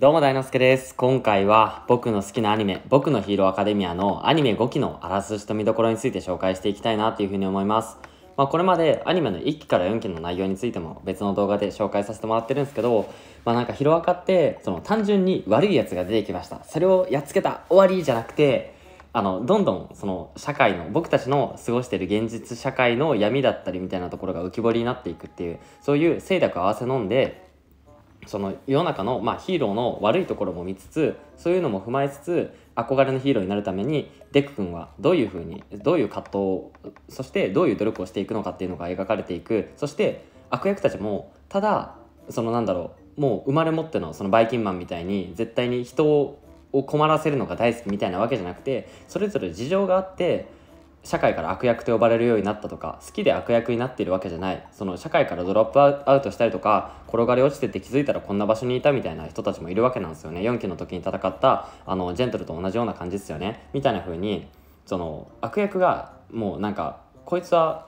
どうも、大之助です。今回は僕の好きなアニメ、僕のヒーローアカデミアのアニメ5期のあらすじと見どころについて紹介していきたいなというふうに思います。まあ、これまでアニメの1期から4期の内容についても別の動画で紹介させてもらってるんですけど、まあ、なんかヒロアカってその単純に悪いやつが出てきました。それをやっつけた終わりじゃなくて、あの、どんどんその社会の、僕たちの過ごしてる現実社会の闇だったりみたいなところが浮き彫りになっていくっていう、そういう清濁合わせ飲んで、その世の中の、まあ、ヒーローの悪いところも見つつそういうのも踏まえつつ憧れのヒーローになるためにデク君はどういうふうにどういう葛藤そしてどういう努力をしていくのかっていうのが描かれていくそして悪役たちもただそのなんだろうもう生まれ持ってのそのバイキンマンみたいに絶対に人を困らせるのが大好きみたいなわけじゃなくてそれぞれ事情があって社会から悪役と呼ばれるようになったとか好きで悪役になっているわけじゃないその社会からドロップアウトしたりとか転がり落ちてて気づいたらこんな場所にいたみたいな人たちもいるわけなんですよね4期の時に戦ったあのジェントルと同じような感じですよねみたいな風にその悪役がもうなんかこいつは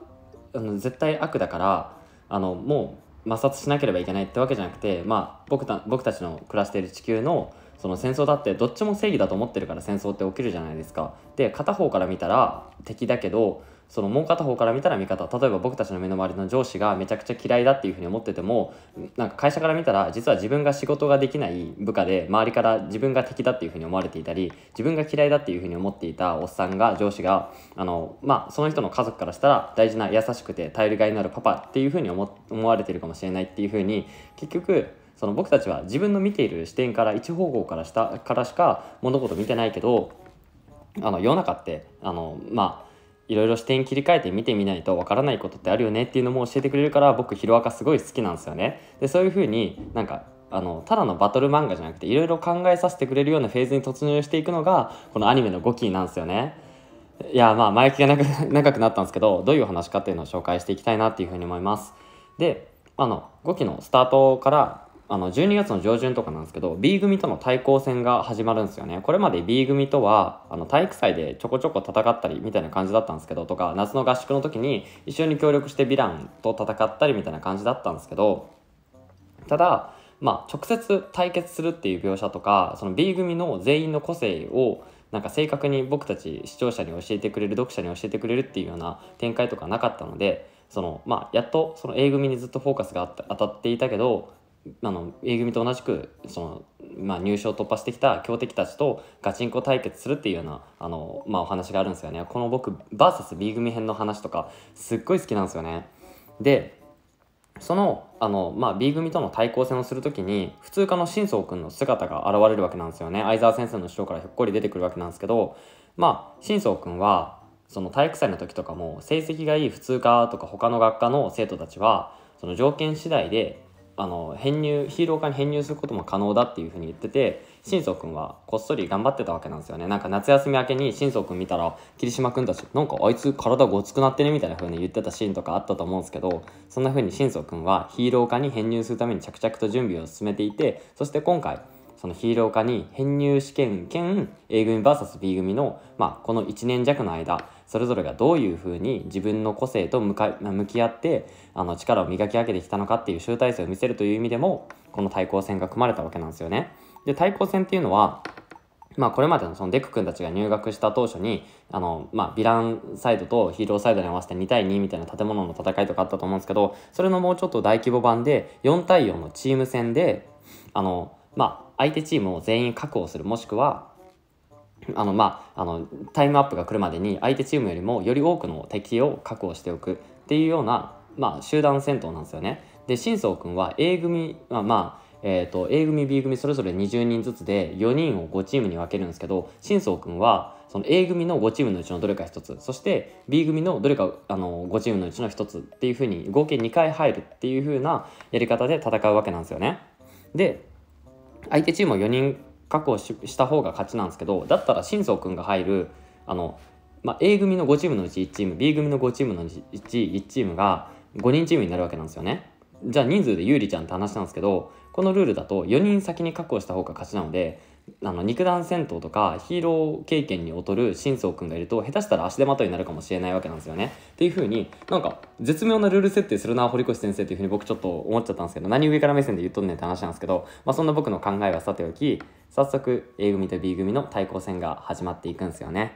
あの絶対悪だからあのもう摩擦しなければいけないってわけじゃなくて、まあ、僕た僕たちの暮らしている地球のその戦争だってどっちも正義だと思ってるから戦争って起きるじゃないですか。で片方から見たら敵だけどそのもう片方から見たら味方例えば僕たちの目の周りの上司がめちゃくちゃ嫌いだっていうふうに思っててもなんか会社から見たら実は自分が仕事ができない部下で周りから自分が敵だっていうふうに思われていたり自分が嫌いだっていうふうに思っていたおっさんが上司があの、まあ、その人の家族からしたら大事な優しくて頼りがいのあるパパっていうふうに思思われてるかもしれないっていうふうに結局その僕たちは自分の見ている視点から一方向からしたからしか物事見てないけどあの世の中ってあのまあいろいろ視点切り替えて見てみないとわからないことってあるよねっていうのも教えてくれるから僕ヒロアカすごい好きなんですよね。でそういう風になんかあのただのバトル漫画じゃなくていろいろ考えさせてくれるようなフェーズに突入していくのがこのアニメの5期なんですよね。いやまあ前置きが長くなったんですけどどういう話かっていうのを紹介していきたいなっていうふうに思います。であの5期のスタートからあの12月の上旬とかなんですけど B 組との対抗戦が始まるんですよねこれまで B 組とはあの体育祭でちょこちょこ戦ったりみたいな感じだったんですけどとか夏の合宿の時に一緒に協力してヴィランと戦ったりみたいな感じだったんですけどただまあ直接対決するっていう描写とかその B 組の全員の個性をなんか正確に僕たち視聴者に教えてくれる読者に教えてくれるっていうような展開とかなかったのでそのまあやっとその A 組にずっとフォーカスが当たっていたけどあの A 組と同じくその、まあ、入賞突破してきた強敵たちとガチンコ対決するっていうようなあの、まあ、お話があるんですよねこの僕 VSB 組編の話とかすっごい好きなんですよねでそのあの、まあ、B 組との対抗戦をするときに普通科の新荘君の姿が現れるわけなんですよね相沢先生の後ろからひょっこり出てくるわけなんですけどまあ新荘君はその体育祭の時とかも成績がいい普通科とか他の学科の生徒たちはその条件次第であの編入ヒーロー化に編入することも可能だっていうふうに言ってて新く君はこっそり頑張ってたわけなんですよねなんか夏休み明けに新く君見たら桐島君たちなんかあいつ体ごつくなってねみたいな風に言ってたシーンとかあったと思うんですけどそんな風に新く君はヒーロー化に編入するために着々と準備を進めていてそして今回そのヒーロー化に編入試験兼 A 組 VSB 組の、まあ、この1年弱の間それぞれがどういうふうに自分の個性と向か向き合ってあの力を磨き上げてきたのかっていう集大成を見せるという意味でもこの対抗戦が組まれたわけなんですよね。で対抗戦っていうのはまあこれまでのそのデク君たちが入学した当初に、あの、まあヴィランサイドとヒーローサイドに合わせて2対2みたいな建物の戦いとかあったと思うんですけど、それのもうちょっと大規模版で4対4のチーム戦で、あの、まあ相手チームを全員確保する、もしくは、あのまあ、あのタイムアップが来るまでに相手チームよりもより多くの敵を確保しておくっていうような、まあ、集団戦闘なんですよね。で新荘君は A 組、まあ、まあえーと、A 組 B 組それぞれ20人ずつで4人を5チームに分けるんですけど新荘君はその A 組の5チームのうちのどれか1つそして B 組のどれかあの5チームのうちの1つっていうふうに合計2回入るっていうふうなやり方で戦うわけなんですよね。で相手チームを4人確保しした方が勝ちなんですけどだったら新庄君が入るあの、まあ、A 組の5チームのうち1チーム B 組の5チームのうち1チームが5人チームになるわけなんですよね。じゃあ人数で有利ちゃんって話なんですけどこのルールだと4人先に確保した方が勝ちなのであの肉弾戦闘とかヒーロー経験に劣る新宗君がいると下手したら足手まといになるかもしれないわけなんですよね。っていう風になんか絶妙なルール設定するな堀越先生っていう風に僕ちょっと思っちゃったんですけど何上から目線で言っとんねんって話なんですけど、まあ、そんな僕の考えはさておき早速 A 組と B 組の対抗戦が始まっていくんですよね。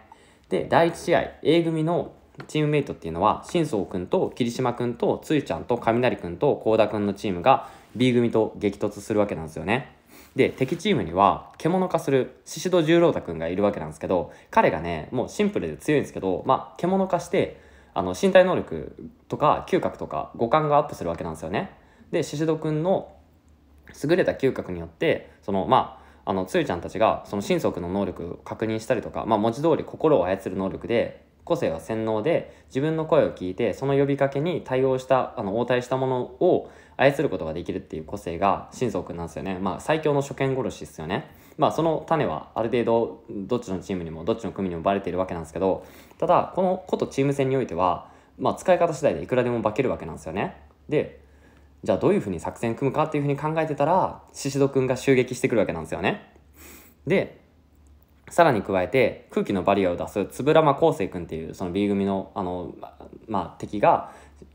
で第1試合 A 組のチームメイトっていうのは新宗君と霧島君とついちゃんと雷君と幸田君のチームが B 組と激突するわけなんですよね。で、敵チームには、獣化する宍戸十郎太くんがいるわけなんですけど、彼がね、もうシンプルで強いんですけど、まあ、獣化して、あの、身体能力とか、嗅覚とか、五感がアップするわけなんですよね。で、宍戸くんの優れた嗅覚によって、その、まあ、あの、つゆちゃんたちが、その心臓の能力を確認したりとか、まあ、文字通り心を操る能力で、個性は洗脳で自分の声を聞いてその呼びかけに対応したあの応対したものを操ることができるっていう個性が心臓なんですよね。まあ最強の初見殺しですよね。まあその種はある程度どっちのチームにもどっちの組にもバレているわけなんですけど、ただこのことチーム戦においては、まあ使い方次第でいくらでも化けるわけなんですよね。で、じゃあどういうふうに作戦組むかっていうふうに考えてたら、シシドくんが襲撃してくるわけなんですよね。で、さらに加えて空気のバリアを出すつぶらまこうせいくっていうその B 組のあの、まあ、敵が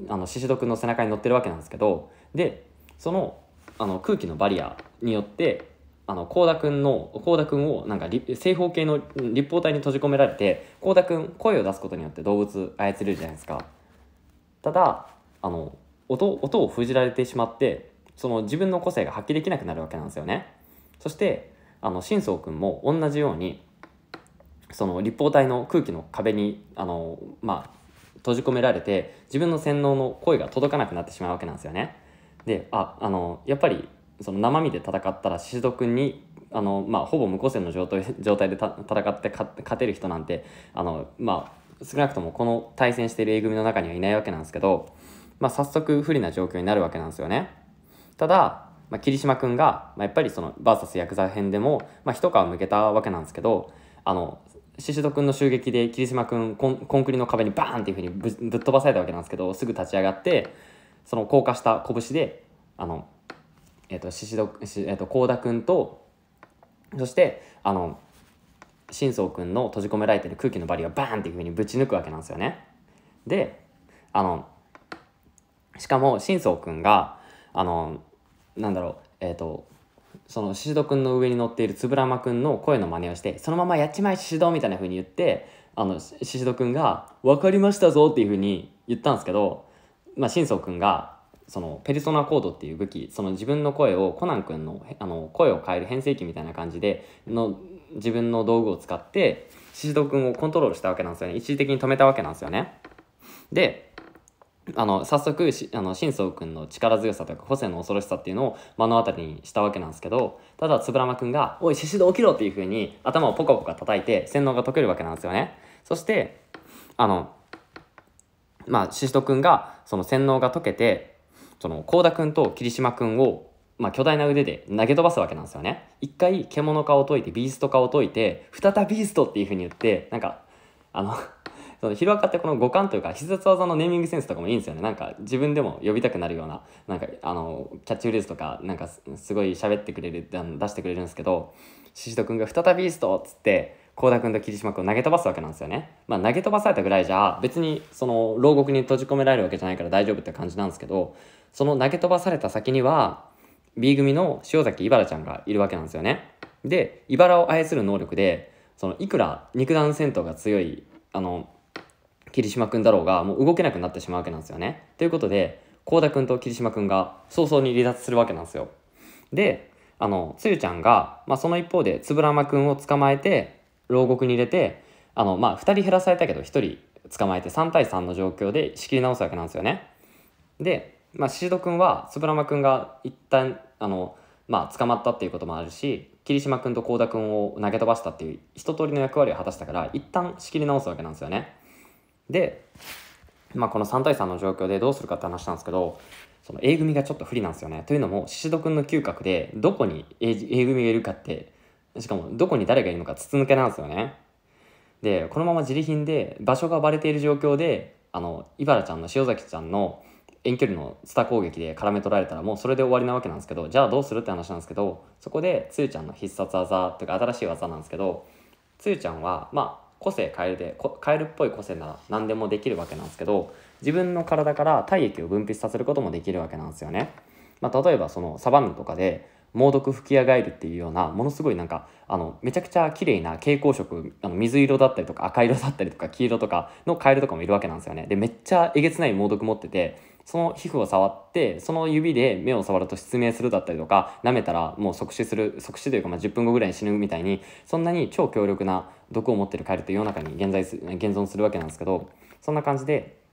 あのシシドくの背中に乗ってるわけなんですけどでそのあの空気のバリアによってあの高田君の高田君をなんか正方形の立方体に閉じ込められて高田君声を出すことによって動物操れるじゃないですか。ただあの音音を封じられてしまってその自分の個性が発揮できなくなるわけなんですよね。そしてあの新く君も同じようにその立方体の空気の壁にあの、まあ、閉じ込められて自分の洗脳の声が届かなくなってしまうわけなんですよね。でああのやっぱりその生身で戦ったら宍戸君にあの、まあ、ほぼ無個性の状態 状態で戦って勝てる人なんてあの、まあ、少なくともこの対戦している A 組の中にはいないわけなんですけど、まあ、早速不利な状況になるわけなんですよね。ただ、まあ、霧島君が、まあ、やっぱりその VS ヤクザ編でも、まあ、一皮むけたわけなんですけどあの宍戸君の襲撃で霧島君コンコンクリの壁にバーンっていうふうにぶぶっ飛ばされたわけなんですけどすぐ立ち上がってその硬化した拳であの、えーとシシしえーと、幸田君とそしてあの新宗君の閉じ込められてる空気のバリをバーンっていうふうにぶち抜くわけなんですよね。であのしかも新宗君があのなんだろうえっ、ー、とその宍戸君の上に乗っている円山君の声の真似をしてそのままやっちまい宍戸みたいなふうに言ってあの宍戸君が「分かりましたぞ」っていうふうに言ったんですけどまあ、シンソウ君がそのペルソナコードっていう武器その自分の声をコナン君のあの声を変える変声器みたいな感じでの自分の道具を使って宍戸君をコントロールしたわけなんですよね一時的に止めたわけなんですよね。であの早速あの新宗君の力強さというか個性の恐ろしさっていうのを目の当たりにしたわけなんですけどただつぶらま君が「おい宍戸起きろ!」っていうふうに頭をポカポカ叩いて洗脳が解けるわけなんですよね。そしてあのまあ、シシド君がその洗脳が解けてその高田君と霧島君を、まあ、巨大な腕で投げ飛ばすわけなんですよね一回獣化を解いてビースト化を解いて再びビーストっていうふうに言ってなんかあの そのヒロアカってこの五感というか必殺技のネーミングセンスとかもいいんですよねなんか自分でも呼びたくなるようななんかあのキャッチフレーズとかなんかすごい喋ってくれる出してくれるんですけどシシド君が「再びビースト」っつって幸田君と霧島君を投げ飛ばすわけなんですよね。まあ、投げ飛ばされたぐらいじゃ別にその牢獄に閉じ込められるわけじゃないから大丈夫って感じなんですけどその投げ飛ばされた先には B 組の塩崎いばらちゃんがいるわけなんですよね。でいばらをる能力でそのいくら肉弾戦闘が強いあの霧島君だろうがもう動けなくなってしまうわけなんですよね。ということで幸田君と霧島君が早々に離脱するわけなんですよ。であのつゆちゃんが、まあ、その一方で円山君を捕まえて牢獄に入れてあの、まあ、2人減らされたけど1人捕まえて3対3の状況で仕切り直すわけなんですよね。で、まあ、宍戸君は円間君が一旦あの、まあ、捕まったっていうこともあるし桐島君と幸田君を投げ飛ばしたっていう一通りの役割を果たしたから一旦仕切り直すわけなんですよね。で、まあ、この3対3の状況でどうするかって話なんですけどその A 組がちょっと不利なんですよね。というのも宍戸君の嗅覚でどこに A, A 組がいるかってしかもどこに誰がいるのか筒抜けなんですよねでこのまま自利品で場所がバレている状況であのラちゃんの塩崎ちゃんの遠距離のツタ攻撃で絡め取られたらもうそれで終わりなわけなんですけどじゃあどうするって話なんですけどそこでつゆちゃんの必殺技っていうか新しい技なんですけどつゆちゃんはまあ個性変えるでカエルっぽい個性なら何でもできるわけなんですけど自分の体から体液を分泌させることもできるわけなんですよね。まあ、例えばそのサバンナとかで猛毒吹き上がえるっていうようなものすごいなんかあのめちゃくちゃ綺麗な蛍光色あの水色だったりとか赤色だったりとか黄色とかのカエルとかもいるわけなんですよねでめっちゃえげつない猛毒持っててその皮膚を触ってその指で目を触ると失明するだったりとか舐めたらもう即死する即死というかまあ10分後ぐらいに死ぬみたいにそんなに超強力な毒を持ってるカエルって世の中に現在現存するわけなんですけどそんな感じで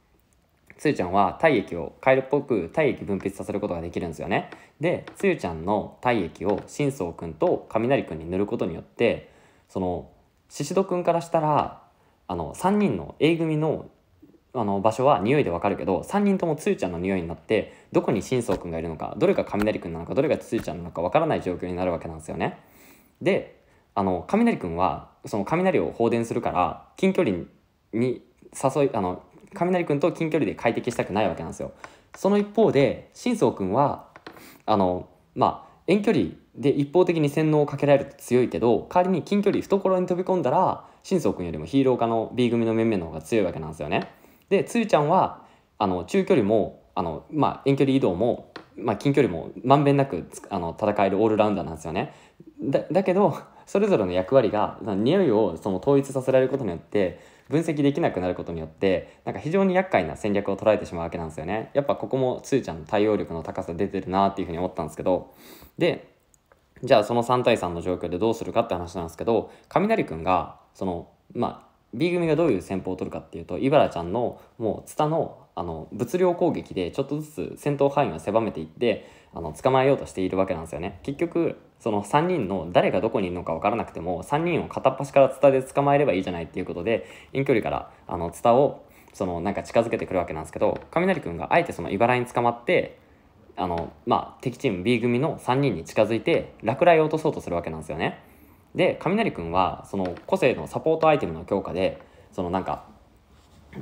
つゆちゃんは体液をカエルっぽく体液分泌させることができるんですよねでつゆちゃんの体液を深層くんと雷くんに塗ることによってそのシシくんからしたらあの3人の A 組のあの場所は匂いでわかるけど3人ともつゆちゃんの匂いになってどこに新宗くんがいるのかどれが雷くんなのかどれがつゆちゃんなのかわからない状況になるわけなんですよね。であの雷くんはその雷を放電するから近距離に誘いあの雷くんと近距離で快適したくないわけなんですよ。その一方で、新宗くんは、あの、まあ、遠距離で一方的に洗脳をかけられると強いけど、代わりに近距離懐に飛び込んだら、新宗くんよりもヒーロー化の B 組の面々の方が強いわけなんですよね。で、つゆちゃんは、あの、中距離も、あの、まあ、遠距離移動も、まあ、近距離もまんべんなくあの戦えるオールラウンダーなんですよね。だだけどそれぞれの役割が匂いをその統一させられることによって分析できなくなることによってなんか非常に厄介な戦略を捉えてしまうわけなんですよねやっぱここもつーちゃんの対応力の高さ出てるなっていうふうに思ったんですけどでじゃあその3対3の状況でどうするかって話なんですけど雷くんがそのまあ B 組がどういう戦法を取るかっていうとラちゃんのもうツタのあの物量攻撃でちょっとずつ戦闘範囲を狭めていってあの捕まえようとしているわけなんですよね結局その3人の誰がどこにいるのか分からなくても3人を片っ端からツタで捕まえればいいじゃないっていうことで遠距離からあのツタをそのなんか近づけてくるわけなんですけど雷くんがあえてその茨に捕まってあの、まあ、敵チーム B 組の3人に近づいて落雷を落とそうとするわけなんですよね。で雷くんはその個性のサポートアイテムの強化でそのなんか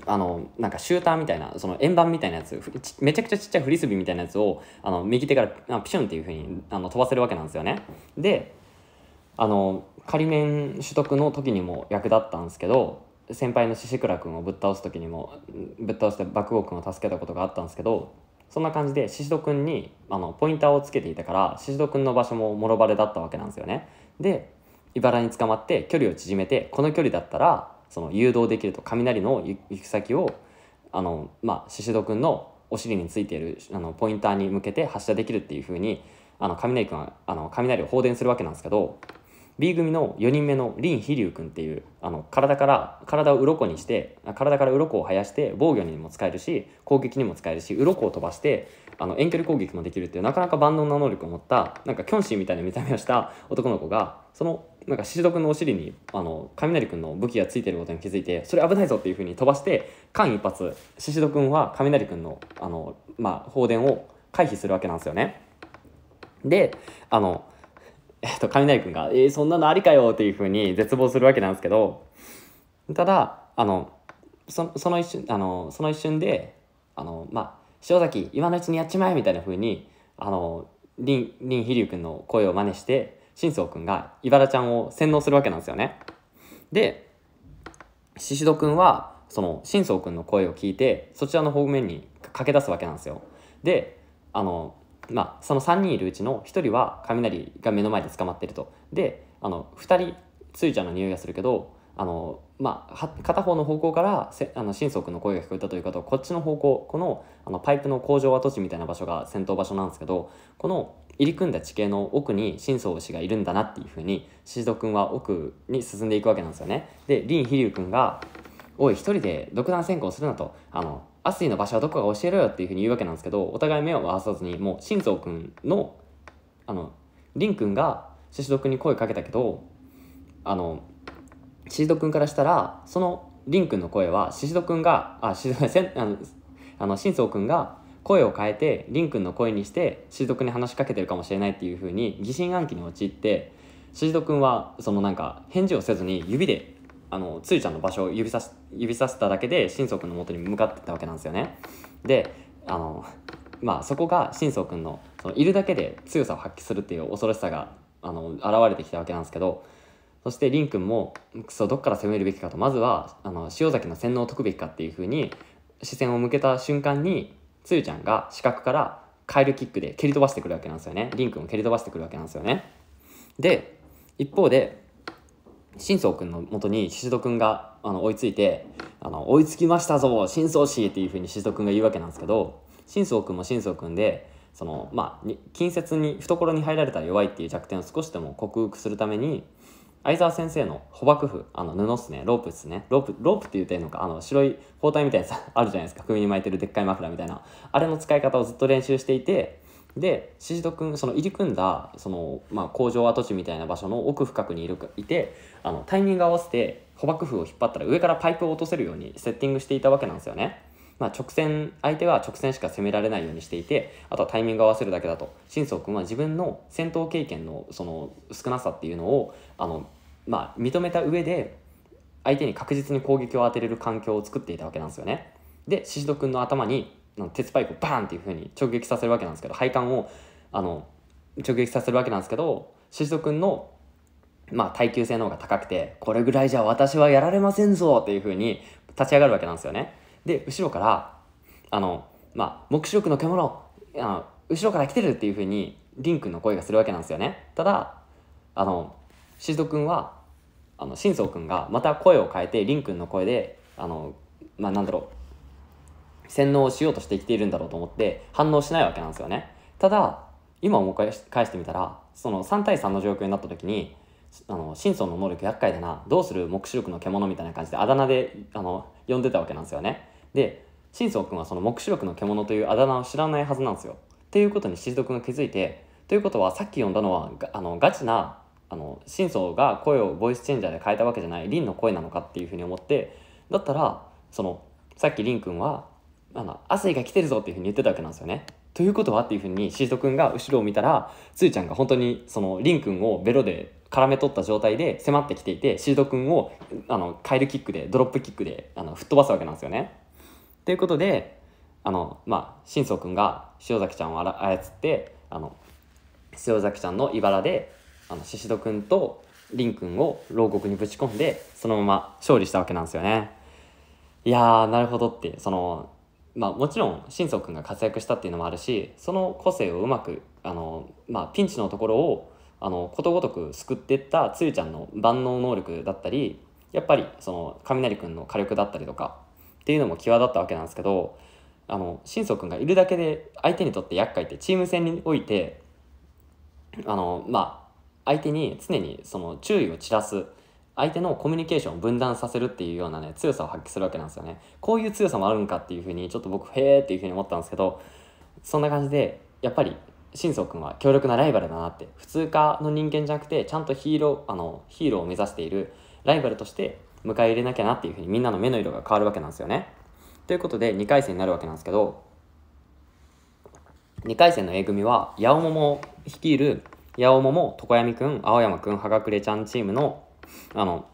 あのなんかシューターみたいなその円盤みたいなやつめちゃくちゃちっちゃいフリスビーみたいなやつをあの右手からピシュンっていううにあに飛ばせるわけなんですよね。であの仮免取得の時にも役立ったんですけど先輩のシ倉君をぶっ倒す時にもぶっ倒して爆豪君を助けたことがあったんですけどそんな感じで宍戸君にあのポインターをつけていたから宍戸君の場所ももろバレだったわけなんですよね。で茨に捕まって距離を縮めてこの距離だったらその誘導できると雷の行く先をあの、まあ、シシド君のお尻についているあのポインターに向けて発射できるっていうふうにあの雷君はあの雷を放電するわけなんですけど B 組の4人目の林飛龍君っていうあの体から体を鱗にして体から鱗を生やして防御にも使えるし攻撃にも使えるし鱗を飛ばしてあの遠距離攻撃もできるっていうなかなか万能な能力を持ったなんかキョンシーみたいな見た目をした男の子がそのなんか宍戸君のお尻にあの雷君の武器がついてることに気づいてそれ危ないぞっていうふうに飛ばして間一髪宍戸君は雷君のあの、まあ、放電を回避するわけなんですよね。であの、えっと、雷君が「えー、そんなのありかよ」っていうふうに絶望するわけなんですけどただあのそその一瞬あのその一瞬であの、まあ「潮崎今のうちにやっちまえ」みたいなふうにあの林飛龍君の声を真似して。真相くんがいばらちゃんを洗脳するわけなんですよね。でシシドくんはその真相くんの声を聞いてそちらの方面に駆け出すわけなんですよ。であのまあその3人いるうちの1人は雷が目の前で捕まってると。であの2人ついちゃんの匂いがするけどあのまあ、片方の方向からせあの心足の声が聞こえたという方はこっちの方向このあのパイプの工場跡地みたいな場所が戦闘場所なんですけどこの入り組んだ地形の奥に深層氏がいるんだなっていうふうに獅子ド君は奥に進んでいくわけなんですよね。で林飛龍君が「おい一人で独断専攻するなと」あの「アスリの場所はどこか教えろよ」っていうふうに言うわけなんですけどお互い目を合わさずにもう心臓君のあの林君が獅子ド君に声かけたけどあのシシド君からしたらそのリン君の声はシシド君があシシドせんあのあの新君が声を変えてリン君の声にしてシシド君に話しかけてるかもしれないっていうふうに疑心暗鬼に陥ってシシド君はそのなんか返事をせずに指であのついちゃんの場所を指さす、指さしただけで新君の元に向かってったわけなんですよね。であのまあそこが新く君のそのいるだけで強さを発揮するっていう恐ろしさがあの現れてきたわけなんですけどそして凛くんもクソどっから攻めるべきかとまずはあの潮崎の洗脳を解くべきかっていうふうに視線を向けた瞬間につゆちゃんが視覚からカエルキックで蹴り飛ばしてくるわけなんですよね凛くんを蹴り飛ばしてくるわけなんですよねで一方で新宗君のもとに宍戸君があの追いついて「あの追いつきましたぞ新宗氏!」っていうふうに宍戸君が言うわけなんですけど新宗君も新宗君でそのまあ近接に懐に入られたら弱いっていう弱点を少しでも克服するために相沢先生の捕獲譜、あの布っすね、ロープっすね、ロープ、ロープって言うてんのか、あの白い包帯みたいなさ、あるじゃないですか、首に巻いてるでっかいマフラーみたいな、あれの使い方をずっと練習していて、で、宍戸君、その入り組んだ、その、まあ、工場跡地みたいな場所の奥深くにいるいて、あの、タイミング合わせて、捕獲譜を引っ張ったら上からパイプを落とせるようにセッティングしていたわけなんですよね。まあ、直線相手は直線しか攻められないようにしていてあとはタイミングを合わせるだけだと心操君は自分の戦闘経験のその少なさっていうのをあの、まあ、認めた上で相手に確実に攻撃を当てれる環境を作っていたわけなんですよね。で宍戸君の頭に鉄パイプをバーンっていう風に直撃させるわけなんですけど配管をあの直撃させるわけなんですけど宍戸君のまあ、耐久性の方が高くてこれぐらいじゃ私はやられませんぞっていう風に立ち上がるわけなんですよね。で後ろからあのまあ黙示録の獣あの後ろから来てるっていうふうにリン君の声がするわけなんですよねただあのしずと君はあの新宗君がまた声を変えてリン君の声であのまあなんだろう洗脳をしようとして生きているんだろうと思って反応しないわけなんですよねただ今思い返してみたらその3対3の状況になった時にあのシンの能力厄介だなどうする黙示録の獣みたいな感じであだ名であの呼んでたわけなんですよねで陳く君はその黙示録の獣というあだ名を知らないはずなんですよっていうことにシーく君が気づいてということはさっき読んだのはあのガチなあの真相が声をボイスチェンジャーで変えたわけじゃない凛の声なのかっていうふうに思ってだったらそのさっき凛君はあの汗が来てるぞっていうふうに言ってたわけなんですよね。ということはっていうふうにシート君が後ろを見たらつーちゃんが本当にその凛君をベロで絡め取った状態で迫ってきていてシート君をあのカエルキックでドロップキックであの吹っ飛ばすわけなんですよね。ということであのまあ心くんが塩崎ちゃんをあら操ってあの塩崎ちゃんの茨であの宍戸くんと凛くんを牢獄にぶち込んでそのまま勝利したわけなんですよね。いやなるほどってそのまあもちろん心く君が活躍したっていうのもあるしその個性をうまくあの、まあ、ピンチのところをあのことごとく救っていったつゆちゃんの万能能力だったりやっぱりその雷くんの火力だったりとかっていうのも際立ったわけなんですけどあの心君がいるだけで相手にとって厄介ってチーム戦においてあのまあ相手に常にその注意を散らす相手のコミュニケーションを分断させるっていうようなね強さを発揮するわけなんですよねこういう強さもあるんかっていうふうにちょっと僕へえっていうふうに思ったんですけどそんな感じでやっぱり心く君は強力なライバルだなって普通科の人間じゃなくてちゃんとヒーローあのヒーローを目指しているライバルとして迎え入れなきゃなっていうふうにみんなの目の色が変わるわけなんですよね。ということで2回戦になるわけなんですけど2回戦の A 組は八百桃率いる八百桃常闇くん青山くん葉隠れちゃんチームのあの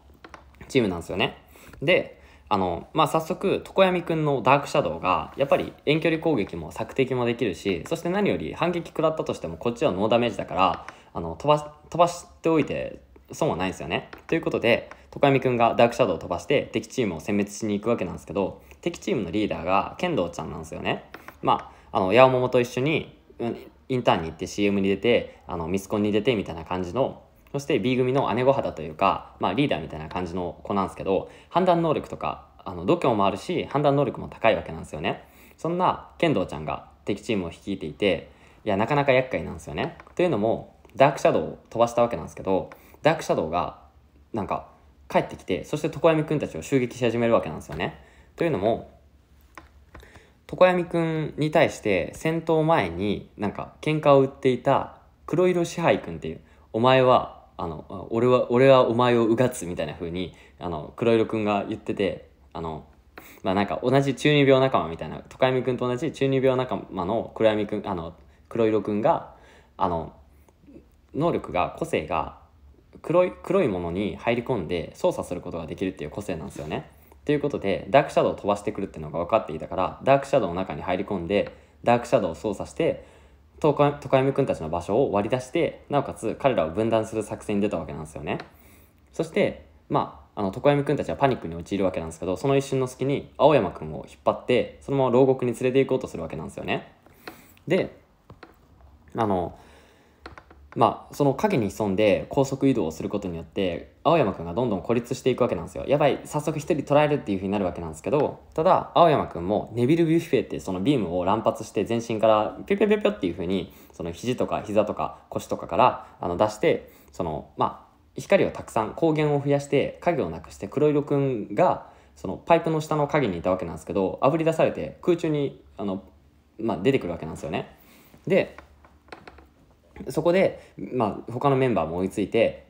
チームなんですよね。であの、まあ、早速常闇くんのダークシャドウがやっぱり遠距離攻撃も索敵もできるしそして何より反撃食らったとしてもこっちはノーダメージだからあの飛ば飛ばしておいて損はないですよね。ということで、トカミくんがダークシャドウを飛ばして敵チームを殲滅しに行くわけなんですけど、敵チームのリーダーが剣道ちゃんなんですよね。まあ、あの、矢尾桃と一緒に、インターンに行って CM に出て、あの、ミスコンに出てみたいな感じの、そして B 組の姉御肌というか、まあ、リーダーみたいな感じの子なんですけど、判断能力とか、あの、度胸もあるし、判断能力も高いわけなんですよね。そんな剣道ちゃんが敵チームを率いていて、いや、なかなか厄介なんですよね。というのも、ダークシャドウを飛ばしたわけなんですけど、ダークシャドウがなんか帰ってきてそして常闇くんたちを襲撃し始めるわけなんですよね。というのも常闇くんに対して戦闘前になんか喧嘩を売っていた黒色支配くんっていうお前はあの俺は俺はお前をうがつみたいな風にあの黒色くんが言っててあのまあなんか同じ中二病仲間みたいな常闇くんと同じ中二病仲間の黒闇くんあの黒色くんがあの能力が個性が黒い黒いものに入り込んで操作することができるっていう個性なんですよね。ということでダークシャドウを飛ばしてくるっていうのが分かっていたからダークシャドウの中に入り込んでダークシャドウを操作してトカトカヤムくんたちの場所を割り出してなおかつ彼らを分断する作戦に出たわけなんですよね。そしてまああのトカヤムくんたちはパニックに陥るわけなんですけどその一瞬の隙に青山くんを引っ張ってそのまま牢獄に連れて行こうとするわけなんですよね。であのまあ、その影に潜んで高速移動をすることによって青山君がどんどん孤立していくわけなんですよやばい早速1人捕らえるっていうふうになるわけなんですけどただ青山君もネビル・ビュッフェってそのビームを乱発して全身からピュピュピュピュっていうふうにその肘とか膝とか腰とかからあの出してそのまあ光をたくさん光源を増やして影をなくして黒色君がそのパイプの下の影にいたわけなんですけどあぶり出されて空中にあの、まあ、出てくるわけなんですよね。でそこで、まあ、他のメンバーも追いついて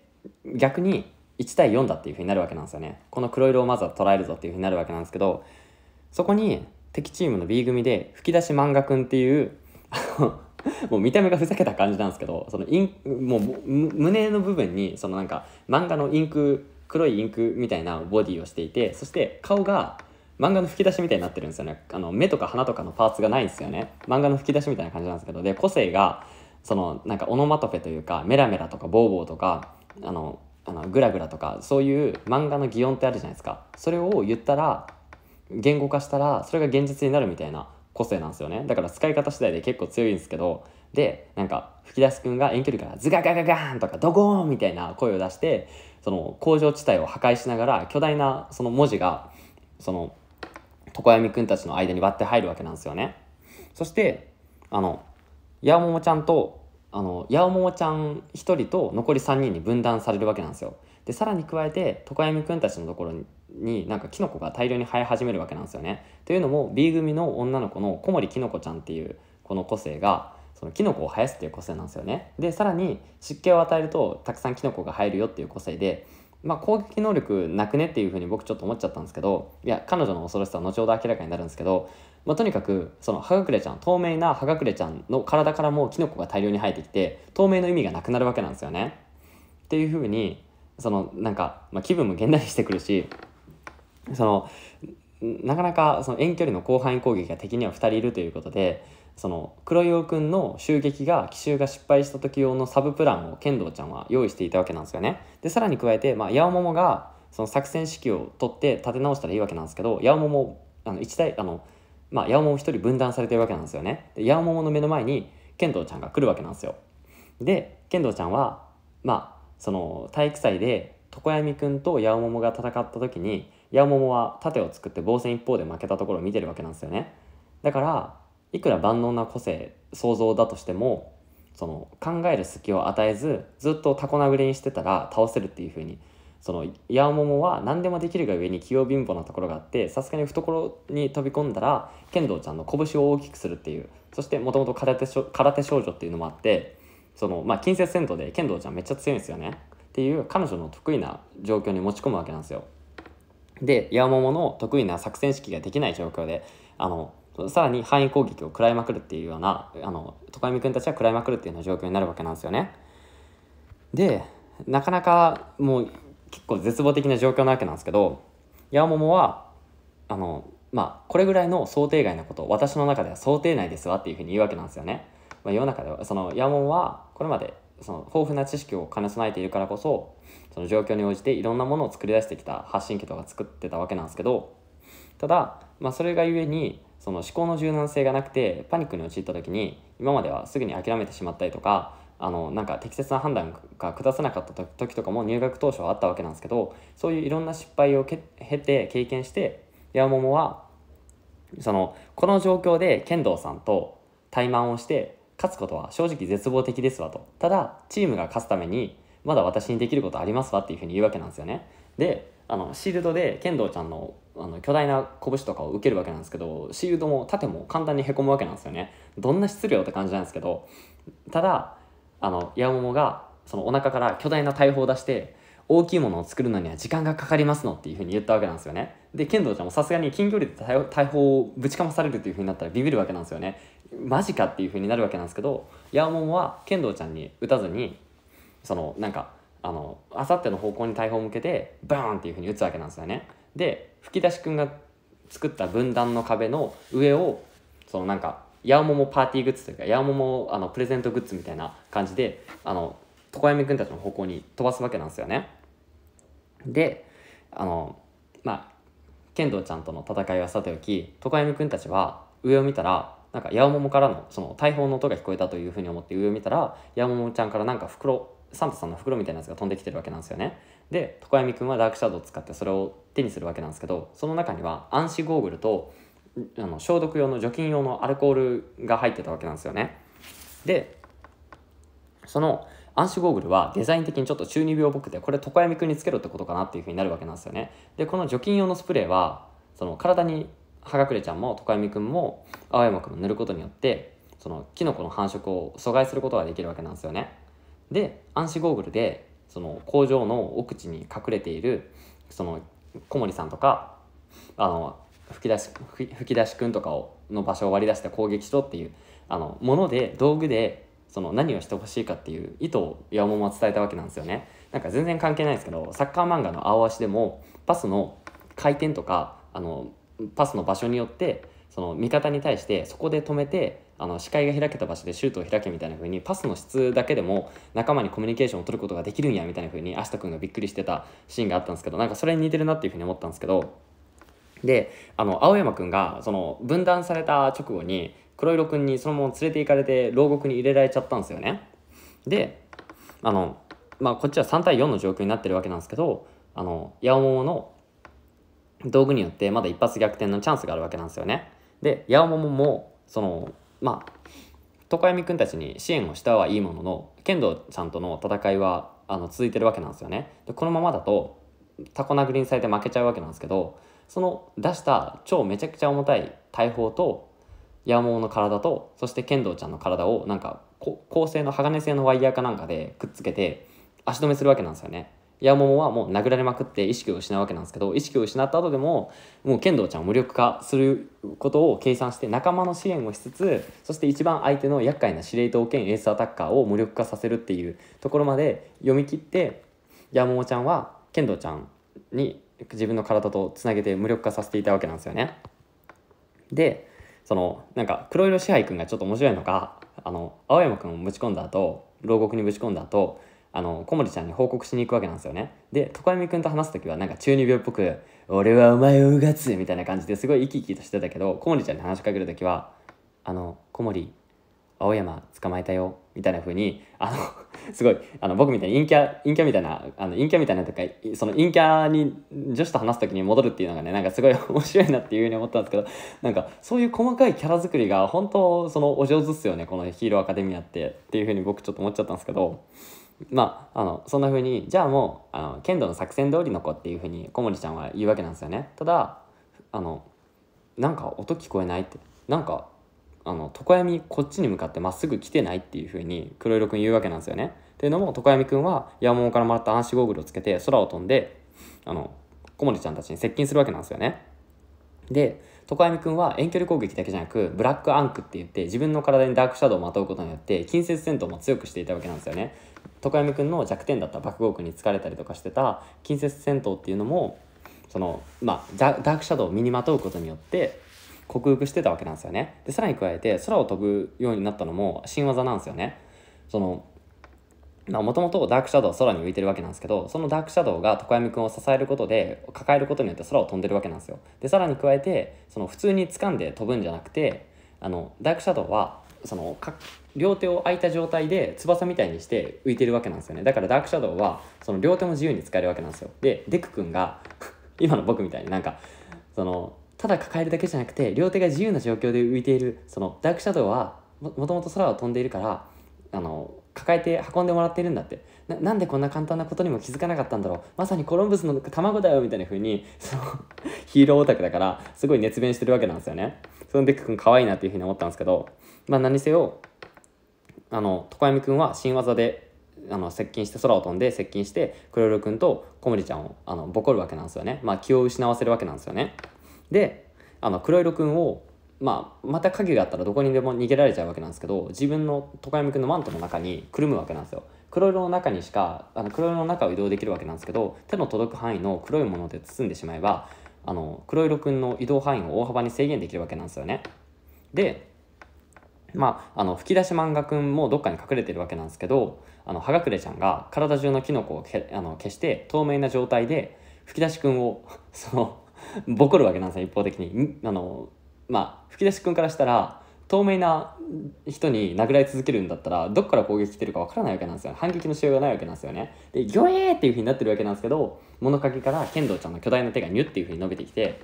逆に1対4だっていうふうになるわけなんですよねこの黒色をまずは捉えるぞっていうふうになるわけなんですけどそこに敵チームの B 組で吹き出し漫画くんっていう もう見た目がふざけた感じなんですけどそのインもう胸の部分にそのなんか漫画のインク黒いインクみたいなボディをしていてそして顔が漫画の吹き出しみたいになってるんですよねあの目とか鼻とかのパーツがないんですよね漫画の吹き出しみたいな感じなんですけどで個性がそのなんかオノマトペというかメラメラとかボーボーとかあのあのグラグラとかそういう漫画の擬音ってあるじゃないですかそれを言ったら言語化したらそれが現実になるみたいな個性なんですよねだから使い方次第で結構強いんですけどでなんか吹き出し君が遠距離からズガガガガーンとかドゴーンみたいな声を出してその工場地帯を破壊しながら巨大なその文字がその常闇君たちの間に割って入るわけなんですよねそしてあのヤオモモちゃんとあのヤオモモちゃん1人と残り3人に分断されるわけなんですよ。でさらに加えてトカヤミくんたちのところになんかキノコが大量に生え始めるわけなんですよね。というのも B 組の女の子の小森きのこちゃんっていうこの個性がそのキノコを生やすっていう個性なんですよね。でさらに湿気を与えるとたくさんキノコが生えるよっていう個性でまあ、攻撃能力なくねっていうふうに僕ちょっと思っちゃったんですけどいや彼女の恐ろしさは後ほど明らかになるんですけど、まあ、とにかくその葉隠レちゃん透明な葉隠レちゃんの体からもキノコが大量に生えてきて透明の意味がなくなるわけなんですよね。っていうふうにそのなんか、まあ、気分もげんなりしてくるしそのなかなかその遠距離の広範囲攻撃が敵には2人いるということでその黒岩くんの襲撃が奇襲が失敗した時用のサブプランを剣道ちゃんは用意していたわけなんですよね。でさらに加えて、まあ、八百桃がその作戦指揮を取って立て直したらいいわけなんですけど八百桃あの一対あの、まあ、八百桃一人分断されてるわけなんですよね。で八百桃の目の前に剣道ちゃんが来るわけなんですよ。で剣道ちゃんは、まあ、その体育祭で常闇くんと八百桃が戦った時に八百桃は盾を作って防戦一方で負けたところを見てるわけなんですよね。だからいくら万能な個性想像だとしてもその考える隙を与えずずっとタコ殴りにしてたら倒せるっていう風にそのヤオモモは何でもできるが上に器用貧乏なところがあってさすがに懐に飛び込んだら剣道ちゃんの拳を大きくするっていうそしてもともと空手少女っていうのもあってそのまあ近接戦闘で剣道ちゃんめっちゃ強いんですよねっていう彼女の得意な状況に持ち込むわけなんですよ。でヤオモモの得意な作戦式ができない状況であのさらに範囲攻撃を食らいまくるっていうようなあの都会ミ君たちは食らいまくるっていうような状況になるわけなんですよね。でなかなかもう結構絶望的な状況なわけなんですけどヤオモモはあのまあこれぐらいの想定外なこと私の中では想定内ですわっていうふうに言うわけなんですよね。まあ、世の中ではそのヤオモモはこれまでその豊富な知識を兼ね備えているからこそその状況に応じていろんなものを作り出してきた発信機とか作ってたわけなんですけどただ、まあ、それがゆえにその思考の柔軟性がなくてパニックに陥った時に今まではすぐに諦めてしまったりとかあのなんか適切な判断が下さなかった時とかも入学当初はあったわけなんですけどそういういろんな失敗を経て経験して山桃はそのこの状況で剣道さんと対マンをして勝つことは正直絶望的ですわとただチームが勝つためにまだ私にできることありますわっていうふうに言うわけなんですよねであのシールドで剣道ちゃんのあの巨大な拳とかを受けるわけなんですけどシールドも盾も簡単にへこむわけなんですよねどんな質量って感じなんですけどただあのヤモモがそのお腹から巨大な大砲を出して大きいものを作るのには時間がかかりますのっていうふうに言ったわけなんですよねで剣道ちゃんもさすがに近距離で大砲をぶちかまされるというふうになったらビビるわけなんですよねマジかっていうふうになるわけなんですけどヤモモは剣道ちゃんに打たずにそのなんかあのあさっての方向に大砲を向けてバーンっていうふうに打つわけなんですよね。で吹き出し君が作った分断の壁の上をそのなんかヤオモモパーティーグッズというかヤオモモあのプレゼントグッズみたいな感じであの常闇君たちの方向に飛ばすわけなんですよね。であのまあ剣道ちゃんとの戦いはさておき常闇君たちは上を見たらなんかヤオモモからのその大砲の音が聞こえたというふうに思って上を見たらヤオモモちゃんからなんか袋サンタさんの袋みたいなやつが飛んできてるわけなんですよねで常闇くんはダークシャドウを使ってそれを手にするわけなんですけどその中には暗視ゴーグルとあの消毒用の除菌用のアルコールが入ってたわけなんですよねでその暗視ゴーグルはデザイン的にちょっと中二病っぽくてこれ常闇くんにつけろってことかなっていうふうになるわけなんですよねでこの除菌用のスプレーはその体に葉隠れちゃんも常闇くんも青山くんも塗ることによってそのキノコの繁殖を阻害することができるわけなんですよねで暗視ゴーグルでその工場の奥地に隠れているその小森さんとかあの吹き出し吹き出しくんとかをの場所を割り出して攻撃しろっていうあのもので道具でその何をしてほしいかっていう意図を岩本は伝えたわけなんですよねなんか全然関係ないですけどサッカー漫画の「青足」でもパスの回転とかあのパスの場所によってその味方に対してそこで止めてあの視界が開けた場所でシュートを開けみたいな風にパスの質だけでも仲間にコミュニケーションを取ることができるんやみたいな風にアシタ君がびっくりしてたシーンがあったんですけどなんかそれに似てるなっていう風に思ったんですけどであの青山君がその分断された直後に黒色君にそのまま連れて行かれて牢獄に入れられちゃったんですよね。であのまあこっちは3対4の状況になってるわけなんですけどあの八百桃の道具によってまだ一発逆転のチャンスがあるわけなんですよね。で八百桃もそのまあ常闇くんたちに支援をしたはいいものの剣道ちゃんとの戦いはあの続いてるわけなんですよね。でこのままだとタコ殴りにされて負けちゃうわけなんですけどその出した超めちゃくちゃ重たい大砲とヤモの体とそして剣道ちゃんの体をなんか鋼製の鋼製のワイヤーかなんかでくっつけて足止めするわけなんですよね。ヤモモはもう殴られまくって意識を失うわけなんですけど意識を失った後でももう剣道ちゃんを無力化することを計算して仲間の支援をしつつそして一番相手の厄介な司令塔兼エースアタッカーを無力化させるっていうところまで読み切ってヤモモちゃんは剣道ちゃんに自分の体とつなげて無力化させていたわけなんですよね。でそのなんか黒色支配君がちょっと面白いのがあの青山君をぶち込んだ後牢獄にぶち込んだ後あの小森ちゃんに報告しに行くわけなんですよねで床弓くんと話す時はなんか中二病っぽく「俺はお前をうがつ」みたいな感じですごい生き生きとしてたけど小森ちゃんに話しかける時は「あの小森青山捕まえたよ」みたいな風にあの すごいあの僕みたいに陰キャ陰キャみたいなあの陰キャみたいなとかその陰キャに女子と話す時に戻るっていうのがねなんかすごい 面白いなっていう風に思ったんですけどなんかそういう細かいキャラ作りが本当そのお上手っすよねこのヒーローアカデミアってっていう風に僕ちょっと思っちゃったんですけど。まあ、あのそんな風にじゃあもうあの剣道の作戦通りの子っていう風に小森ちゃんは言うわけなんですよねただあのなんか音聞こえないってなんかあの常闇こっちに向かってまっすぐ来てないっていう風に黒色くん言うわけなんですよねっていうのも常闇くんは山本からもらった暗視ゴーグルをつけて空を飛んであの小森ちゃんたちに接近するわけなんですよねで常闇くんは遠距離攻撃だけじゃなくブラックアンクって言って自分の体にダークシャドウをまとうことによって近接戦闘も強くしていたわけなんですよね徳山くんの弱点だった爆豪君に疲れたりとかしてた近接戦闘っていうのもそのまあダークシャドウを身にまとうことによって克服してたわけなんですよねでさらに加えて空を飛ぶようになったのも新技なんですよねそのもともとダークシャドウ空に浮いてるわけなんですけどそのダークシャドウが常闇くんを支えることで抱えることによって空を飛んでるわけなんですよでさらに加えてその普通に掴んで飛ぶんじゃなくてあのダークシャドウはその両手を空いた状態で翼みたいにして浮いてるわけなんですよねだからダークシャドウはその両手も自由に使えるわけなんですよでデク君が 今の僕みたいになんかそのただ抱えるだけじゃなくて両手が自由な状況で浮いているそのダークシャドウはもともと空を飛んでいるからあの抱えて運んでもらってるんだってなんでこんな簡単なことにも気づかなかったんだろうまさにコロンブスの卵だよみたいな風にその ヒーローオタクだからすごい熱弁してるわけなんですよねそのデック君可愛いなっていう風に思ったんですけどまあ何せよあの常闇くんは新技であの接近して空を飛んで接近して黒ロくんとコムリちゃんをあのボコるわけなんですよねまあ気を失わせるわけなんですよねであの黒ロくんをまあ、また影があったらどこにでも逃げられちゃうわけなんですけど自分のトカヤミくんのマントの中にくるむわけなんですよ黒色の中にしかあの黒色の中を移動できるわけなんですけど手の届く範囲の黒いもので包んでしまえばあの黒色くんの移動範囲を大幅に制限できるわけなんですよねでまあ、あの吹き出し漫画くんもどっかに隠れてるわけなんですけどあの葉隠れちゃんが体中のキノコをけあの消して透明な状態で吹き出しくんを そのボコるわけなんですよ一方的にあの、まあ、吹き出しくんからしたら透明な人に殴られ続けるんだったらどっから攻撃来てるかわからないわけなんですよ反撃のしようがないわけなんですよねでギョエーっていうふうになってるわけなんですけど物陰から剣道ちゃんの巨大な手がニュっていうふうに伸びてきて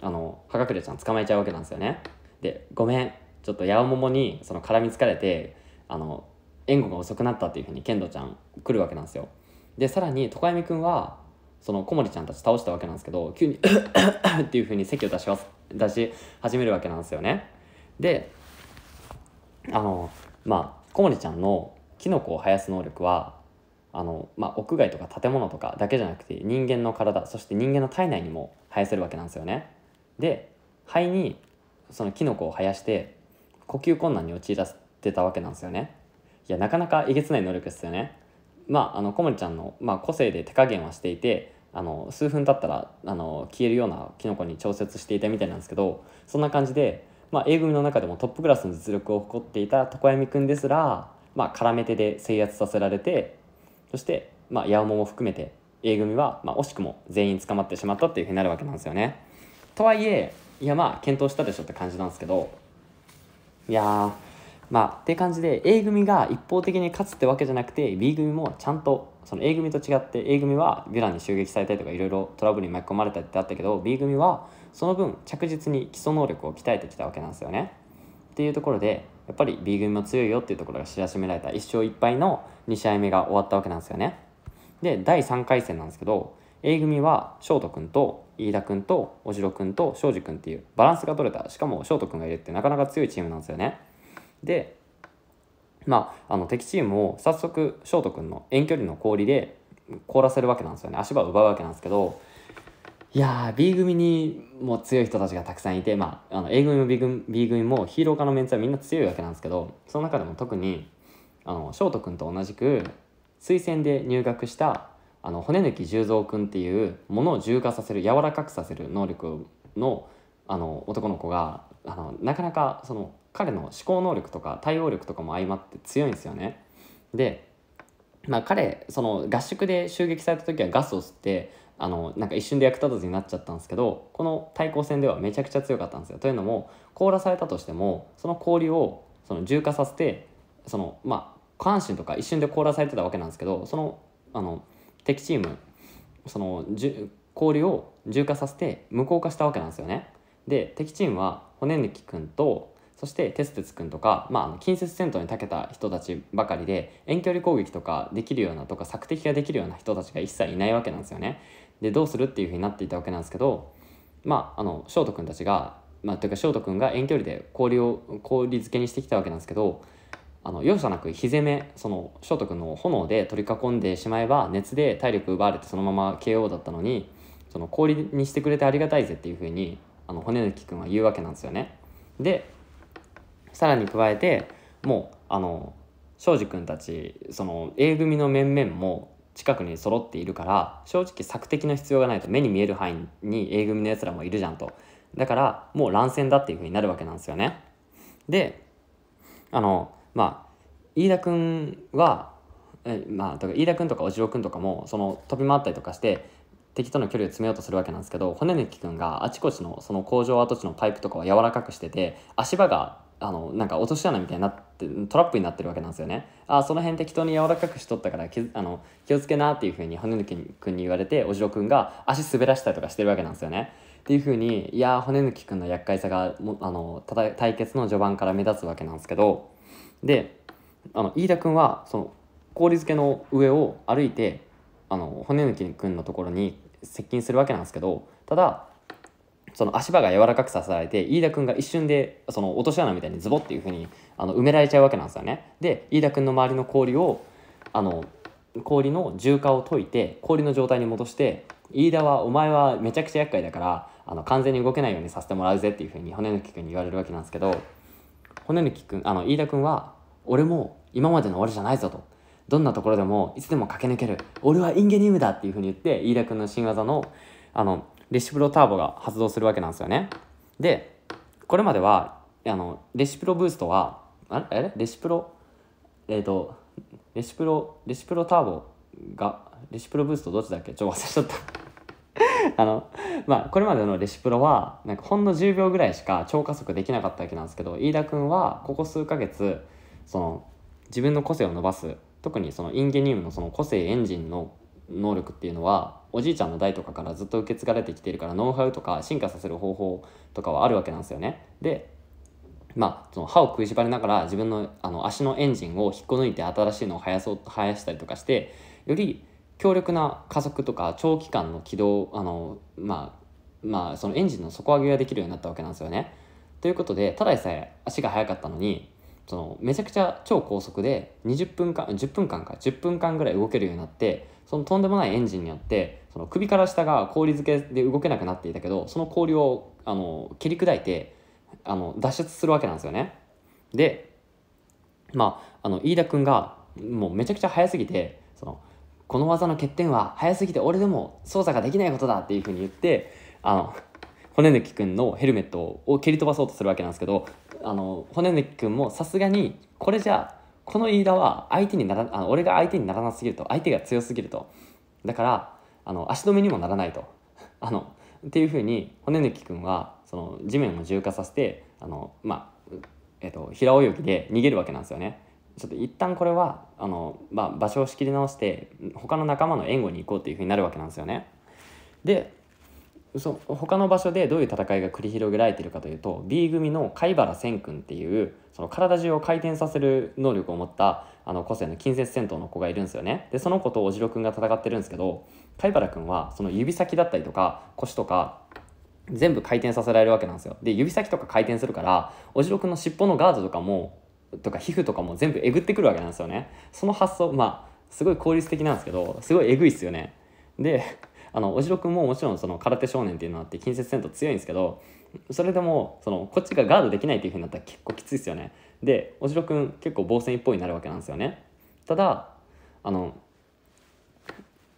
あの葉隠れちゃん捕まえちゃうわけなんですよねでごめんちょっと八百桃にその絡みつかれてあの援護が遅くなったっていうふうにンドちゃん来るわけなんですよでさらに常く君はその小森ちゃんたち倒したわけなんですけど急に っていうふうに咳を出し出し始めるわけなんですよねであのまあ小森ちゃんのキノコを生やす能力はあの、まあ、屋外とか建物とかだけじゃなくて人間の体そして人間の体内にも生やせるわけなんですよねで肺にそのキノコを生やして呼吸困難に陥らせてたわけなんですよねいやなかなかえげつない能力ですよねまああの小森ちゃんの、まあ、個性で手加減はしていてあの数分経ったらあの消えるようなキノコに調節していたみたいなんですけどそんな感じで、まあ、A 組の中でもトップクラスの実力を誇っていた常闇くんですら、まあ、絡め手で制圧させられてそして、まあ、八百も含めて A 組は、まあ、惜しくも全員捕まってしまったっていうふうになるわけなんですよね。とはいえいやまあ検討したでしょって感じなんですけどいやまあって感じで A 組が一方的に勝つってわけじゃなくて B 組もちゃんとその A 組と違って A 組はヴィランに襲撃されたりとかいろいろトラブルに巻き込まれたりってあったけど B 組はその分着実に基礎能力を鍛えてきたわけなんですよね。っていうところでやっぱり B 組も強いよっていうところが知らしめられた1勝1敗の2試合目が終わったわけなんですよね。で第3回戦なんですけど A 組は翔斗君と飯田君と小次郎君と庄司君っていうバランスが取れたしかも翔斗君がいるってなかなか強いチームなんですよね。でまあ、あの敵チームを早速翔斗君の遠距離の氷で凍らせるわけなんですよね足場を奪うわけなんですけどいやー B 組にも強い人たちがたくさんいて、まあ、あの A 組も B 組 B 組もヒーロー化のメンツはみんな強いわけなんですけどその中でも特にあの翔斗君と同じく推薦で入学したあの骨抜き重蔵君っていうものを重化させる柔らかくさせる能力のあの男の子があのなかなかその彼の思考能力とか対応力とかも相まって強いんですよね。で、まあ、彼その合宿で襲撃された時はガスを吸ってあのなんか一瞬で役立たずになっちゃったんですけどこの対抗戦ではめちゃくちゃ強かったんですよ。というのも凍らされたとしてもその氷をその重化させてそのまあ下半身とか一瞬で凍らされてたわけなんですけどそのあの敵チームその氷を重化させて無効化したわけなんですよね。で敵チームは骨抜き君とそして鉄鉄君とか、まあ、近接戦闘に長けた人たちばかりで遠距離攻撃とかできるようなとか索敵ができるような人たちが一切いないわけなんですよね。でどうするっていうふうになっていたわけなんですけど、まあ、あの翔ョ君たちが、まあ、というか翔ョ君が遠距離で氷を氷漬けにしてきたわけなんですけどあの容赦なく火攻めその翔徳君の炎で取り囲んでしまえば熱で体力奪われてそのまま KO だったのにその氷にしてくれてありがたいぜっていうふうにあの骨抜き君は言うわけなんですよね。でさらに加えてもうあの庄司君たちその A 組の面々も近くに揃っているから正直索敵の必要がないと目に見える範囲に A 組のやつらもいるじゃんとだからもう乱戦だっていうふうになるわけなんですよね。であのまあ飯田君はえ、まあ、とか飯田君とかおじろ君とかもその飛び回ったりとかして敵との距離を詰めようとするわけなんですけど骨抜き君があちこちのその工場跡地のパイプとかを柔らかくしてて足場があのなんか落とし穴みたいになってトラップになってるわけなんですよねあその辺適当に柔らかくしとったからあの気をつけなっていうふうに骨抜き君に言われておじろ君が足滑らしたりとかしてるわけなんですよねっていうふうにいや骨抜き君の厄介さがもあの対決の序盤から目立つわけなんですけどであの飯田君はその氷漬けの上を歩いてあの骨抜き君のところに接近するわけなんですけどただその足場が柔らかくさせられて飯田君が一瞬でその落とし穴みたいにズボっていうふうにあの埋められちゃうわけなんですよね。で飯田君の周りの氷をあの氷の重化を解いて氷の状態に戻して飯田はお前はめちゃくちゃ厄介だからあの完全に動けないようにさせてもらうぜっていうふうに骨抜き君に言われるわけなんですけど骨抜き君あの飯田君は俺も今までの俺じゃないぞと。どんなところでもいつでも駆け抜ける。俺はインゲニウムだっていうふうに言って、飯田君の新技の、あの、レシプロターボが発動するわけなんですよね。で、これまでは、あの、レシプロブーストは、あれあれレシプロ、えっ、ー、と、レシプロ、レシプロターボが、レシプロブーストどっちだっけちょっと忘れちゃった あの、まあ、これまでのレシプロは、なんかほんの10秒ぐらいしか超加速できなかったわけなんですけど、飯田君はここ数ヶ月、その自分の個性を伸ばす特にそのインゲニウムのその個性エンジンの能力っていうのはおじいちゃんの代とかからずっと受け継がれてきてるからノウハウとか進化させる方法とかはあるわけなんですよね。でまあ、その歯を食いしばりながら自分のあの足のエンジンを引っこ抜いて新しいのを生やそう生やしたりとかしてより強力な加速とか長期間の軌道あの、まあ、まあそのエンジンの底上げができるようになったわけなんですよね。ということでただでさえ足が速かったのにそのめちゃくちゃ超高速で20分間10分間か10分間ぐらい動けるようになってそのとんでもないエンジンによってその首から下が氷漬けで動けなくなっていたけどその氷をあの切り砕いてあの脱出するわけなんですよね。でまああの飯田君がもうめちゃくちゃ速すぎてそのこの技の欠点は速すぎて俺でも操作ができないことだっていうふうに言ってあの骨抜き君のヘルメットを蹴り飛ばそうとするわけなんですけどあの骨抜き君もさすがにこれじゃこの飯田は相手にならあの俺が相手にならなすぎると相手が強すぎるとだからあの足止めにもならないと あのっていうふうに骨抜き君はその地面を重化させてあの、まあえーと平泳ぎで逃げるわけなんですよね。ちょっと一旦これはあの、まあ、場所を仕切り直して他の仲間の援護に行こうというふうになるわけなんですよね。でそ他の場所でどういう戦いが繰り広げられているかというと B 組の貝原千君っていうその体中を回転させる能力を持ったあの個性の近接戦闘の子がいるんですよねでその子とおじろくんが戦ってるんですけど貝原君はその指先だったりとか腰とか全部回転させられるわけなんですよで指先とか回転するからおじろくんの尻尾のガードとかもとか皮膚とかも全部えぐってくるわけなんですよねその発想まあすごい効率的なんですけどすごいえぐいっすよねであのお城くんももちろんその空手少年っていうのって近接戦闘強いんですけどそれでもそのこっちがガードできないっていうふうになったら結構きついですよねでお城くん結構防戦一方になるわけなんですよねただあの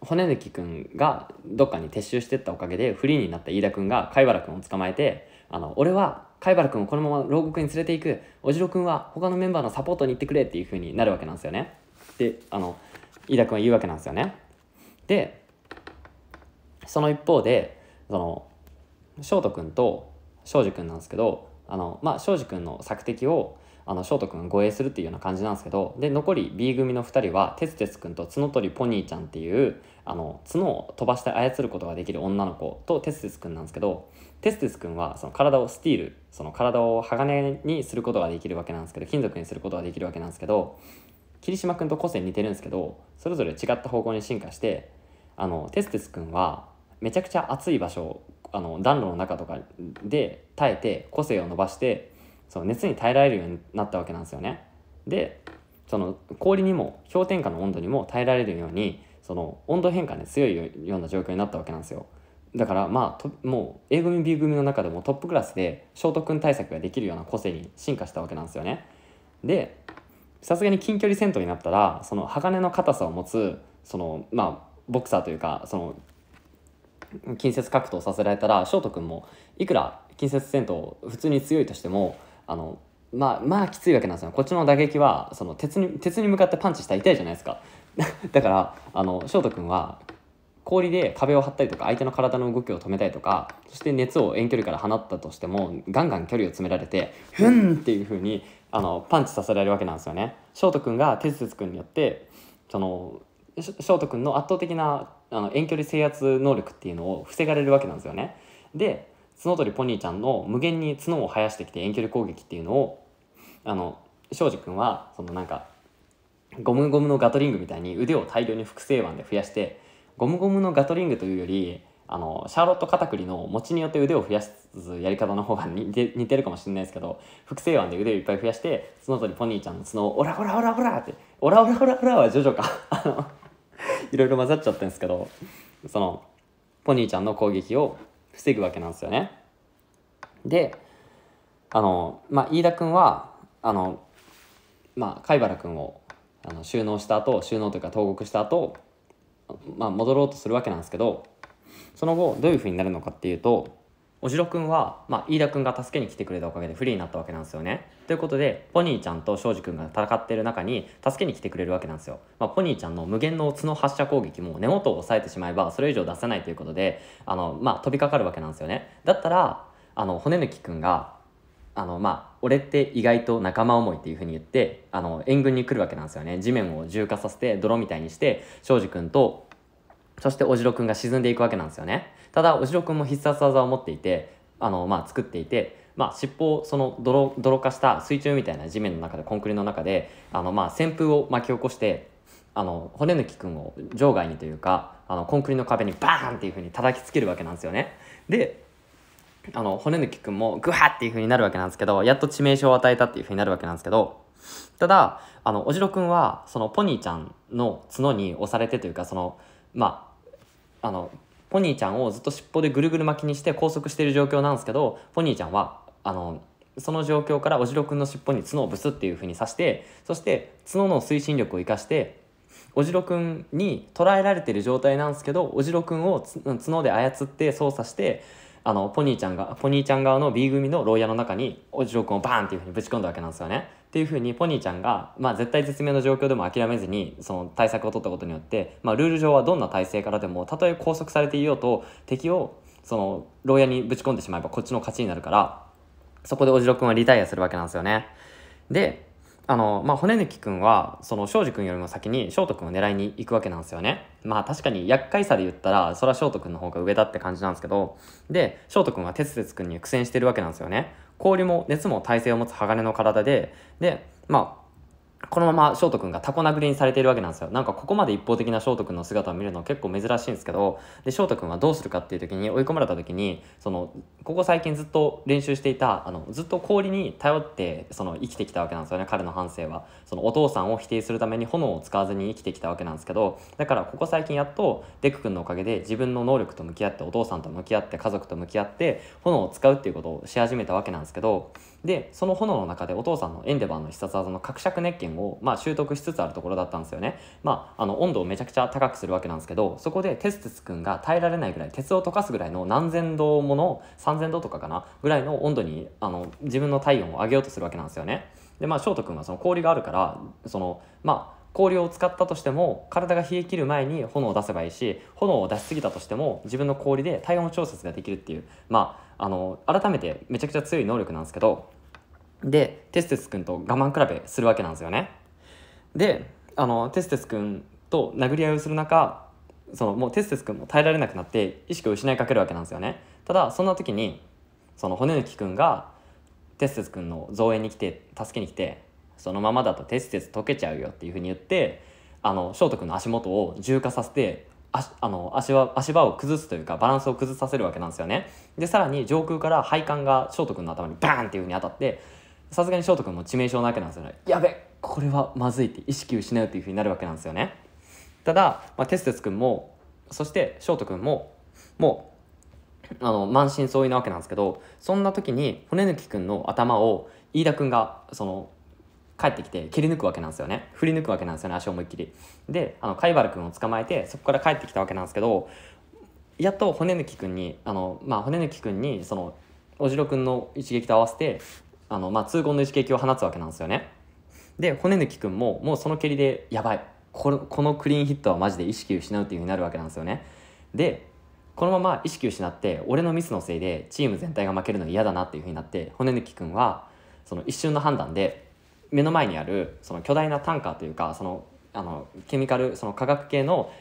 骨抜きくんがどっかに撤収してったおかげでフリーになった飯田くんが貝原くんを捕まえてあの俺は貝原くんをこのまま牢獄に連れていくお城くんは他のメンバーのサポートに行ってくれっていうふうになるわけなんですよねであの飯田くんは言うわけなんですよねでその一方でその翔太君と庄司君なんですけどあの、まあ、庄司君の作敵をあの翔太君が護衛するっていうような感じなんですけどで残り B 組の2人は哲哲てつ君と角取りポニーちゃんっていうあの角を飛ばして操ることができる女の子と哲哲てつ君なんですけど哲哲てつ君はその体をスティールその体を鋼にすることができるわけなんですけど金属にすることができるわけなんですけど桐島君と個性似てるんですけどそれぞれ違った方向に進化してあのテステ君はめちゃくちゃ暑い場所あの暖炉の中とかで耐えて個性を伸ばしてその熱に耐えられるようになったわけなんですよね。でその氷にも氷点下の温度にも耐えられるようにその温度変化に、ね、強いような状況になったわけなんですよ。だからまあもう A 組 B 組の中でもトップクラスでショート君対策ができるような個性に進化したわけなんですよね。でさすがに近距離戦闘になったらその鋼の硬さを持つそのまあボクサーというかその近接格闘させられたら翔斗君もいくら近接戦闘普通に強いとしてもあのまあまあきついわけなんですよこっちの打撃はその鉄に鉄に向かってパンチしたら痛いじゃないですか だからあの翔斗君は氷で壁を張ったりとか相手の体の動きを止めたりとかそして熱を遠距離から放ったとしてもガンガン距離を詰められてふんっていう風にあにパンチさせられるわけなんですよね。翔斗君が哲哲君によってその翔斗君の圧倒的なあの遠距離制圧能力っていうのを防がれるわけなんですよね。で角取ポニーちゃんの無限に角を生やしてきて遠距離攻撃っていうのをあの庄司君はそのなんかゴムゴムのガトリングみたいに腕を大量に複製腕で増やしてゴムゴムのガトリングというよりあのシャーロット・カタクリの持ちによって腕を増やすやり方の方が似て似てるかもしれないですけど複製腕で腕をいっぱい増やして角取ポニーちゃんの角を「オラオラオラオラ」って「オラオラオラオラ」はジョジョか。いろいろ混ざっちゃったんですけどそのポニーちゃんの攻撃を防ぐわけなんですよね。であの、まあ、飯田君はあの、まあ、貝原君をあの収納した後収納というか投獄した後、まあ、戻ろうとするわけなんですけどその後どういうふうになるのかっていうとお城くんは、まあ、飯田くんが助けに来てくれたおかげでフリーになったわけなんですよね。ということで、ポニーちゃんと庄司くんが戦ってる中に、助けに来てくれるわけなんですよ。まあ、ポニーちゃんの無限の角発射攻撃も根元を押さえてしまえば、それ以上出せないということで、あの、まあ、飛びかかるわけなんですよね。だったら、あの、骨抜きくんが、あの、まあ、俺って意外と仲間思いっていうふうに言って、あの、援軍に来るわけなんですよね。地面を重化させて、泥みたいにして、庄司くんとそしておじろくんが沈んでいくわけなんですよね。ただ、おじろくんも必殺技を持っていて、あの、まあ、作っていて、まあ、尻尾をその泥泥化した水中みたいな地面の中でコンクリの中であの、まあ、旋風を巻き起こしてあの骨抜きくんを場外にというかあのコンクリの壁にバーンっていうふうに叩きつけるわけなんですよね。であの骨抜きくんもグワッっていうふうになるわけなんですけどやっと致命傷を与えたっていうふうになるわけなんですけどただあのおじろくんはそのポニーちゃんの角に押されてというかそのまああのポニーちゃんをずっと尻尾でぐるぐる巻きにして拘束している状況なんですけどポニーちゃんはあのその状況からおじろくんの尻尾に角をブスっていう風に刺してそして角の推進力を生かしておじろくんに捕らえられてる状態なんですけどおじろくんを角で操って操作してあのポニーちゃんがポニーちゃん側の B 組の牢屋の中におじろくんをバーンっていう風にぶち込んだわけなんですよね。っていうふうにポニーちゃんが、まあ、絶対絶命の状況でも諦めずにその対策を取ったことによって、まあ、ルール上はどんな体制からでもたとえ拘束されていようと敵をその牢屋にぶち込んでしまえばこっちの勝ちになるからそこでおじろくんはリタイアするわけなんですよね。であの、まあ、骨抜きくんは、その、庄司くんよりも先に、翔斗くんを狙いに行くわけなんですよね。まあ、確かに、厄介さで言ったら、それは翔斗くんの方が上だって感じなんですけど、で、翔斗くんは哲哲くんに苦戦してるわけなんですよね。氷も熱も耐性を持つ鋼の体ででまあこのまま翔斗君がタコ殴りにされているわけなんですよ。なんかここまで一方的な翔斗君の姿を見るの結構珍しいんですけど、で、翔斗君はどうするかっていう時に追い込まれた時に、その、ここ最近ずっと練習していた、あの、ずっと氷に頼って、その、生きてきたわけなんですよね、彼の反省は。その、お父さんを否定するために炎を使わずに生きてきたわけなんですけど、だからここ最近やっと、デク君のおかげで自分の能力と向き合って、お父さんと向き合って、家族と向き合って、炎を使うっていうことをし始めたわけなんですけど、でその炎の中でお父さんのエンデバーの必殺技の核尺熱拳を、まあ、習得しつつあるところだったんですよね、まあ、あの温度をめちゃくちゃ高くするわけなんですけどそこでテステス君が耐えられないぐらい鉄を溶かすぐらいの何千度もの3000度とかかなぐらいの温度にあの自分の体温を上げようとするわけなんですよねでまあ翔ト君はその氷があるからそのまあ氷を使ったとしても体が冷え切る前に炎を出せばいいし炎を出しすぎたとしても自分の氷で体温調節ができるっていうまああの改めてめちゃくちゃ強い能力なんですけどでテステス君と我慢比べするわけなんですよね。であのテステス君と殴り合いをする中そのもうテステス君も耐えられなくなって意識を失いかけるわけなんですよね。ただそんな時にその骨抜き君がテステス君の造園に来て助けに来てそのままだとテステス溶けちゃうよっていうふうに言ってあのート君の足元を重化させて足あの足は足場を崩すというかバランスを崩させるわけなんですよねでさらに上空から配管が翔斗君の頭にバーンっていう風に当たってさすがに翔斗君も致命傷なわけなんですよねやべこれはまずいって意識失うっていう風になるわけなんですよねただ、まあ、テステス君もそして翔斗君ももうあの満身創痍なわけなんですけどそんな時に骨抜き君の頭を飯田君がその帰ってきて切り抜くわけなんですよね振り抜くわけなんですよね足を思いっきりであの貝原君を捕まえてそこから帰ってきたわけなんですけどやっと骨抜き君にあの、まあ、骨抜き君にそのおじろ君の一撃と合わせてあの、まあ、痛恨の一撃を放つわけなんですよねで骨抜き君ももうその蹴りでやばいこのこのクリーンヒットはマジで意識失うっていうふうになるわけなんですよねでこのまま意識失って俺のミスのせいでチーム全体が負けるの嫌だなっていうふうになって骨抜き君はその一瞬の判断で目の前にあるその巨大なタンカーというかそのあのケミカルその化学系の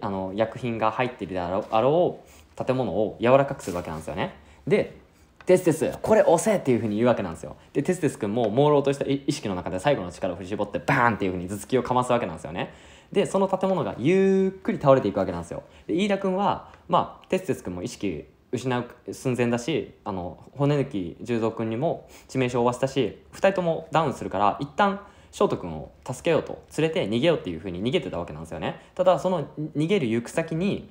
あの薬品が入っているであろう建物を柔らかくするわけなんですよね。でテステスこれ押せっていうふうに言うわけなんですよでテステス君も朦朧とした意識の中で最後の力を振り絞ってバーンっていうふうに頭突きをかますわけなんですよねでその建物がゆっくり倒れていくわけなんですよで飯田君はまあテステス君も意識失う寸前だしあの骨抜き十三君にも致命傷を負わせたし2人ともダウンするから一旦翔太君を助けようと連れて逃げようっていうふうに逃げてたわけなんですよねただその逃げる行く先に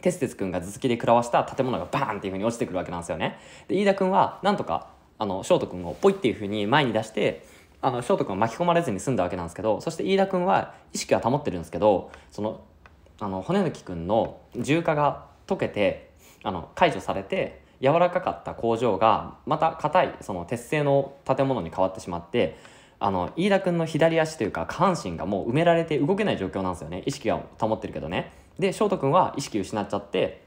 テステ君が頭突きで食らわした建物がバーンっていうふうに落ちてくるわけなんですよねで飯田君はなんとかあの翔太君をポイっていうふうに前に出してあの翔太君は巻き込まれずに済んだわけなんですけどそして飯田君は意識は保ってるんですけどそのあの骨抜き君の重火が溶けてあの解除されて柔らかかった工場がまた硬いその鉄製の建物に変わってしまってあの飯田君の左足というか下半身がもう埋められて動けない状況なんですよね意識は保ってるけどねで翔斗君は意識失っちゃって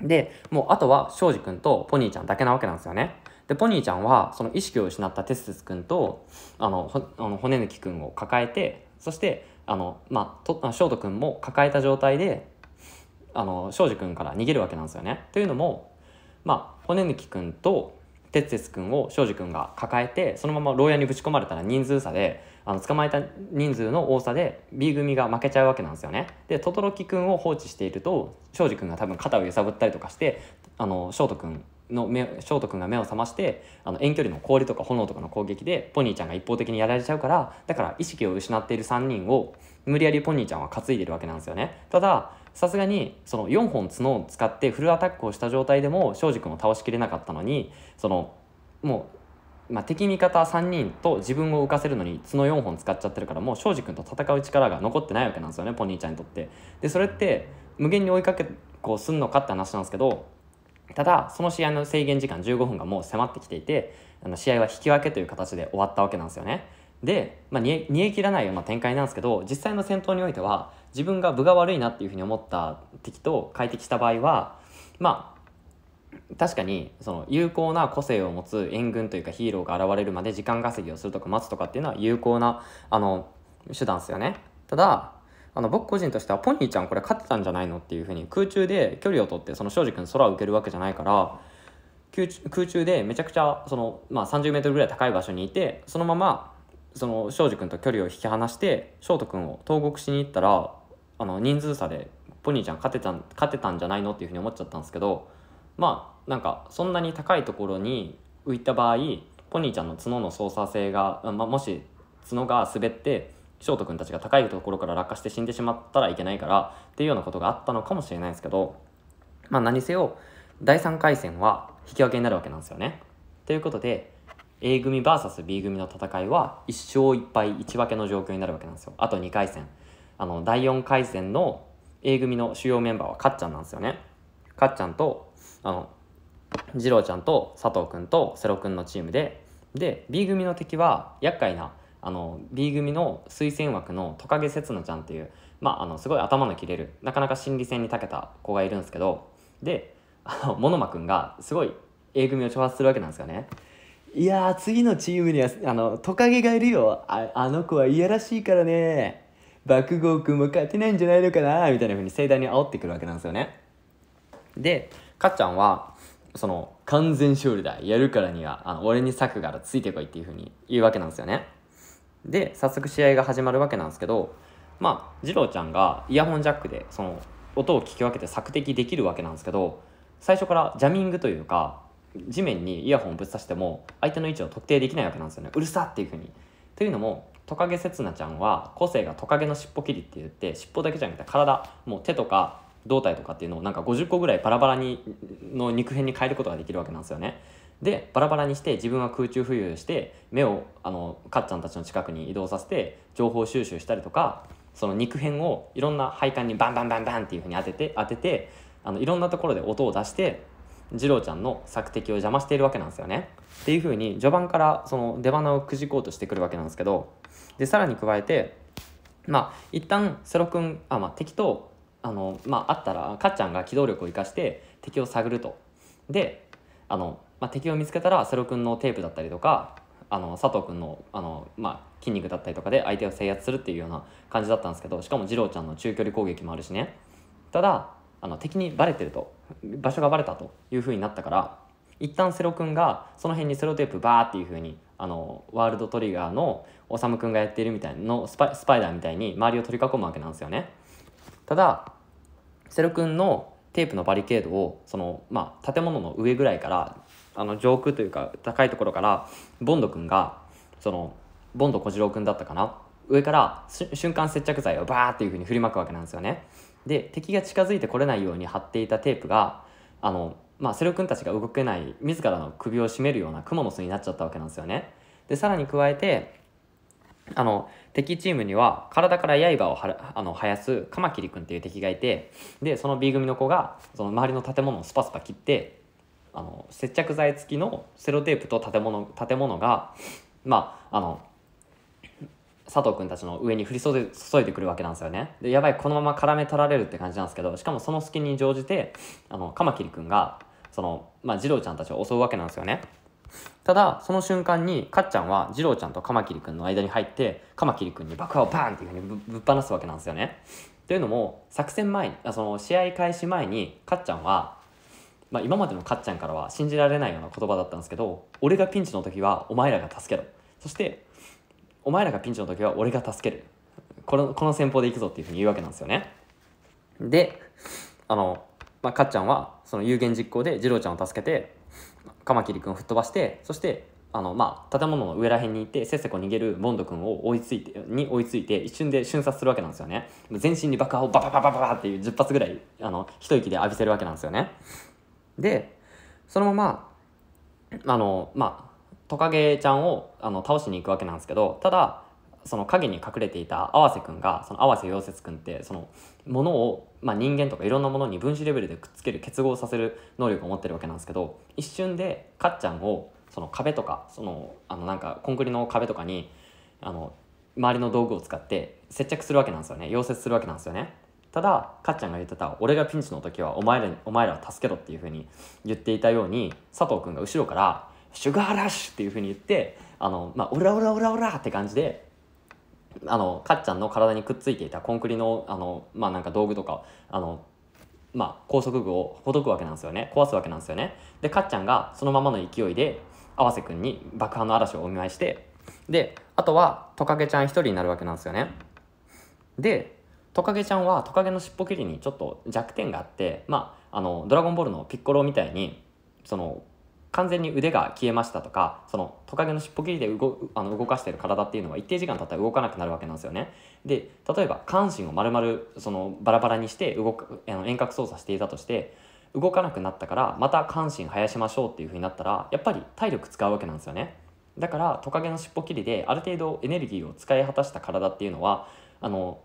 でもうあとは庄司君とポニーちゃんだけなわけなんですよねでポニーちゃんはその意識を失ったテステス君とあのあの骨抜き君を抱えてそしてあの、まあ、と君も抱えた状態であの庄司君から逃げるわけなんですよね。というのも、まあ、骨抜き君と哲哲君を庄司君が抱えてそのまま牢屋にぶち込まれたら人数差であの捕まえた人数の多さで B 組が負けちゃうわけなんですよね。で轟君を放置していると庄司君が多分肩を揺さぶったりとかしてあの翔斗君の目ショ君が目を覚ましてあの遠距離の氷とか炎とかの攻撃でポニーちゃんが一方的にやられちゃうからだから意識を失っている3人を無理やりポニーちゃんは担いでるわけなんですよねたださすがにその4本角を使ってフルアタックをした状態でも庄司君を倒しきれなかったのにそのもう、まあ、敵味方3人と自分を浮かせるのに角4本使っちゃってるからもう庄司君と戦う力が残ってないわけなんですよねポニーちゃんにとって。でそれって無限に追いかけこうすんのかって話なんですけどただその試合の制限時間15分がもう迫ってきていてあの試合は引き分けという形で終わったわけなんですよね。で、まあ、煮え切らないような展開なんですけど実際の戦闘においては自分が分が悪いなっていうふうに思った敵と快適した場合はまあ確かにその有効な個性を持つ援軍というかヒーローが現れるまで時間稼ぎをするとか待つとかっていうのは有効なあの手段ですよね。ただあの僕個人としてはポニーちゃんこれ勝ってたんじゃないのっていうふうに空中で距離を取ってその庄司君空を受けるわけじゃないから空中でめちゃくちゃその、まあ、30m ぐらい高い場所にいてそのままその庄司君と距離を引き離して翔斗君を投獄しに行ったらあの人数差でポニーちゃん勝てた勝てたんじゃないのっていうふうに思っちゃったんですけどまあなんかそんなに高いところに浮いた場合ポニーちゃんの角の操作性が、まあ、もし角が滑って翔太君たちが高いところから落下して死んでしまったらいけないからっていうようなことがあったのかもしれないですけど、まあ、何せよ第3回戦は引き分けになるわけなんですよね。ということで A 組 VSB 組の戦いは1勝1敗1分けの状況になるわけなんですよあと2回戦。あの第4回戦の A 組の主要メンバーはかっちゃんなんですよねかっちゃんとあの次郎ちゃんと佐藤君と瀬呂君のチームでで B 組の敵は厄介なあの B 組の推薦枠のトカゲせつなちゃんっていう、まあ、あのすごい頭の切れるなかなか心理戦に長けた子がいるんですけどであのモノマくんがすごい A 組を挑発するわけなんですよね。いや次のチームにはあのトカゲがいるよああの子はいやらしいからね爆豪君も勝てないんじゃないのかなみたいな風に盛大に煽ってくるわけなんですよねでかっちゃんはその完全勝利だやるからにはあの俺に策があるついてこいっていう風に言うわけなんですよねで早速試合が始まるわけなんですけどまあ二郎ちゃんがイヤホンジャックでその音を聞き分けて索敵できるわけなんですけど最初からジャミングというか地面にイヤホンをぶっ刺しても相手の位置を特定できないわけなんですよねうるさっていう風にというのもトカゲせつなちゃんは個性がトカゲの尻尾切りって言って尻尾だけじゃなくて体もう手とか胴体とかっていうのをなんか50個ぐらいバラバラにの肉片に変えることができるわけなんですよね。でバラバラにして自分は空中浮遊して目をあのかっちゃんたちの近くに移動させて情報収集したりとかその肉片をいろんな配管にバンバンバンバンっていうふうに当てて当ててあのいろんなところで音を出して二郎ちゃんの索敵を邪魔しているわけなんですよね。っていうふうに序盤からその出花をくじこうとしてくるわけなんですけどでさらに加えてまあ一旦セロ君あ、まあ、敵とあの、まあ、あったらかっちゃんが機動力を生かして敵を探ると。であの、まあ、敵を見つけたらセロ君のテープだったりとかあの佐藤君のあの、まあ、筋肉だったりとかで相手を制圧するっていうような感じだったんですけどしかも二郎ちゃんの中距離攻撃もあるしねただあの敵にバレてると場所がバレたというふうになったから一旦セロ君がその辺にセロテープバーっていうふうにあのワールドトリガーのおさむくんがやっているみたいのスパスパイダーみたいに周りを取り囲むわけなんですよね。ただセロ君のテープのバリケードをその、まあ、建物の上ぐらいからあの上空というか高いところからボンド君がそのボンド小次郎君だったかな上から瞬間接着剤をバーっていうふうに振りまくわけなんですよね。で敵が近づいてこれないように貼っていたテープがあのまあ、セロ君たちが動けない自らの首を絞めるような蜘蛛の巣になっちゃったわけなんですよね。でさらに加えてあの敵チームには体から刃をはあの生やすカマキリ君っていう敵がいてでその B 組の子がその周りの建物をスパスパ切ってあの接着剤付きのセロテープと建物建物がまああの佐藤君たちの上に降り注いでくるわけなんですよねでやばいこのまま絡め取られるって感じなんですけどしかもその隙に乗じてあのカマキリ君がその、まあ、二郎ちゃんたちを襲うわけなんですよね。ただその瞬間にかっちゃんは二郎ちゃんとカマキリくんの間に入ってカマキリくんに爆破をバーンっていうふうにぶっ放すわけなんですよね。というのも作戦前あその試合開始前にかっちゃんは、まあ、今までのかっちゃんからは信じられないような言葉だったんですけど俺がピンチの時はお前らが助けろそしてお前らがピンチの時は俺が助けるこのこの戦法で行くぞっていうふうに言うわけなんですよね。であのまあ、かっちゃんはその有言実行で次郎ちゃんを助けてカマキリ君を吹っ飛ばしてそしてあの、まあ、建物の上らへんに行ってせっせこ逃げるボンド君を追いついてに追いついて一瞬で瞬殺するわけなんですよね全身に爆破をババババババっていう10発ぐらいあの一息で浴びせるわけなんですよねでそのままあのまあトカゲちゃんをあの倒しに行くわけなんですけどただその影に隠れていた淡瀬くんがその淡瀬溶接くんってそのものを、まあ、人間とかいろんなものに分子レベルでくっつける結合させる能力を持ってるわけなんですけど一瞬でかっちゃんをその壁とかそのあのなんかコンクリの壁とかにあの周りの道具を使って接着するわけなんですよね溶接するわけなんですよね。ただかっちゃんが言ってた「俺がピンチの時はお前らお前らは助けろ」っていうふうに言っていたように佐藤君が後ろから「シュガーラッシュ!」っていうふうに言って「あのまあ、オラオラオラオラ!」って感じであのかっちゃんの体にくっついていたコンクリのあの、まあ、なんか道具とかあの、まあ、高速具をほどくわけなんですよね壊すわけなんですよねでかっちゃんがそのままの勢いで合わせくんに爆破の嵐をお見舞いしてであとはトカゲちゃん一人になるわけなんですよねでトカゲちゃんはトカゲの尻尾切りにちょっと弱点があってまああのドラゴンボールのピッコロみたいにその完全に腕が消えましたとかそのトカゲの尻尾切りで動あの動かしてる体っていうのは一定時間経ったら動かなくなるわけなんですよね。で例えば下半身を丸々そのバラバラにして動くあの遠隔操作していたとして動かなくなったからまた下半身生やしましょうっていう風になったらやっぱり体力使うわけなんですよね。だからトカゲの尻尾切りである程度エネルギーを使い果たした体っていうのはあの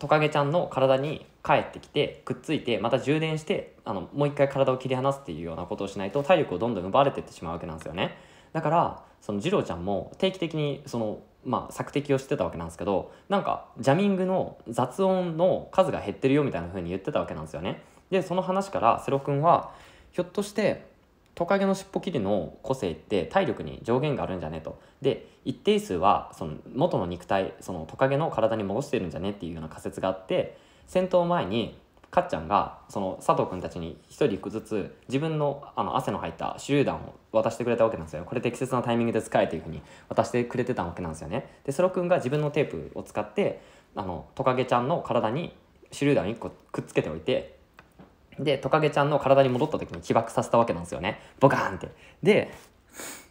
トカゲちゃんの体に帰ってきてくっついてまた充電してあのもう一回体を切り離すっていうようなことをしないと体力をどんどん奪われていってしまうわけなんですよねだからその次郎ちゃんも定期的にそのまあ索敵をしてたわけなんですけどなんかジャミングの雑音の数が減ってるよみたいな風に言ってたわけなんですよねでその話からセロ君はひょっとしてトカゲの尻尾切りの個性って体力に上限があるんじゃねとで一定数はその元の肉体そのトカゲの体に戻してるんじゃねっていうような仮説があって戦闘前にかっちゃんがその佐藤君たちに1人1個ずつ自分のあの汗の入った手榴弾を渡してくれたわけなんですよこれ適切なタイミングで使えというふうに渡してくれてたわけなんですよねでそろくんが自分のテープを使ってあのトカゲちゃんの体に手榴弾1個くっつけておいてで、トカゲちゃんの体に戻った時に起爆させたわけなんですよね。ボカーンって。で、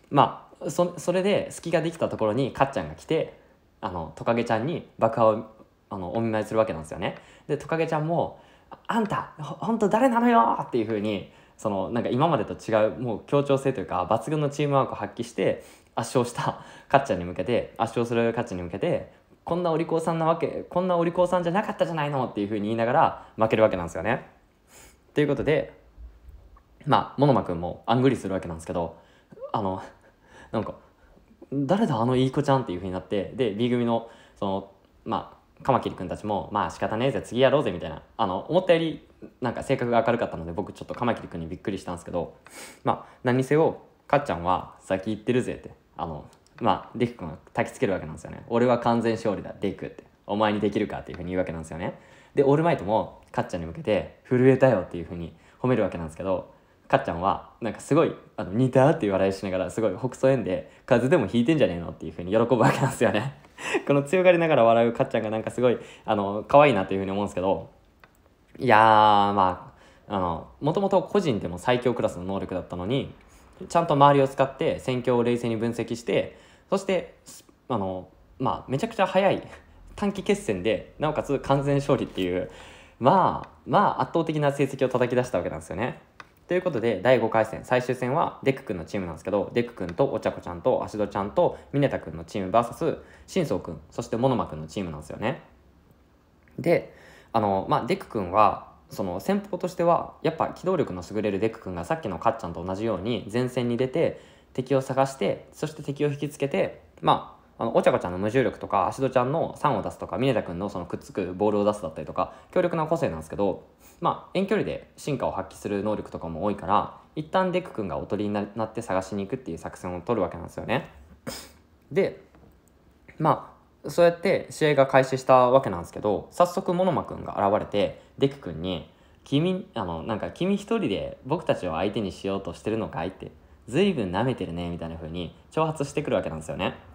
まあ、そそれで隙ができたところにかっちゃんが来て、あの、トカゲちゃんに爆破をあのお見舞いするわけなんですよね。で、トカゲちゃんも、あんた、ほんと誰なのよっていうふうに、そのなんか今までと違うもう協調性というか抜群のチームワークを発揮して圧勝したかっちゃんに向けて圧勝するかっちゃんに向けてこんなお利口さんなわけこんなお利口さんじゃなかったじゃないのっていうふうに言いながら負けるわけなんですよね。ということでまあモノマくんもあんぐりするわけなんですけどあのなんか誰だあのいい子ちゃんっていうふうになってで B 組のそのまあカマキリくんたちもまあ仕方ねえぜ次やろうぜみたいなあの思ったよりなんか性格が明るかったので僕ちょっとカマキリくんにびっくりしたんですけどまあ何にせよかっちゃんは先行ってるぜってあのまあデク君が焚きつけるわけなんですよね俺は完全勝利だデクってお前にできるかっていうふうに言うわけなんですよねでオールマイトもかっちゃんに向けて「震えたよ」っていうふうに褒めるわけなんですけどかっちゃんはなんかすごい「あの似た?」っていう笑いしながらすごい北総園で「風邪でも引いてんじゃねえの?」っていうふうに喜ぶわけなんですよね この強がりながら笑うかっちゃんがなんかすごいあの可愛いなっていうふうに思うんですけどいやまああのもともと個人でも最強クラスの能力だったのにちゃんと周りを使って戦況を冷静に分析してそしてあの、まあ、めちゃくちゃ早い短期決戦でなおかつ完全勝利っていうまあまあ圧倒的な成績を叩き出したわけなんですよね。ということで第5回戦最終戦はデック君のチームなんですけどデック君とお茶子ちゃんと足シちゃんとミネタ君のチーム VS シンソウ君そしてモノマ君のチームなんですよね。であの、まあ、デック君はその先方としてはやっぱ機動力の優れるデック君がさっきのかっちゃんと同じように前線に出て敵を探してそして敵を引きつけてまああのおちゃこちゃんの無重力とか足戸ちゃんの3を出すとか峰田君のそのくっつくボールを出すだったりとか強力な個性なんですけど、まあ、遠距離で進化を発揮する能力とかも多いから一旦デク君がおとりになって探しに行くっていう作戦を取るわけなんですよね。でまあそうやって試合が開始したわけなんですけど早速モノマくんが現れてデク君に「君あのなんか君一人で僕たちを相手にしようとしてるのかい?」って「随分舐めてるね」みたいな風に挑発してくるわけなんですよね。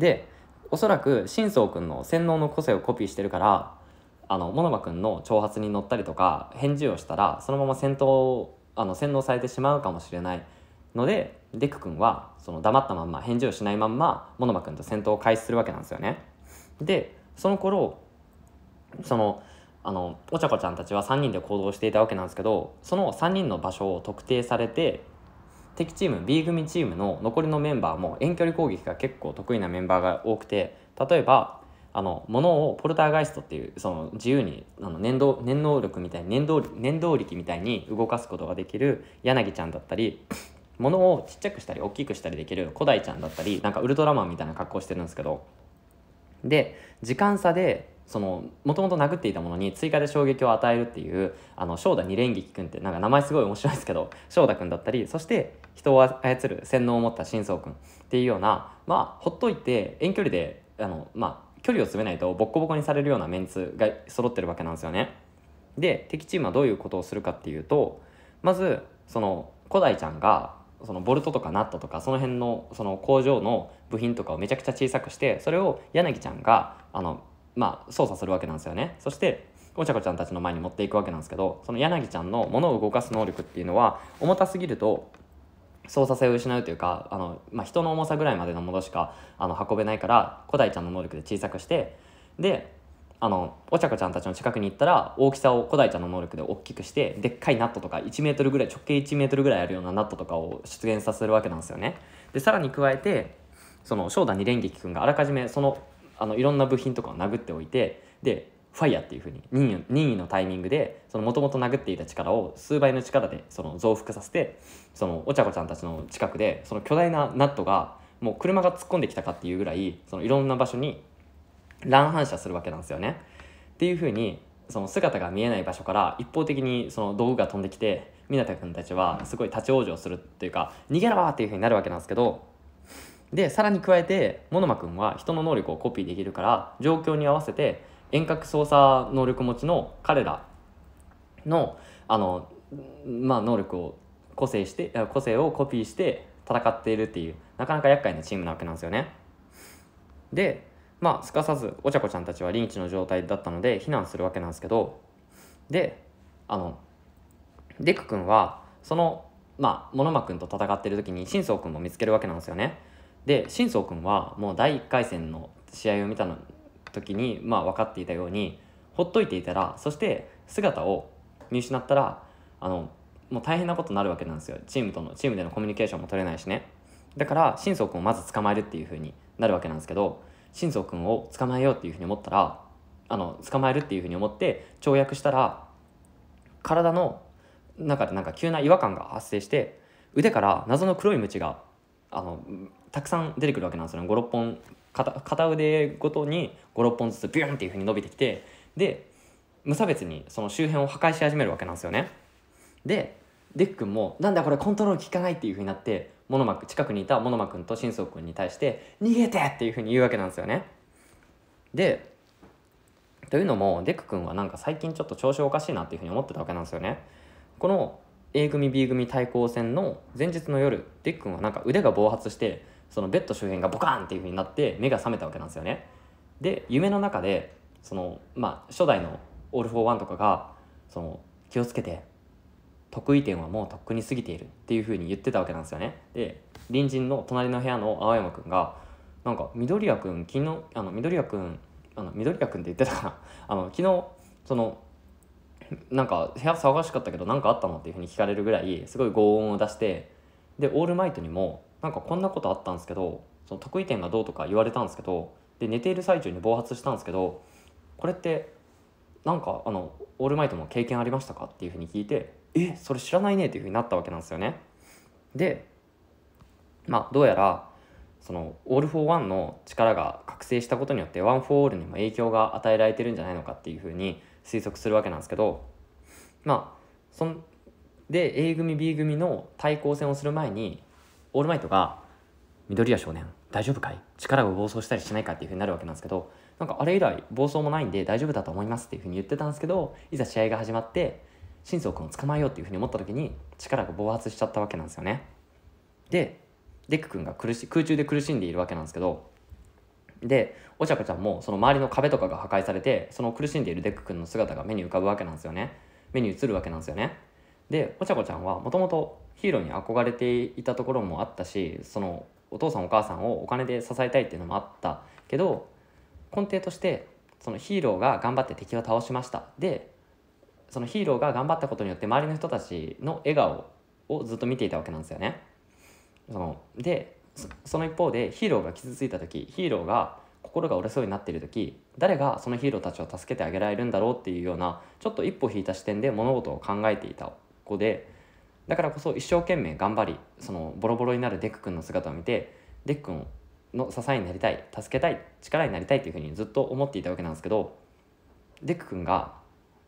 でおそらく新相君の洗脳の個性をコピーしてるからあのモノマ君の挑発に乗ったりとか返事をしたらそのまま戦闘あの洗脳されてしまうかもしれないのでデク君はその黙ったまんま返事をしないまんまモノマ君と戦闘を開始するわけなんですよね。でその頃そのあのおちゃこちゃんたちは3人で行動していたわけなんですけどその3人の場所を特定されて敵チーム B 組チームの残りのメンバーも遠距離攻撃が結構得意なメンバーが多くて例えばあの物をポルターガイストっていうその自由にあの念動念能力みたいに念動念動力みたいに動かすことができる柳ちゃんだったり物をちっちゃくしたり大きくしたりできる古代ちゃんだったりなんかウルトラマンみたいな格好してるんですけどで時間差でそのもともと殴っていたものに追加で衝撃を与えるっていうあの正太二連撃君ってなんか名前すごい面白いですけど翔太君だったりそして人を操る洗脳を持った真相君っていうようなまあほっといて遠距離であのまあ距離を詰めないとボッコボコにされるようなメンツが揃ってるわけなんですよね。で敵チームはどういうことをするかっていうとまずその古代ちゃんがそのボルトとかナットとかその辺のその工場の部品とかをめちゃくちゃ小さくしてそれを柳ちゃんがあのまあ、操作するわけなんですよね。そしておちゃこちゃんたちの前に持っていくわけなんですけどその柳ちゃんの物を動かす能力っていうのは重たすぎると操作性を失うというかあの、まあ、人の重さぐらいまでのものしかあの運べないから古代ちゃんの能力で小さくしてであのおちゃこちゃんたちの近くに行ったら大きさを古代ちゃんの能力で大きくしてでっかいナットとか1メートルぐらい直径1メートルぐらいあるようなナットとかを出現させるわけなんですよね。でさらに加えてその正田二連撃んがあらかじめそのあのいろんな部品とかを殴っておいてでファイヤーっていうふうに任意任意のタイミングでもともと殴っていた力を数倍の力でその増幅させてそのお茶子ちゃんたちの近くでその巨大なナットがもう車が突っ込んできたかっていうぐらいそのいろんな場所に乱反射するわけなんですよね。っていうふうにその姿が見えない場所から一方的にその道具が飛んできて湊君たちはすごい立ち往生するっていうか逃げろっていうふうになるわけなんですけどでさらに加えてモノマ君は人の能力をコピーできるから状況に合わせて遠隔操作能力持ちの彼らのあの、まあ、能力を個性して個性をコピーして戦っているっていうなかなか厄介なチームなわけなんですよね。でまあすかさずお茶子ちゃんたちはリンチの状態だったので避難するわけなんですけどであのデク君はそのまあモノマ君と戦ってる時にシンソウ君も見つけるわけなんですよね。で新荘君はもう第1回戦の試合を見たの時に、まあ、分かっていたようにほっといていたらそして姿を見失ったらあのもう大変なことになるわけなんですよチームとのチームでのコミュニケーションも取れないしねだから心臓君をまず捕まえるっていう風になるわけなんですけど心臓君を捕まえようっていう風に思ったらあの捕まえるっていう風に思って跳躍したら体の中でなんか急な違和感が発生して腕から謎の黒いムチがあのたくさん出てくるわけなんですよね56本片腕ごとに56本ずつビュンっていうふうに伸びてきてで無差別にその周辺を破壊し始めるわけなんですよねでデックンも「なんだこれコントロール効かない」っていうふうになってモノマく近くにいたモノマくんとシンソウ君に対して「逃げて!」っていうふうに言うわけなんですよねでというのもデック君はなんか最近ちょっと調子おかしいなっていうふうに思ってたわけなんですよねこの A 組 B 組対抗戦の前日の夜デック君はなんか腕が暴発してそのベッド周辺がボカンっていう風になって目が覚めたわけなんですよね。で夢の中でその、まあ、初代の「オール・フォー・ワン」とかがその気をつけて得意点はもうとっくに過ぎているっていう風に言ってたわけなんですよね。で隣人の隣の部屋の青山くんがなんか緑谷くん昨日あの緑谷くんあの緑谷くんって言ってたかな あの昨日そのなんか部屋騒がしかったけど何かあったのっていうふうに聞かれるぐらいすごい轟音を出してでオールマイトにもなんかこんなことあったんですけどその得意点がどうとか言われたんですけどで寝ている最中に暴発したんですけどこれってなんかあのオールマイトも経験ありましたかっていうふうに聞いてえそれ知らないねっていうふうになったわけなんですよね。でまあどうやらそのオール・フォー・ワンの力が覚醒したことによってワン・フォー・オールにも影響が与えられてるんじゃないのかっていうふうに推測するわけなんですけどまあそんで A 組 B 組の対抗戦をする前にオールマイトが「緑谷少年大丈夫かい力が暴走したりしないか?」っていうふうになるわけなんですけどなんかあれ以来暴走もないんで大丈夫だと思いますっていうふうに言ってたんですけどいざ試合が始まって心臓君を捕まえようっていうふうに思った時に力が暴発しちゃったわけなんですよね。でデック君が苦し空中で苦しんでいるわけなんですけどでおちゃこちゃんもその周りの壁とかが破壊されてその苦しんでいるデック君の姿が目に浮かぶわけなんですよね目に映るわけなんですよねでおちゃこちゃんはもともとヒーローに憧れていたところもあったしそのお父さんお母さんをお金で支えたいっていうのもあったけど根底としてそのヒーローが頑張って敵を倒しましたでそのヒーローが頑張ったことによって周りの人たちの笑顔をずっと見ていたわけなんですよね。そのでその一方でヒーローが傷ついた時ヒーローが心が折れそうになっている時誰がそのヒーローたちを助けてあげられるんだろうっていうようなちょっと一歩引いた視点で物事を考えていた子でだからこそ一生懸命頑張りそのボロボロになるデック君の姿を見てデック君の支えになりたい助けたい力になりたいっていうふうにずっと思っていたわけなんですけどデック君が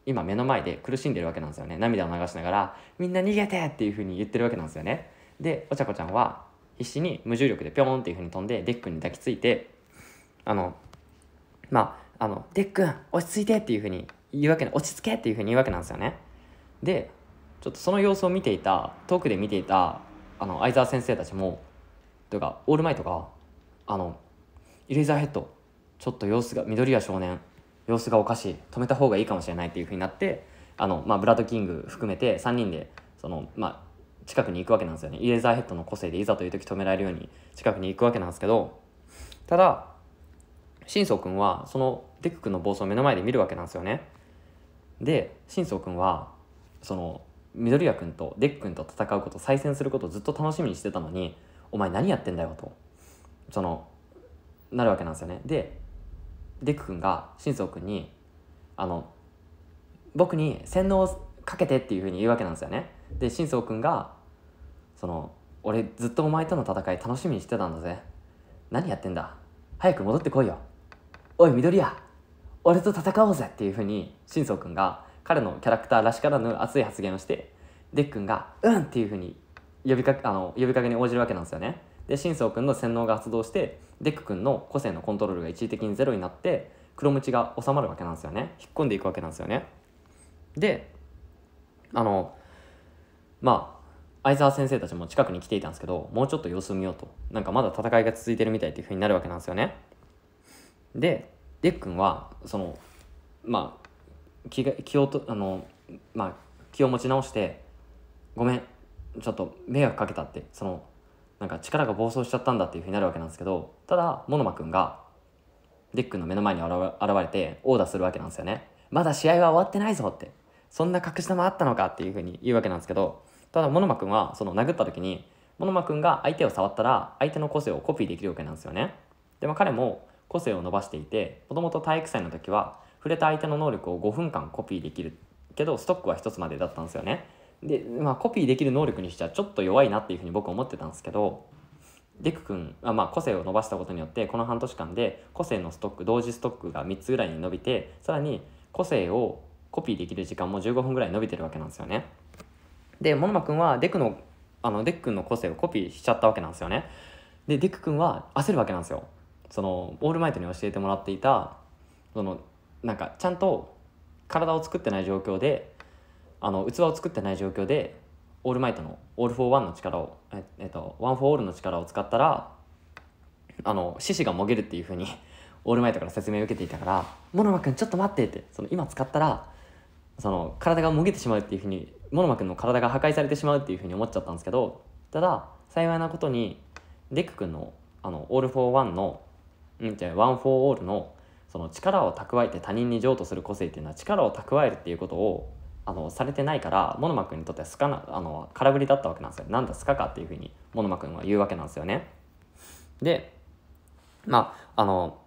今目の前で苦しんでるわけなんですよね涙を流しながら「みんな逃げて!」っていうふうに言ってるわけなんですよねでお茶子ちゃんは必死に無重力でピョーンっていうふうに飛んでデックに抱きついてあのまああの「デックン落ち着いて!」っていうふうに言うわけ落ち着けっていうふうに言うわけなんですよねでちょっとその様子を見ていた遠くで見ていたあの相沢先生たちもというかオールマイトが「あのイレーザーヘッドちょっと様子が緑谷少年様子がおかしい止めた方がいいかもしれない」っていうふうになってあの、まあ、ブラッド・キング含めて3人でその、まあ、近くに行くわけなんですよねイレーザーヘッドの個性でいざという時止められるように近くに行くわけなんですけどただ新く君はそのデク君の暴走を目の前で見るわけなんですよね。で新く君はその緑谷君とデック君と戦うこと再戦することをずっと楽しみにしてたのにお前何やってんだよとそのなるわけなんですよねでデック君が新庄君にあの僕に洗脳をかけてっていうふうに言うわけなんですよねで新庄君がその俺ずっとお前との戦い楽しみにしてたんだぜ何やってんだ早く戻ってこいよおい緑谷俺と戦おうぜっていうふうに新庄君が彼のキャラクターらしからぬ熱い発言をしてデックンが「うん!」っていうふうに呼びかけあの呼びかけに応じるわけなんですよね。で新宗君の洗脳が発動してデック君の個性のコントロールが一時的にゼロになって黒鞭が収まるわけなんですよね引っ込んでいくわけなんですよね。であのまあ相沢先生たちも近くに来ていたんですけどもうちょっと様子見ようとなんかまだ戦いが続いてるみたいっていうふうになるわけなんですよね。でデック君はそのまあ気が気をとあの、まあ、気を持ち直して「ごめんちょっと迷惑かけた」ってそのなんか力が暴走しちゃったんだっていうふうになるわけなんですけどただモノマくんがディックの目の前に現れて殴打するわけなんですよね。まだ試合は終わってないぞってそんな隠し玉あったのかっていうふうに言うわけなんですけどただモノマくんはその殴った時にモノマくんが相手を触ったら相手の個性をコピーできるわけなんですよね。でも彼も個性を伸ばしていてもともと体育祭の時は触れた相手の能力を5分間コピーできるけどストックは1つまでだったんですよね。で、まあ、コピーできる能力にしてはちょっと弱いなっていうふうに僕思ってたんですけどデク君はまあ個性を伸ばしたことによってこの半年間で個性のストック同時ストックが3つぐらいに伸びてさらに個性をコピーできる時間も15分ぐらい伸びてるわけなんですよね。でモノマ君はデクのあのデク君の個性をコピーしちゃったわけなんですよね。でデク君は焦るわけなんですよ。そのオールマイトに教えてもらっていたそのなんかちゃんと体を作ってない状況であの器を作ってない状況でオールマイトのオール・フォー・ワンの力をえ、えっと、ワン・フォー・オールの力を使ったらあの獅子がもげるっていうふうに オールマイトから説明を受けていたから「モノマくんちょっと待って」ってその今使ったらその体がもげてしまうっていうふうにモノマくんの体が破壊されてしまうっていうふうに思っちゃったんですけどただ幸いなことにデック君のあのオール・フォー・ワンの「うん、じゃワン・フォー・オールの」その力を蓄えて他人に譲渡する個性っていうのは力を蓄えるっていうことをあのされてないからモノマ君にとってはすかなあの空振りだったわけなんですよなんだすかかっていうふうにモノマ君は言うわけなんですよねでまああの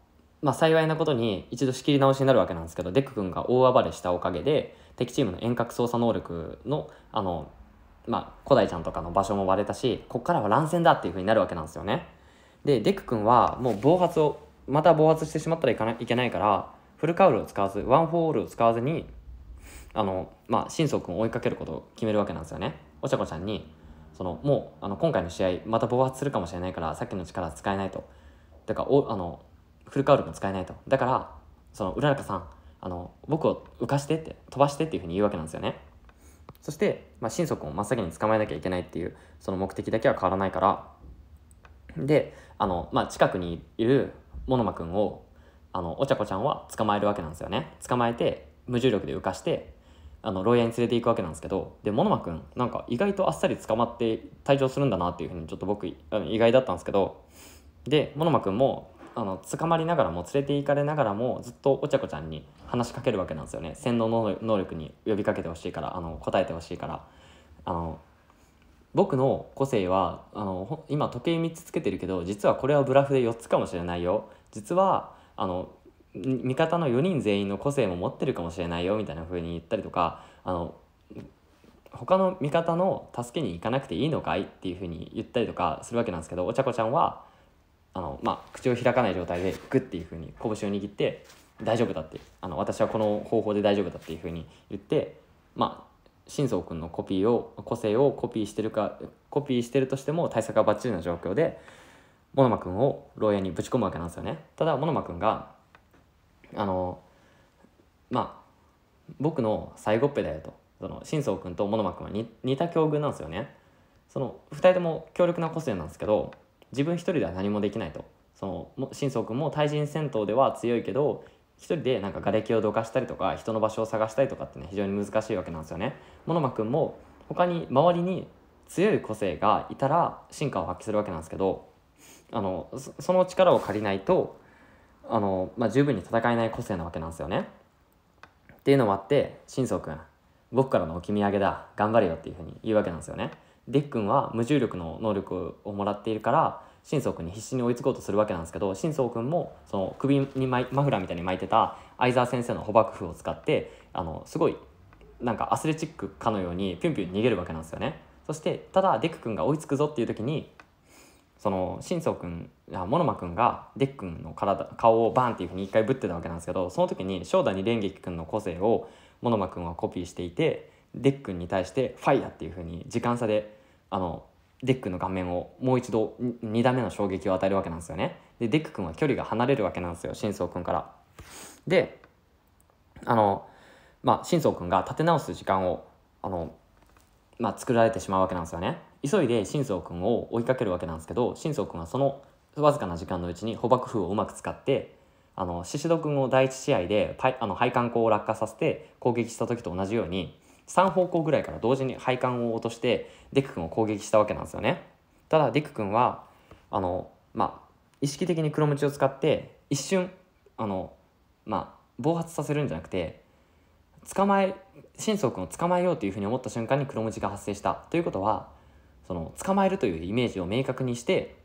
まあ、幸いなことに一度仕切り直しになるわけなんですけどデック君が大暴れしたおかげで敵チームの遠隔操作能力のあの、まあ、古代ちゃんとかの場所も割れたしこっからは乱戦だっていうふうになるわけなんですよねでデック君はもう暴発をまた暴発してしまったらいかないけないからフルカウルを使わずワン・フォー・オールを使わずにあの、まあ、心底君を追いかけることを決めるわけなんですよね。おちゃこちゃんにそのもうあの今回の試合また暴発するかもしれないからさっきの力使えないとだからおあのフルカウルも使えないとだからその浦中さんあの僕を浮かしてって飛ばしてっていうふうに言うわけなんですよねそして、まあ、心底を真っ先に捕まえなきゃいけないっていうその目的だけは変わらないからであの、まあ、近くにいるモノマくんをあのお茶子ちゃんは捕まえるわけなんですよね捕まえて無重力で浮かしてあの牢屋に連れていくわけなんですけどでモノマくんなんか意外とあっさり捕まって退場するんだなっていうふうにちょっと僕意外だったんですけどでモノマくんもあの捕まりながらも連れて行かれながらもずっとお茶子ちゃんに話しかけるわけなんですよね洗脳能力に呼びかけてほしいからあの答えてほしいからあの僕の個性はあの今時計3つつけてるけど実はこれはブラフで4つかもしれないよ実はあの味方の4人全員の個性も持ってるかもしれないよみたいな風に言ったりとかあの他の味方の助けに行かなくていいのかいっていう風に言ったりとかするわけなんですけどお茶子ちゃんはあの、まあ、口を開かない状態でグッていう風に拳を握って大丈夫だってあの私はこの方法で大丈夫だっていう風に言ってまあ新蔵君のコピーを個性をコピーしてるかコピーしてるとしても対策はバッチリな状況でモノマ君を牢屋にぶち込むわけなんですよねただモノマ君があのまあ僕の最後っぺだよとその新蔵君とモノマ君はに似た境遇なんですよねその2人とも強力な個性なんですけど自分一人では何もできないとその新蔵君も対人戦闘では強いけど一人でなんか瓦礫をどかしたりとか人の場所を探したりとかってね非常に難しいわけなんですよね。モノマくんも他に周りに強い個性がいたら進化を発揮するわけなんですけどあのその力を借りないとあの、まあ、十分に戦えない個性なわけなんですよね。っていうのもあって新く君僕からのおき土産だ頑張れよっていうふうに言うわけなんですよね。デックンは無重力の能力をもらっているから心臓くんに必死に追いつこうとするわけなんですけど心臓くんもその首にマフラーみたいに巻いてた相沢先生の捕獲符を使ってあのすごいなんかアスレチックかのようにピュンピュン逃げるわけなんですよね。そしてただデク君が追いつくぞっていう時にその心臓くんあモノマくんがデク君の体顔をバンっていうふうに一回ぶってたわけなんですけどその時に正に蓮劇君の個性をモノマくんはコピーしていてデク君に対して「ファイヤーっていうふうに時間差であのデックの画面をもう一度2打目の衝撃を与えるわけなんですよね。でデック君は距離が離れるわけなんですよ真相君から。であのまあ新宗君が立て直す時間をあの、まあ、作られてしまうわけなんですよね。急いで真相君を追いかけるわけなんですけど真相君はそのわずかな時間のうちに捕獲風をうまく使ってあの宍戸君を第1試合でパイあの配管口を落下させて攻撃した時と同じように3方向ぐらいから同時に配管を落としてデク君を攻撃したわけなんですよねただデク君はあのまあ意識的に黒鞭を使って一瞬あのまあ暴発させるんじゃなくて捕まえ心臓君を捕まえようというふうに思った瞬間に黒鞭が発生したということはその捕まえるというイメージを明確にして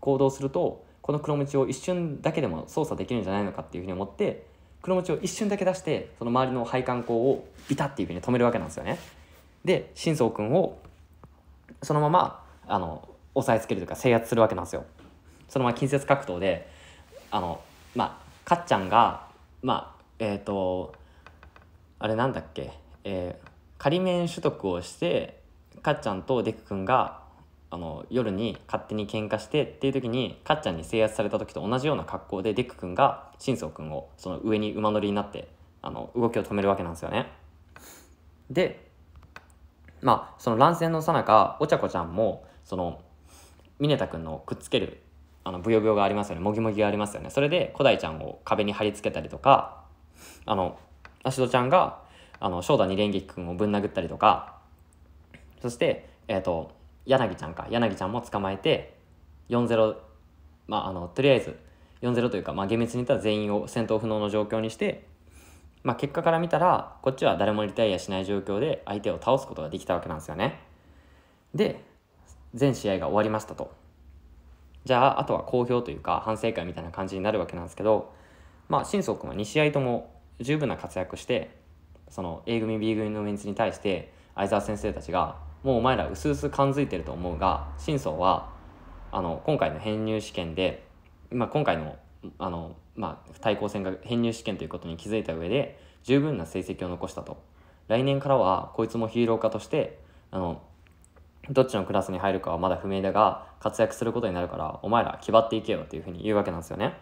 行動するとこの黒鞭を一瞬だけでも操作できるんじゃないのかっていうふうに思って黒持を一瞬だけ出してその周りの配管口をビタっていうふうに止めるわけなんですよね。で心く君をそのままあの押さえつけるというか制圧するわけなんですよ。そのまま近接格闘であのまあかっちゃんがまあえっ、ー、とあれなんだっけ、えー、仮免取得をしてかっちゃんとデク君があの夜に勝手に喧嘩してっていう時にかっちゃんに制圧された時と同じような格好でデック君がソウ君をその上に馬乗りになってあの動きを止めるわけなんですよね。でまあその乱戦のさなかお茶子ちゃんもそのミネタ君のくっつけるあのブヨブヨがありますよねもぎもぎがありますよねそれで古代ちゃんを壁に貼り付けたりとかあの足戸ちゃんがあの翔太に蓮撃君をぶん殴ったりとかそしてえっ、ー、と柳ちゃんか柳ちゃんも捕まえて40まああのとりあえず40というか、まあ、厳密に言ったら全員を戦闘不能の状況にして、まあ、結果から見たらこっちは誰もリタイアしない状況で相手を倒すことができたわけなんですよね。で全試合が終わりましたと。じゃああとは好評というか反省会みたいな感じになるわけなんですけど、まあ、新宗君は2試合とも十分な活躍してその A 組 B 組のメンツに対して相澤先生たちがもうお前ら薄々感づいてると思うが深層はあの今回の編入試験で、まあ、今回のあの、まあ、対抗戦が編入試験ということに気づいた上で十分な成績を残したと来年からはこいつもヒーロー化としてあのどっちのクラスに入るかはまだ不明だが活躍することになるからお前ら気張っていけよっていうふうに言うわけなんですよね。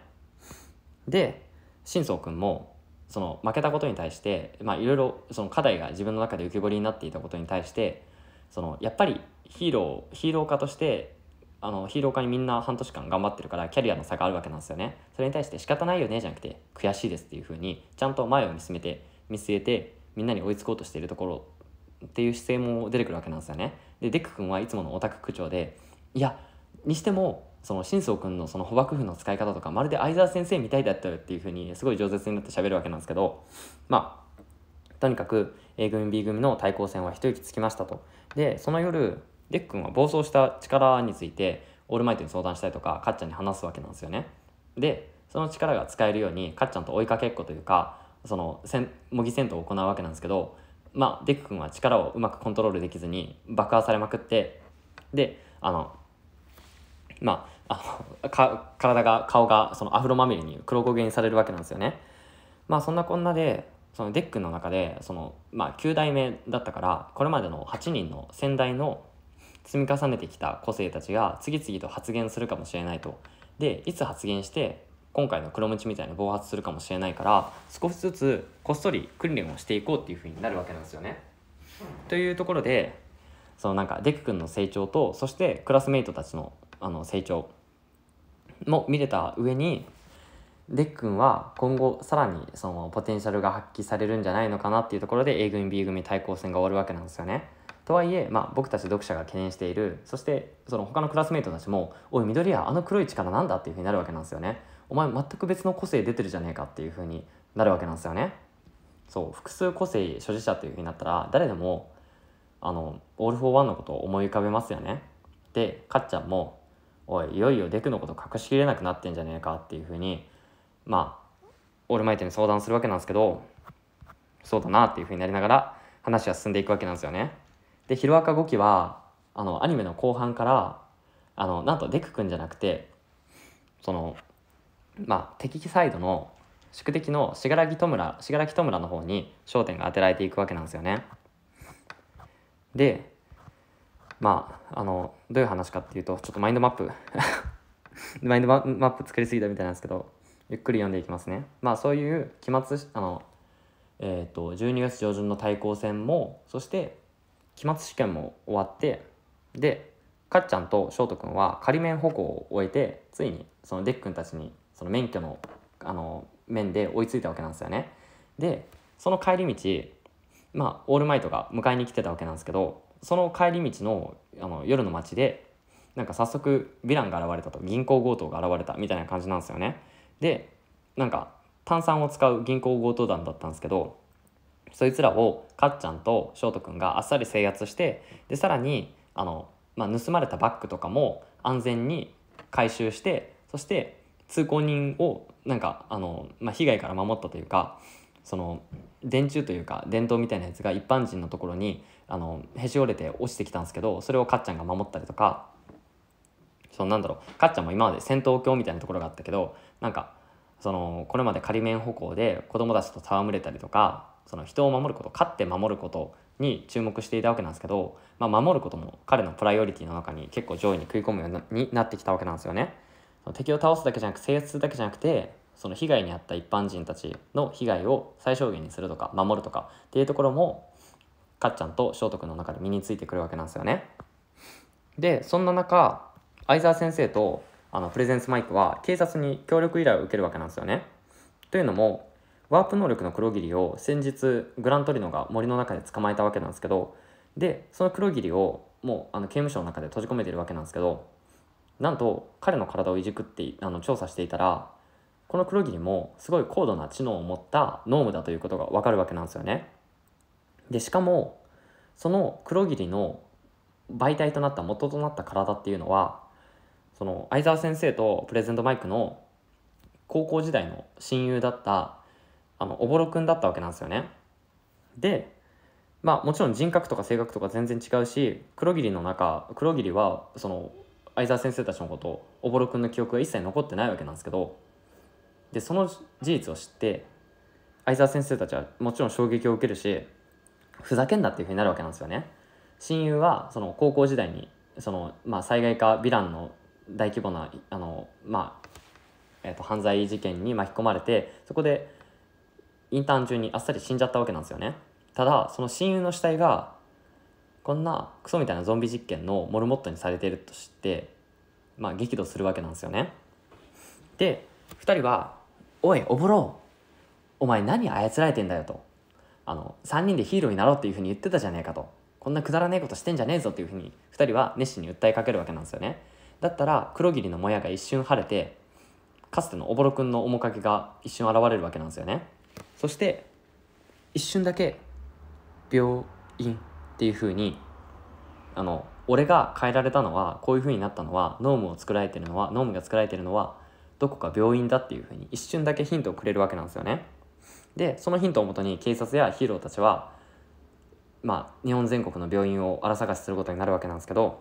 で新宗君もその負けたことに対していろいろ課題が自分の中で浮き彫りになっていたことに対してそのやっぱりヒーローヒーロー化としてあのヒーロー化にみんな半年間頑張ってるからキャリアの差があるわけなんですよねそれに対して仕方ないよねじゃなくて悔しいですっていうふうにちゃんと前を見据えて見据えてみんなに追いつこうとしているところっていう姿勢も出てくるわけなんですよねでデック君はいつものオタク区長でいやにしてもその新宗君のその捕獲譜の使い方とかまるで相沢先生みたいだったよっていうふうにすごい饒舌になって喋るわけなんですけどまあとにかく A 組 B 組の対抗戦は一息つきましたとでその夜デック君は暴走した力についてオールマイトに相談したりとかかっちゃんに話すわけなんですよねでその力が使えるようにかっちゃんと追いかけっこというかその模擬戦闘を行うわけなんですけどまあデック君は力をうまくコントロールできずに爆破されまくってであのまあ体が顔がそのアフロまみれに黒焦げにされるわけなんですよねまあそんなこんなでそのデックの中でその、まあ、9代目だったからこれまでの8人の先代の積み重ねてきた個性たちが次々と発言するかもしれないと。でいつ発言して今回の黒ムチみたいに暴発するかもしれないから少しずつこっそり訓練をしていこうっていうふうになるわけなんですよね。というところでそのなんかデク君の成長とそしてクラスメイトたちのあの成長も見れた上にでっくんは今後さらにそのポテンシャルが発揮されるんじゃないのかなっていうところで A 組 B 組対抗戦が終わるわけなんですよね。とはいえ、まあ、僕たち読者が懸念しているそしてその他のクラスメートたちも「おい緑やあの黒い力なんだ?」っていうふうになるわけなんですよね。お前全く別の個性出てるじゃねえかっていうふうになるわけなんですよね。そう複数個性所持者っていうふうになったら誰でもあのオール・フォー・ワンのことを思い浮かべますよね。でかっちゃんも「おいいよいよデクのこと隠しきれなくなってんじゃねえか」っていうふうにまあオールマイティに相談するわけなんですけどそうだなっていうふうになりながら話は進んでいくわけなんですよね。で「ヒロアカ5期は」あのアニメの後半からあのなんとデク君じゃなくてそのまあ敵サイドの宿敵の信楽戸村信楽戸村の方に焦点が当てられていくわけなんですよね。でまああのどういう話かっていうとちょっとマインドマップ マインドマップ作りすぎたみたいなんですけどゆっくり読んでいきますね。まあそういう期末あの、えーと、12月上旬の対抗戦もそして期末試験も終わってでかっちゃんと翔くんは仮免歩行を終えてついにそのデックンたちにその免許のあの面で追いついたわけなんですよね。でその帰り道まあオールマイトが迎えに来てたわけなんですけどその帰り道のあの夜の街でなんか早速ヴィランが現れたと銀行強盗が現れたみたいな感じなんですよね。でなんか炭酸を使う銀行強盗団だったんですけどそいつらをかっちゃんと翔太くんがあっさり制圧してでさらにあの、まあ、盗まれたバッグとかも安全に回収してそして通行人をなんかあの、まあ、被害から守ったというかその電柱というか電灯みたいなやつが一般人のところにあのへし折れて落ちてきたんですけどそれをかっちゃんが守ったりとかそのなんだろうかっちゃんも今まで戦闘狂みたいなところがあったけどなんかそのこれまで仮免歩行で子供もたちと戯れたりとかその人を守ること勝って守ることに注目していたわけなんですけど、まあ、守ることも彼のプライオリティの中に結構上位に食い込むようになってきたわけなんですよね。敵を倒すだけじゃなく制圧するだけじゃなくてその被害に遭った一般人たちの被害を最小限にするとか守るとかっていうところもかっちゃんと翔徳の中で身についてくるわけなんですよね。でそんな中相沢先生とあのプレゼンスマイクは警察に協力依頼を受けるわけなんですよね。というのもワープ能力の黒霧を先日グラントリノが森の中で捕まえたわけなんですけどでその黒霧をもうあの刑務所の中で閉じ込めてるわけなんですけどなんと彼の体をいじくってあの調査していたらこの黒霧もすごい高度な知能を持った脳無だということがわかるわけなんですよね。でしかもその黒霧の媒体となった元となった体っていうのはその相沢先生とプレゼントマイクの高校時代の親友だったあのおぼろくんだったわけなんですよね。でまあもちろん人格とか性格とか全然違うし黒霧の中黒霧はその相沢先生たちのことおぼろくんの記憶が一切残ってないわけなんですけどでその事実を知って相沢先生たちはもちろん衝撃を受けるしふざけんなっていうふうになるわけなんですよね。親友はその高校時代にその、まあ、災害かヴィランの大規模なあの、まあえーと、犯罪事件に巻き込まれてそこでインターン中にあっさり死んじゃったわけなんですよねただその親友の死体がこんなクソみたいなゾンビ実験のモルモットにされていると知ってまあ激怒するわけなんですよねで2人は「おいおぼろお前何操られてんだよ」と「あの3人でヒーローになろう」っていうふうに言ってたじゃねえかとこんなくだらねえことしてんじゃねえぞっていうふうに2人は熱心に訴えかけるわけなんですよねだったら黒霧のもやが一瞬晴れてかつてのおぼろくんの面影が一瞬現れるわけなんですよねそして一瞬だけ「病院」っていうふうにあの俺が変えられたのはこういうふうになったのはノームを作られてるのはノームが作られてるのはどこか病院だっていうふうに一瞬だけヒントをくれるわけなんですよねでそのヒントをもとに警察やヒーローたちはまあ日本全国の病院を荒探しすることになるわけなんですけど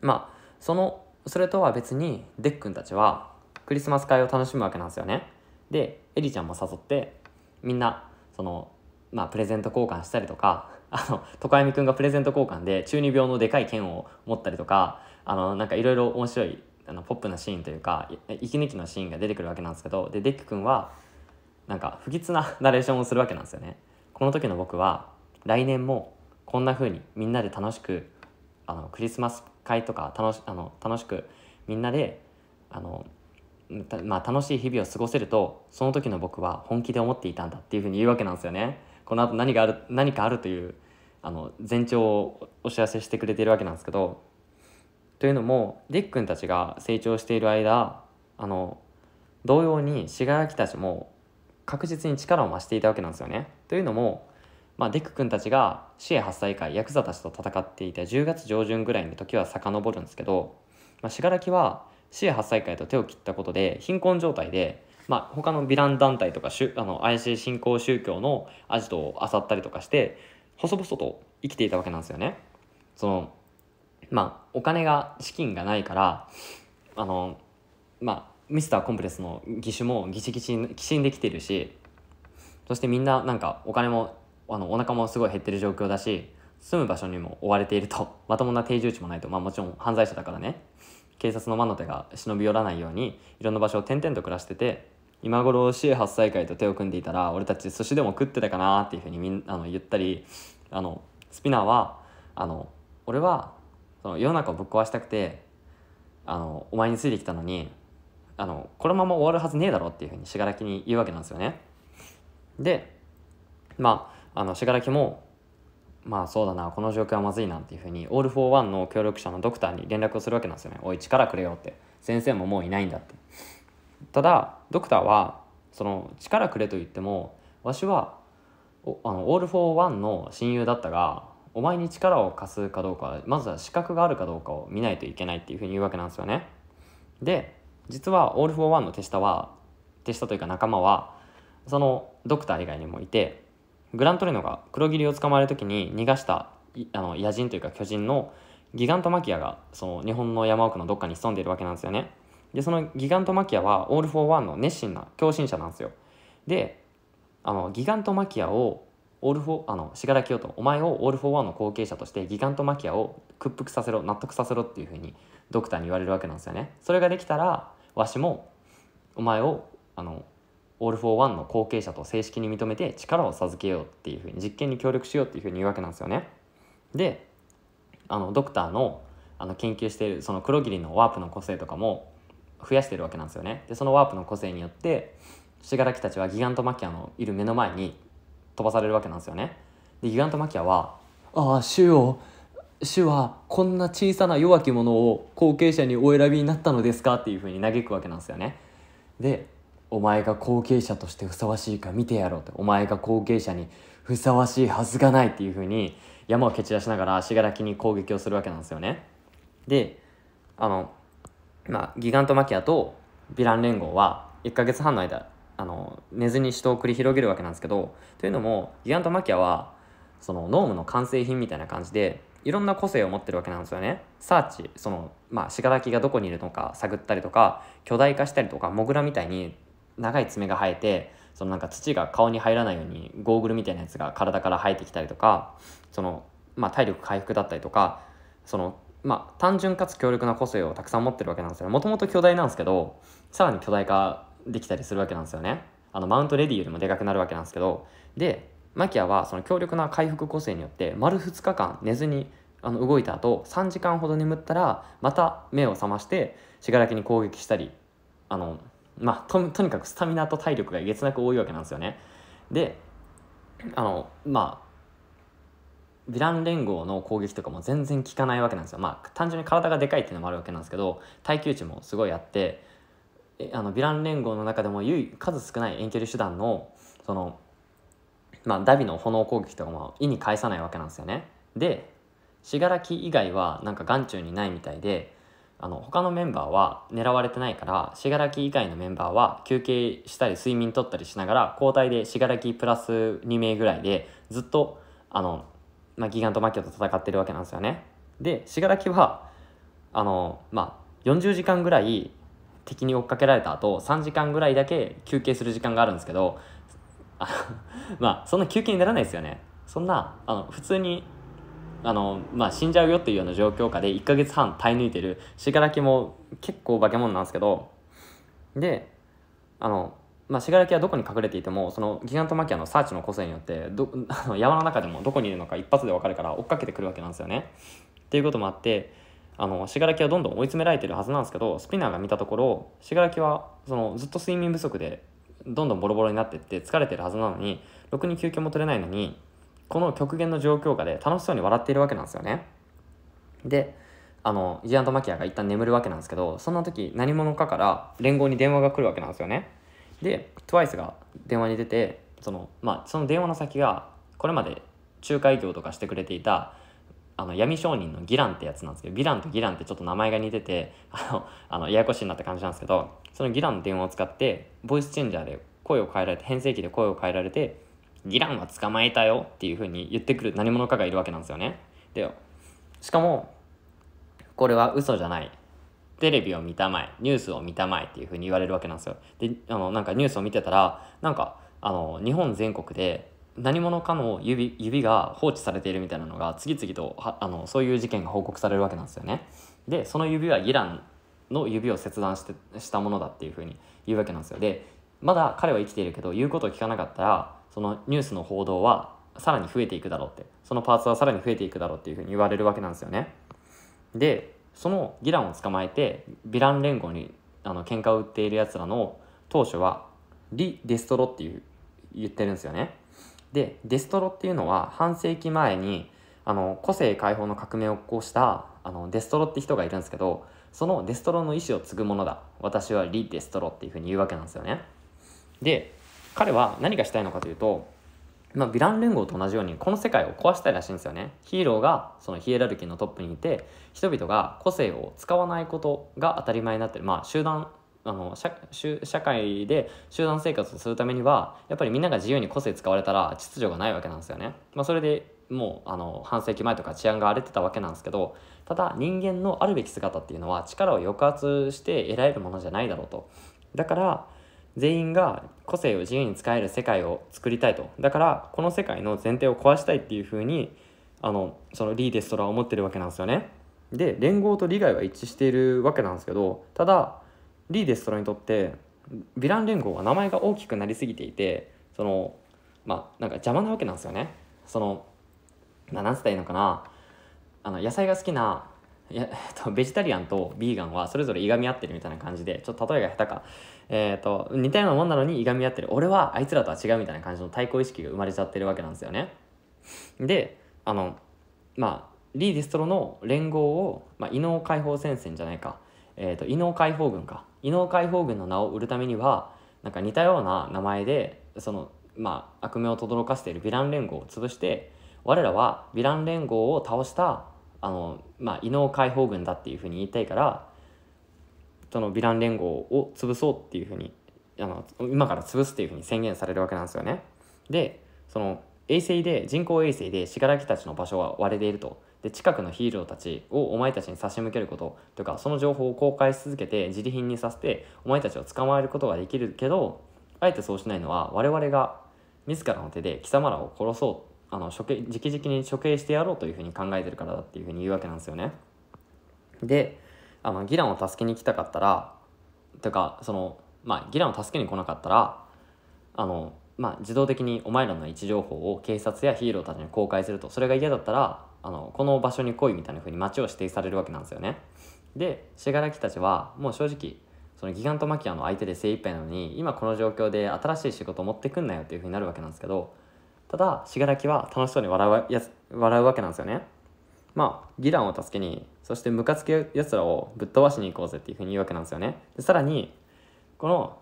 まあそのそれとは別にデックンたちはクリスマス会を楽しむわけなんですよねでエリちゃんも誘ってみんなそのまあプレゼント交換したりとか あの都会みくんがプレゼント交換で中二病のでかい剣を持ったりとかあのなんかいろいろ面白いあのポップなシーンというか息抜きのシーンが出てくるわけなんですけどでデック君はなんか不吉なナレーションをするわけなんですよね。この時の僕は来年もこんな風にみんなで楽しくあのクリスマス会とか楽しあの楽しくみんなであの、まあ、楽しい日々を過ごせるとその時の僕は本気で思っていたんだっていうふうに言うわけなんですよね。この後何がある何かあるというあの前兆をお知らせしてくれているわけなんですけどというのもデっックンたちが成長している間あの同様に賀楽たちも確実に力を増していたわけなんですよね。というのもまあ、デク君たちが市営発災会ヤクザたちと戦っていた10月上旬ぐらいの時は遡るんですけど、まあ、信楽は市営発災会と手を切ったことで貧困状態で、まあ、他のヴィラン団体とかあの怪しい信仰宗教のアジトを漁ったりとかして細々と生きていたわけなんですよね。そのまあ、お金が資金がないからあの、まあ、ミスターコンプレスの義手もギチギチ寄進できてるしそしてみんななんかお金もあのお腹もすごい減ってる状況だし住む場所にも追われていると まともな定住地もないとまあもちろん犯罪者だからね警察の魔の手が忍び寄らないようにいろんな場所を転々と暮らしてて今頃市営発災会と手を組んでいたら俺たち寿司でも食ってたかなっていうふうにみんあの言ったりあのスピナーはあの俺はその世の中をぶっ壊したくてあのお前についてきたのにあのこのまま終わるはずねえだろっていうふうにらきに言うわけなんですよね。でまああの、信楽も、まあそうだな、この状況はまずいなっていうふうに、オール・フォー・ワンの協力者のドクターに連絡をするわけなんですよね。おい、力くれよって。先生ももういないんだって。ただ、ドクターは、その、力くれと言っても、わしは、おあのオール・フォー・ワンの親友だったが、お前に力を貸すかどうかまずは資格があるかどうかを見ないといけないっていうふうに言うわけなんですよねで実はオール・フォー・ワンの手下は手下というか仲間はそのドクター以外にもいてグラントレノが黒霧を捕まえる時に逃がしたあの野人というか巨人のギガントマキアがその日本の山奥のどっかに潜んでいるわけなんですよねでそのギガントマキアはオール・フォー・ワンの熱心な共振者なんですよであのギガントマキアをオールフォーあの信楽清とお前をオール・フォー・ワンの後継者としてギガントマキアを屈服させろ納得させろっていうふうにドクターに言われるわけなんですよねそれができたらわしもお前をあのオール・フォー・ワンの後継者と正式に認めて力を授けようっていうふうに実験に協力しようっていうふうに言うわけなんですよね。であのドクターのあの研究しているその黒霧のワープの個性とかも増やしてるわけなんですよね。でそのワープの個性によって死柄木たちはギガントマキアのいる目の前に飛ばされるわけなんですよね。でギガントマキアは「ああ主よ主はこんな小さな弱き者を後継者にお選びになったのですか?」っていうふうに嘆くわけなんですよね。でお前が後継者としてふさわしいか見てやろうとお前が後継者にふさわしいはずがないっていうふうに山を蹴散らしながら信楽に攻撃をするわけなんですよねであのまあギガントマキアとヴィラン連合は1ヶ月半の間あの寝ずに死闘を繰り広げるわけなんですけどというのもギガントマキアはそのノームの完成品みたいな感じでいろんな個性を持ってるわけなんですよねサーチそのまあ信楽がどこにいるのか探ったりとか巨大化したりとかモグラみたいに長い爪が生えてそのなんか土が顔に入らないようにゴーグルみたいなやつが体から生えてきたりとかその、まあ、体力回復だったりとかその、まあ、単純かつ強力な個性をたくさん持ってるわけなんですよもともと巨大なんですけどさらに巨大化できたりするわけなんですよねあのマウントレディよりもでかくなるわけなんですけどでマキアはその強力な回復個性によって丸2日間寝ずにあの動いた後3時間ほど眠ったらまた目を覚まして信楽に攻撃したりあのまあと、とにかくスタミナと体力がえげつなく多いわけなんですよね。であのまあヴィラン連合の攻撃とかも全然効かないわけなんですよ。まあ単純に体がでかいっていうのもあるわけなんですけど耐久値もすごいあってあのヴィラン連合の中でも数少ない遠距離手段のその、まあ、ダビの炎攻撃とかも意に介さないわけなんですよね。で信楽以外はなんか眼中にないみたいであの他のメンバーは狙われてないから信楽以外のメンバーは休憩したり睡眠取ったりしながら交代で信楽プラス2名ぐらいでずっとあの、まあ、ギガントマキオと戦ってるわけなんですよね。で信楽はあの、まあ、40時間ぐらい敵に追っかけられた後3時間ぐらいだけ休憩する時間があるんですけどまあそんな休憩にならないですよね。そんなあの普通にあの、まあ、死んじゃうよっていうような状況下で1ヶ月半耐え抜いてる、死柄木も結構化け物なんですけど、で、あの、まあ、死柄木はどこに隠れていても、そのギガントマキアのサーチの個性によって、ど あの山の中でもどこにいるのか一発でわかるから追っかけてくるわけなんですよね。っていうこともあって、あの死柄木はどんどん追い詰められてるはずなんですけどスピナーが見たところ死柄木はそのずっと睡眠不足でどんどんボロボロになってって疲れてるはずなのにろくに休憩も取れないのにこの極限の状況下で楽しそうに笑っているわけなんですよね。であのイアントマキアが一旦眠るわけなんですけどそんな時何者かから連合に電話が来るわけなんですよね。で TWICE が電話に出てその,、まあ、その電話の先がこれまで仲介業とかしてくれていたあの闇商人のギランってやつなんですけどヴィランとギランってちょっと名前が似てて あのあのややこしいなって感じなんですけどそのギランの電話を使ってボイスチェンジャーで声を変えられて変声機で声を変えられてディランは捕まえたよっていうふうに言ってくる何者かがいるわけなんですよね。で、しかも、これは嘘じゃない。テレビを見たまえ、ニュースを見たまえっていうふうに言われるわけなんですよ。で、あの、なんかニュースを見てたら、なんか、あの、日本全国で何者かの指指が放置されているみたいなのが次々とはあのそういう事件が報告されるわけなんですよね。でその指はイランの指を切断してしたものだっていうふうに言うわけなんですよ。でまだ彼は生きているけど言うことを聞かなかったらそのニュースの報道はさらに増えていくだろうってそのパーツはさらに増えていくだろうっていうふうに言われるわけなんですよね。でその議論を捕まえてヴィラン連合にあの喧嘩を売っているやつらの当初はリ・デストロっていう言ってるんですよね。でデストロっていうのは半世紀前にあの個性解放の革命を起こしたあのデストロって人がいるんですけどそのデストロの意思を継ぐものだ私はリ・デストロっていうふうに言うわけなんですよね。で彼は何がしたいのかというと、まあ、ヴィラン連合と同じようにこの世界を壊したいらしいんですよねヒーローがそのヒエラルキーのトップにいて人々が個性を使わないことが当たり前になってる、まあ、集団あの社社会で集団生活をするためにはやっぱりみんなが自由に個性使われたら秩序がないわけなんですよね。まあ、それでもうあの半世紀前とか治安が荒れてたわけなんですけどただ人間のあるべき姿っていうのは力を抑圧して得られるものじゃないだろうと。だから全員が個性を自由に使える世界を作りたいとだからこの世界の前提を壊したいっていうふうにあのそのリー・デストラは思ってるわけなんですよねで連合と利害は一致しているわけなんですけどただリー・デストラにとってヴィラン連合は名前が大きくなりすぎていてそのまあなんか邪魔なわけなんですよねその、何つったらいいのかなあの野菜が好きなベジタリアンとビーガンはそれぞれいがみ合ってるみたいな感じでちょっと例えが下手かえっ、ー、と、似たようなもんなのにいがみ合ってる。俺はあいつらとは違うみたいな感じの対抗意識が生まれちゃってるわけなんですよね。で、あの、まあ、リー・ディストロの連合を、まあ、異能解放戦線じゃないか、えーと、異能解放軍か異能解放軍の名を売るためにはなんか似たような名前でその、まあ、悪名を轟かしているヴィラン連合を潰して我らはヴィラン連合を倒したあの、まあ、異能解放軍だっていうふうに言いたいからそのヴィラン連合を潰そうっていうふうにあの今から潰すっていうふうに宣言されるわけなんですよね。でその衛星で人工衛星で柄木たちの場所は割れているとで近くのヒーローたちをお前たちに差し向けることとかその情報を公開し続けて自利品にさせてお前たちを捕まえることができるけどあえてそうしないのは我々が自らの手で貴様らを殺そうあの処刑直々に処刑してやろうというふうに考えてるからだっていうふうに言うわけなんですよね。であのギランを助けに来たかったらとかその、まあ、ギランを助けに来なかったらあの、まあ、自動的にお前らの位置情報を警察やヒーローたちに公開するとそれが嫌だったらあのこの場所に来いみたいな風に街を指定されるわけなんですよね。で信楽たちはもう正直そのギガントマキアの相手で精一杯なのに今この状況で新しい仕事を持ってくんなよっていうふうになるわけなんですけどただ信楽は楽しそうに笑うやつ笑うわけなんですよね。まあ、ギランを助けにそしてムカつくやつらをぶっ飛ばしに行こうぜっていうふうに言うわけなんですよねでさらにこの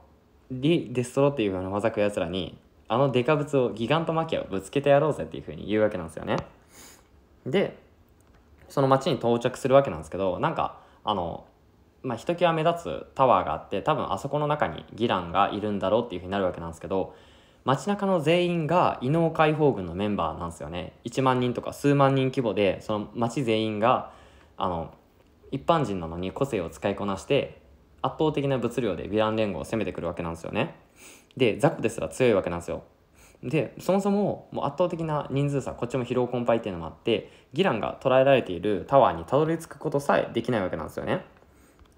リ・デストロっていうふうにまざくやつらにあのデカブツをギガントマキアをぶつけてやろうぜっていうふうに言うわけなんですよねでその町に到着するわけなんですけどなんかあのまあ、ひときわ目立つタワーがあって多分あそこの中にギランがいるんだろうっていうふうになるわけなんですけど街中の全員が異能解放軍のメンバーなんですよね1万人とか数万人規模でその街全員があの一般人なのに個性を使いこなして圧倒的な物量でヴィラン連合を攻めてくるわけなんですよね。でザクですら強いわけなんですよ。でそもそももう圧倒的な人数差こっちも疲労困憊っていうのもあってギランが捉えられているタワーにたどり着くことさえできないわけなんですよね。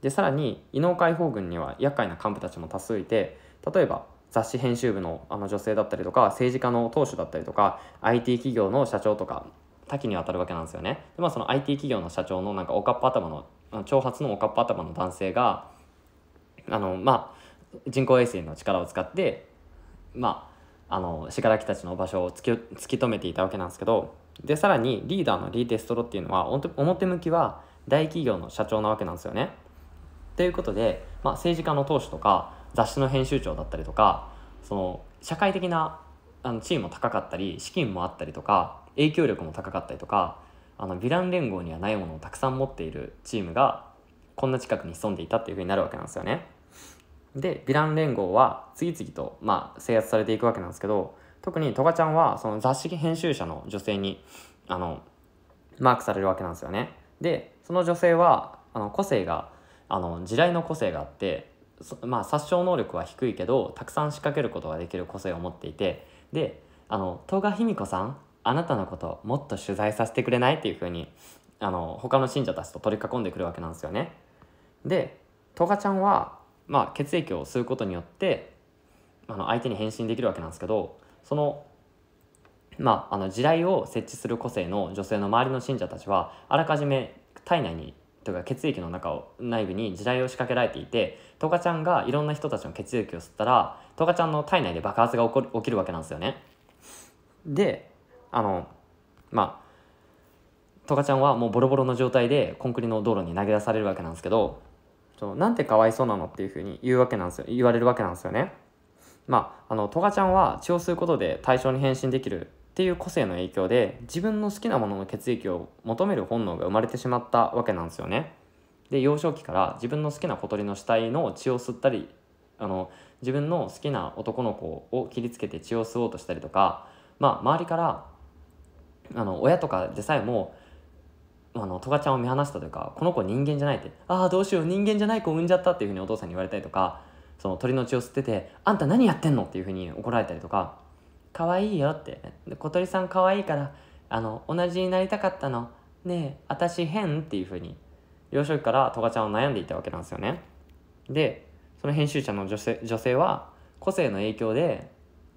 でさらに異能解放軍には厄介な幹部たちも多数いて例えば雑誌編集部のあの女性だったりとか政治家の党首だったりとか IT 企業の社長とか多岐にわたるわけなんですよね。でまあその IT 企業の社長のなんかおかっぱ頭の長髪のおかっぱ頭の男性があのまあ人工衛星の力を使ってまああの死柄木たちの場所を突き突き止めていたわけなんですけどでさらにリーダーのリー・テストロっていうのは表向きは大企業の社長なわけなんですよね。ということで、まあ、政治家の党首とか雑誌の編集長だったりとかその社会的なあの地位も高かったり資金もあったりとか影響力も高かったりとかあのヴィラン連合にはないものをたくさん持っているチームがこんな近くに潜んでいたっていうふうになるわけなんですよね。でヴィラン連合は次々と、まあ、制圧されていくわけなんですけど特にトガちゃんはその雑誌編集者の女性にあのマークされるわけなんですよね。でその女性はあの個性があの地雷の個性があってまあ、殺傷能力は低いけどたくさん仕掛けることができる個性を持っていてであの戸賀卑弥呼さんあなたのこともっと取材させてくれないっていうふうにあの他の信者たちと取り囲んでくるわけなんですよね。でトガちゃんは、まあ、血液を吸うことによってあの相手に返信できるわけなんですけどそのまあ、あの地雷を設置する個性の女性の周りの信者たちはあらかじめ体内にというか血液の中を内部に地雷を仕掛けられていてトガちゃんがいろんな人たちの血液を吸ったらトガちゃんの体内で爆発が起こる起きるわけなんですよね。であのまあトカちゃんはもうボロボロの状態でコンクリの道路に投げ出されるわけなんですけどそなんてかわいそうなのっていうふうに言うわけなんですよ言われるわけなんですよね。まあ、あのトガちゃんは血を吸うことで対象に変身できるっていう個性の影響で自分の好きなものの血液を求める本能が生まれてしまったわけなんですよね。で幼少期から自分の好きな小鳥の死体の血を吸ったりあの自分の好きな男の子を切りつけて血を吸おうとしたりとか、まあ、周りからあの親とかでさえもあのトガちゃんを見放したというかこの子人間じゃないってああどうしよう人間じゃない子産んじゃったっていうふうにお父さんに言われたりとかその鳥の血を吸ってて「あんた何やってんの?」っていうふうに怒られたりとか「可愛いよ」って「小鳥さん可愛いからあの同じになりたかったのねえ私変?」っていうふうに幼少期からトガちゃんを悩んでいたわけなんですよね。でその編集者の女性女性は個性の影響で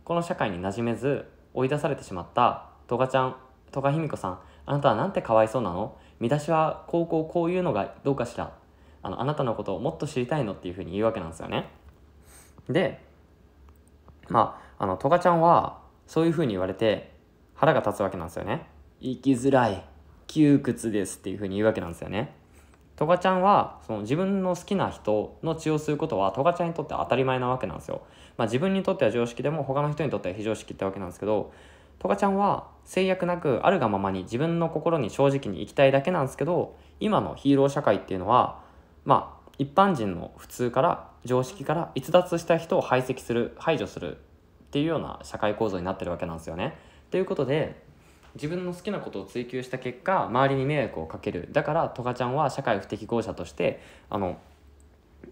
この社会に馴染めず追い出されてしまったトガちゃん戸賀美子さん、あなたはなんてかわいそうなの見出しはこうこうこういうのがどうかしらあのあなたのことをもっと知りたいのっていうふうに言うわけなんですよね。で、まあ、あの、トガちゃんはそういうふうに言われて腹が立つわけなんですよね。生きづらい、窮屈ですっていうふうに言うわけなんですよね。トガちゃんはその自分の好きな人の血を吸うことはトガちゃんにとって当たり前なわけなんですよ。まあ、自分にとっては常識でも他の人にとっては非常識ってわけなんですけどトガちゃんは制約なくあるがままに自分の心に正直に生きたいだけなんですけど今のヒーロー社会っていうのはまあ一般人の普通から常識から逸脱した人を排斥する排除するっていうような社会構造になってるわけなんですよね。ということで自分の好きなことを追求した結果周りに迷惑をかけるだからトカちゃんは社会不適合者としてあの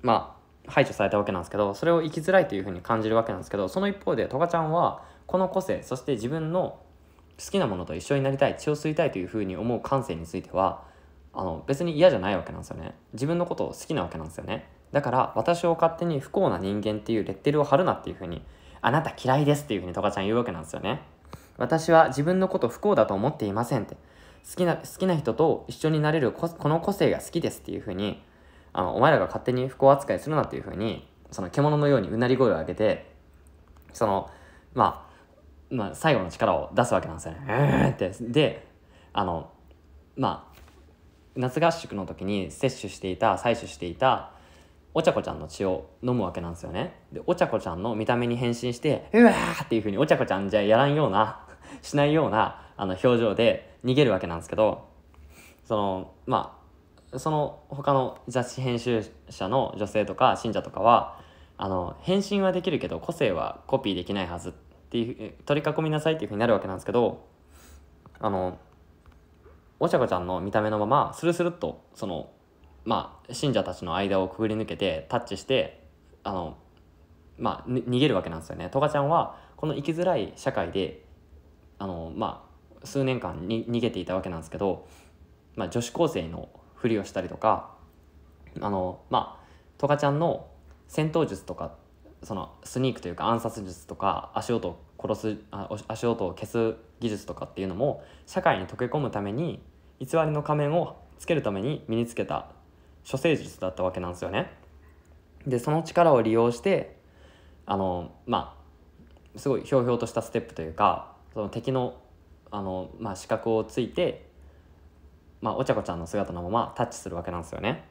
まあ排除されたわけなんですけどそれを生きづらいというふうに感じるわけなんですけどその一方でトカちゃんはこの個性そして自分の好きなものと一緒になりたい血を吸いたいというふうに思う感性についてはあの別に嫌じゃないわけなんですよね自分のことを好きなわけなんですよねだから私を勝手に不幸な人間っていうレッテルを貼るなっていうふうにあなた嫌いですっていうふうにトカちゃん言うわけなんですよね私は自分のこと不幸だと思っていませんって好きな好きな人と一緒になれるここの個性が好きですっていうふうにあのお前らが勝手に不幸扱いするなっていうふうにその獣のようにうなり声を上げてそのまあまあ、最後の力を出すわけなんですよね。ってであのまあ夏合宿の時に摂取していた採取していたお茶子ちゃんの血を飲むわけなんですよね。でお茶子ちゃんの見た目に変身してうわーっていうふうにお茶子ちゃんじゃやらんような しないようなあの表情で逃げるわけなんですけどそのまあその他の雑誌編集者の女性とか信者とかはあの返信はできるけど個性はコピーできないはずってっていう取り囲みなさいっていうふうになるわけなんですけどあのおちゃこちゃんの見た目のままスルスルっとそのまあ信者たちの間をくぐり抜けてタッチしてあのまあ逃げるわけなんですよね。トカちゃんはこの生きづらい社会であのまあ数年間に逃げていたわけなんですけど、まあ、女子高生のふりをしたりとかあのまあトカちゃんの戦闘術とかそのスニークというか暗殺術とか足音を殺すあ足音を消す技術とかっていうのも社会に溶け込むために偽りの仮面をつけるために身につけた処世術だったわけなんですよね。でその力を利用してあのまあすごいひょうひょうとしたステップというかその敵のあの、まあ、視覚をついて、まあ、おちゃこちゃんの姿のままタッチするわけなんですよね。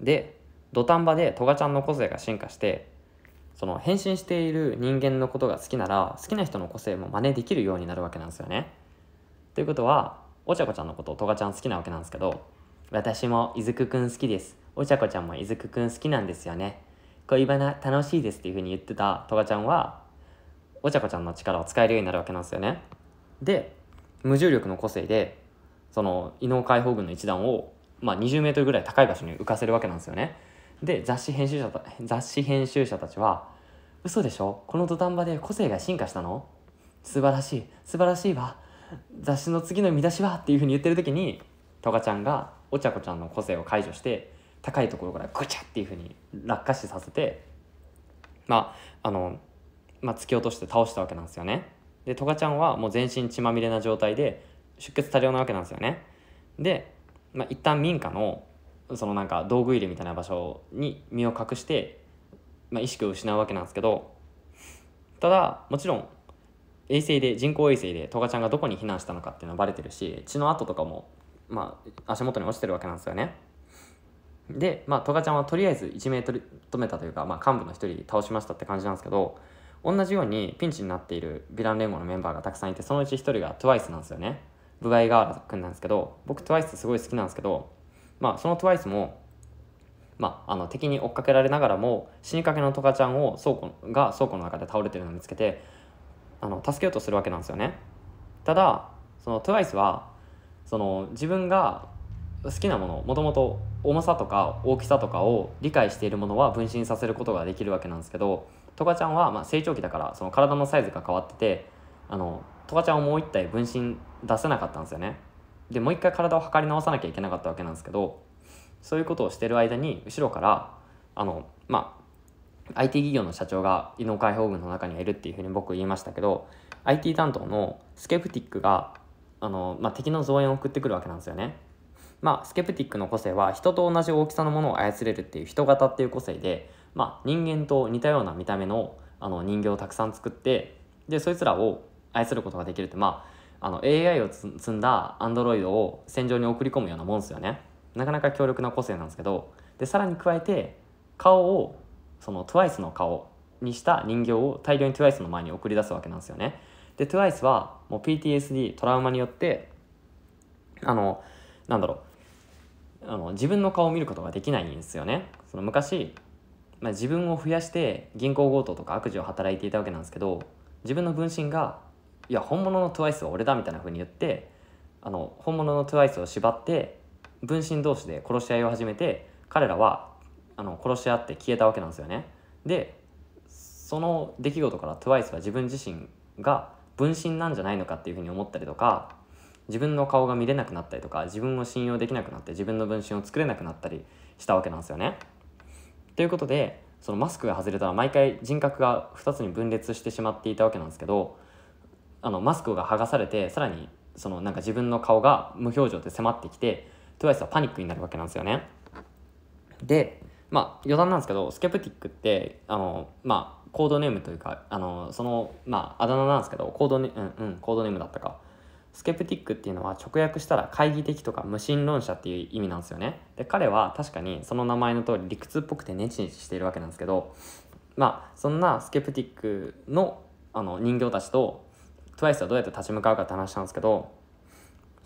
で土壇場でトガちゃんの個性が進化してその変身している人間のことが好きなら好きな人の個性も真似できるようになるわけなんですよね。ということはおちゃこちゃんのことトガちゃん好きなわけなんですけど私もいずくくん好きですおちゃこちゃんもいずくくん好きなんですよね恋バナ楽しいですっていうふうに言ってたトガちゃんはおちゃこちゃんの力を使えるようになるわけなんですよね。で無重力の個性でその異能解放軍の一団を、まあ、20メートルぐらい高い場所に浮かせるわけなんですよね。で雑誌編集者た雑誌編集者たちは「嘘でしょこの土壇場で個性が進化したの素晴らしい素晴らしいわ雑誌の次の見出しは」っていうふうに言ってる時にトカちゃんがお茶子ちゃんの個性を解除して高いところからぐちゃっていうふうに落下死させてまああの、まあ、突き落として倒したわけなんですよね。でトカちゃんはもう全身血まみれな状態で出血多量なわけなんですよね。で、まあ、一旦民家のそのなんか道具入れみたいな場所に身を隠して、まあ、意識を失うわけなんですけどただもちろん衛星で人工衛星でトガちゃんがどこに避難したのかっていうのはバレてるし血の跡とかも、まあ、足元に落ちてるわけなんですよね。で、まあ、トガちゃんはとりあえず1名ート止めたというか、まあ、幹部の1人倒しましたって感じなんですけど同じようにピンチになっているヴィラン連合のメンバーがたくさんいてそのうち1人が TWICE なんですよね。ブ外イガーラ君なんですけど僕 TWICE すごい好きなんですけどまあ、その TWICE も、まあ、あの敵に追っかけられながらも死にかけのトカちゃんを倉庫が倉庫の中で倒れてるのを見つけてあの助けようとするわけなんですよね。ただその TWICE はその自分が好きなものもともと重さとか大きさとかを理解しているものは分身させることができるわけなんですけどトカちゃんはまあ成長期だからその体のサイズが変わっててあのトカちゃんをもう一体分身出せなかったんですよね。でもう一回体を測り直さなきゃいけなかったわけなんですけどそういうことをしてる間に後ろからあのまあ IT 企業の社長が異能解放軍の中にはいるっていうふうに僕言いましたけど IT 担当のスケプティックがあの、まあ、敵の増援を送ってくるわけなんですよね。まあ、スケプティックの個性は人と同じ大きさのものを操れるっていう人型っていう個性で、まあ、人間と似たような見た目のあの人形をたくさん作ってでそいつらを操ることができるってまああの AI を積んだアンドロイドを戦場に送り込むようなもんですよねなかなか強力な個性なんですけどでさらに加えて顔をその TWICE の顔にした人形を大量に TWICE の前に送り出すわけなんですよねで TWICE はもう PTSD トラウマによってあのなんだろうあの自分の顔を見ることができないんですよねその昔、まあ、自分を増やして銀行強盗とか悪事を働いていたわけなんですけど自分の分身がいや本物の TWICE は俺だみたいな風に言ってあの本物の TWICE を縛って分身同士で殺し合いを始めて彼らはあの殺し合って消えたわけなんですよね。でその出来事から TWICE は自分自身が分身なんじゃないのかっていう風に思ったりとか自分の顔が見れなくなったりとか自分を信用できなくなって自分の分身を作れなくなったりしたわけなんですよね。ということでそのマスクが外れたら毎回人格が2つに分裂してしまっていたわけなんですけどあのマスクが剥がされてさらにそのなんか自分の顔が無表情で迫ってきて TWICE はパニックになるわけなんですよね。でまあ余談なんですけどスケプティックってあのまあコードネームというかあのそのまああだ名なんですけどコードネ,、うんうん、コードネームだったか。スケプティックっていうのは直訳したら懐疑的とか無神論者っていう意味なんですよね。で彼は確かにその名前の通り理屈っぽくてネチネチしているわけなんですけどまあそんなスケプティックのあの人形たちと TWICE はどうやって立ち向かうかって話したんですけど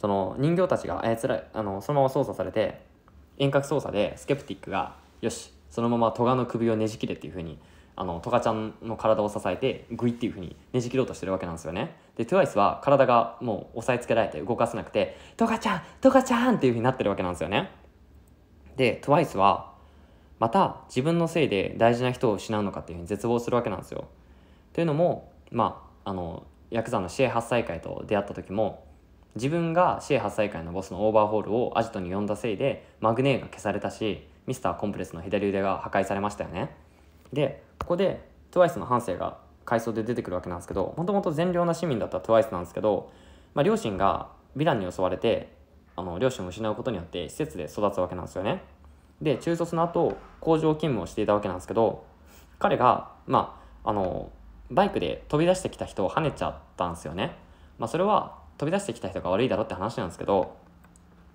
その人形たちが操らあのそのまま操作されて遠隔操作でスケプティックがよしそのままトガの首をねじ切れっていうふうにあのトガちゃんの体を支えてグイっていうふうにねじ切ろうとしてるわけなんですよねで TWICE は体がもう押さえつけられて動かせなくてトガちゃんトガちゃんっていうふうになってるわけなんですよねで TWICE はまた自分のせいで大事な人を失うのかっていうふうに絶望するわけなんですよ。というのもまああのヤクザの死刑発災会と出会った時も自分が死刑発災会のボスのオーバーホールをアジトに呼んだせいでマグネーが消されたしミスターコンプレスの左腕が破壊されましたよねでここで TWICE の半生が回想で出てくるわけなんですけどもともと善良な市民だった TWICE なんですけど、まあ、両親がヴィランに襲われてあの両親を失うことによって施設で育つわけなんですよねで中卒の後工場勤務をしていたわけなんですけど彼がまああのバイクで飛び出してきた人を跳ねちゃったんですよね。まあ、それは飛び出してきた人が悪いだろって話なんですけど、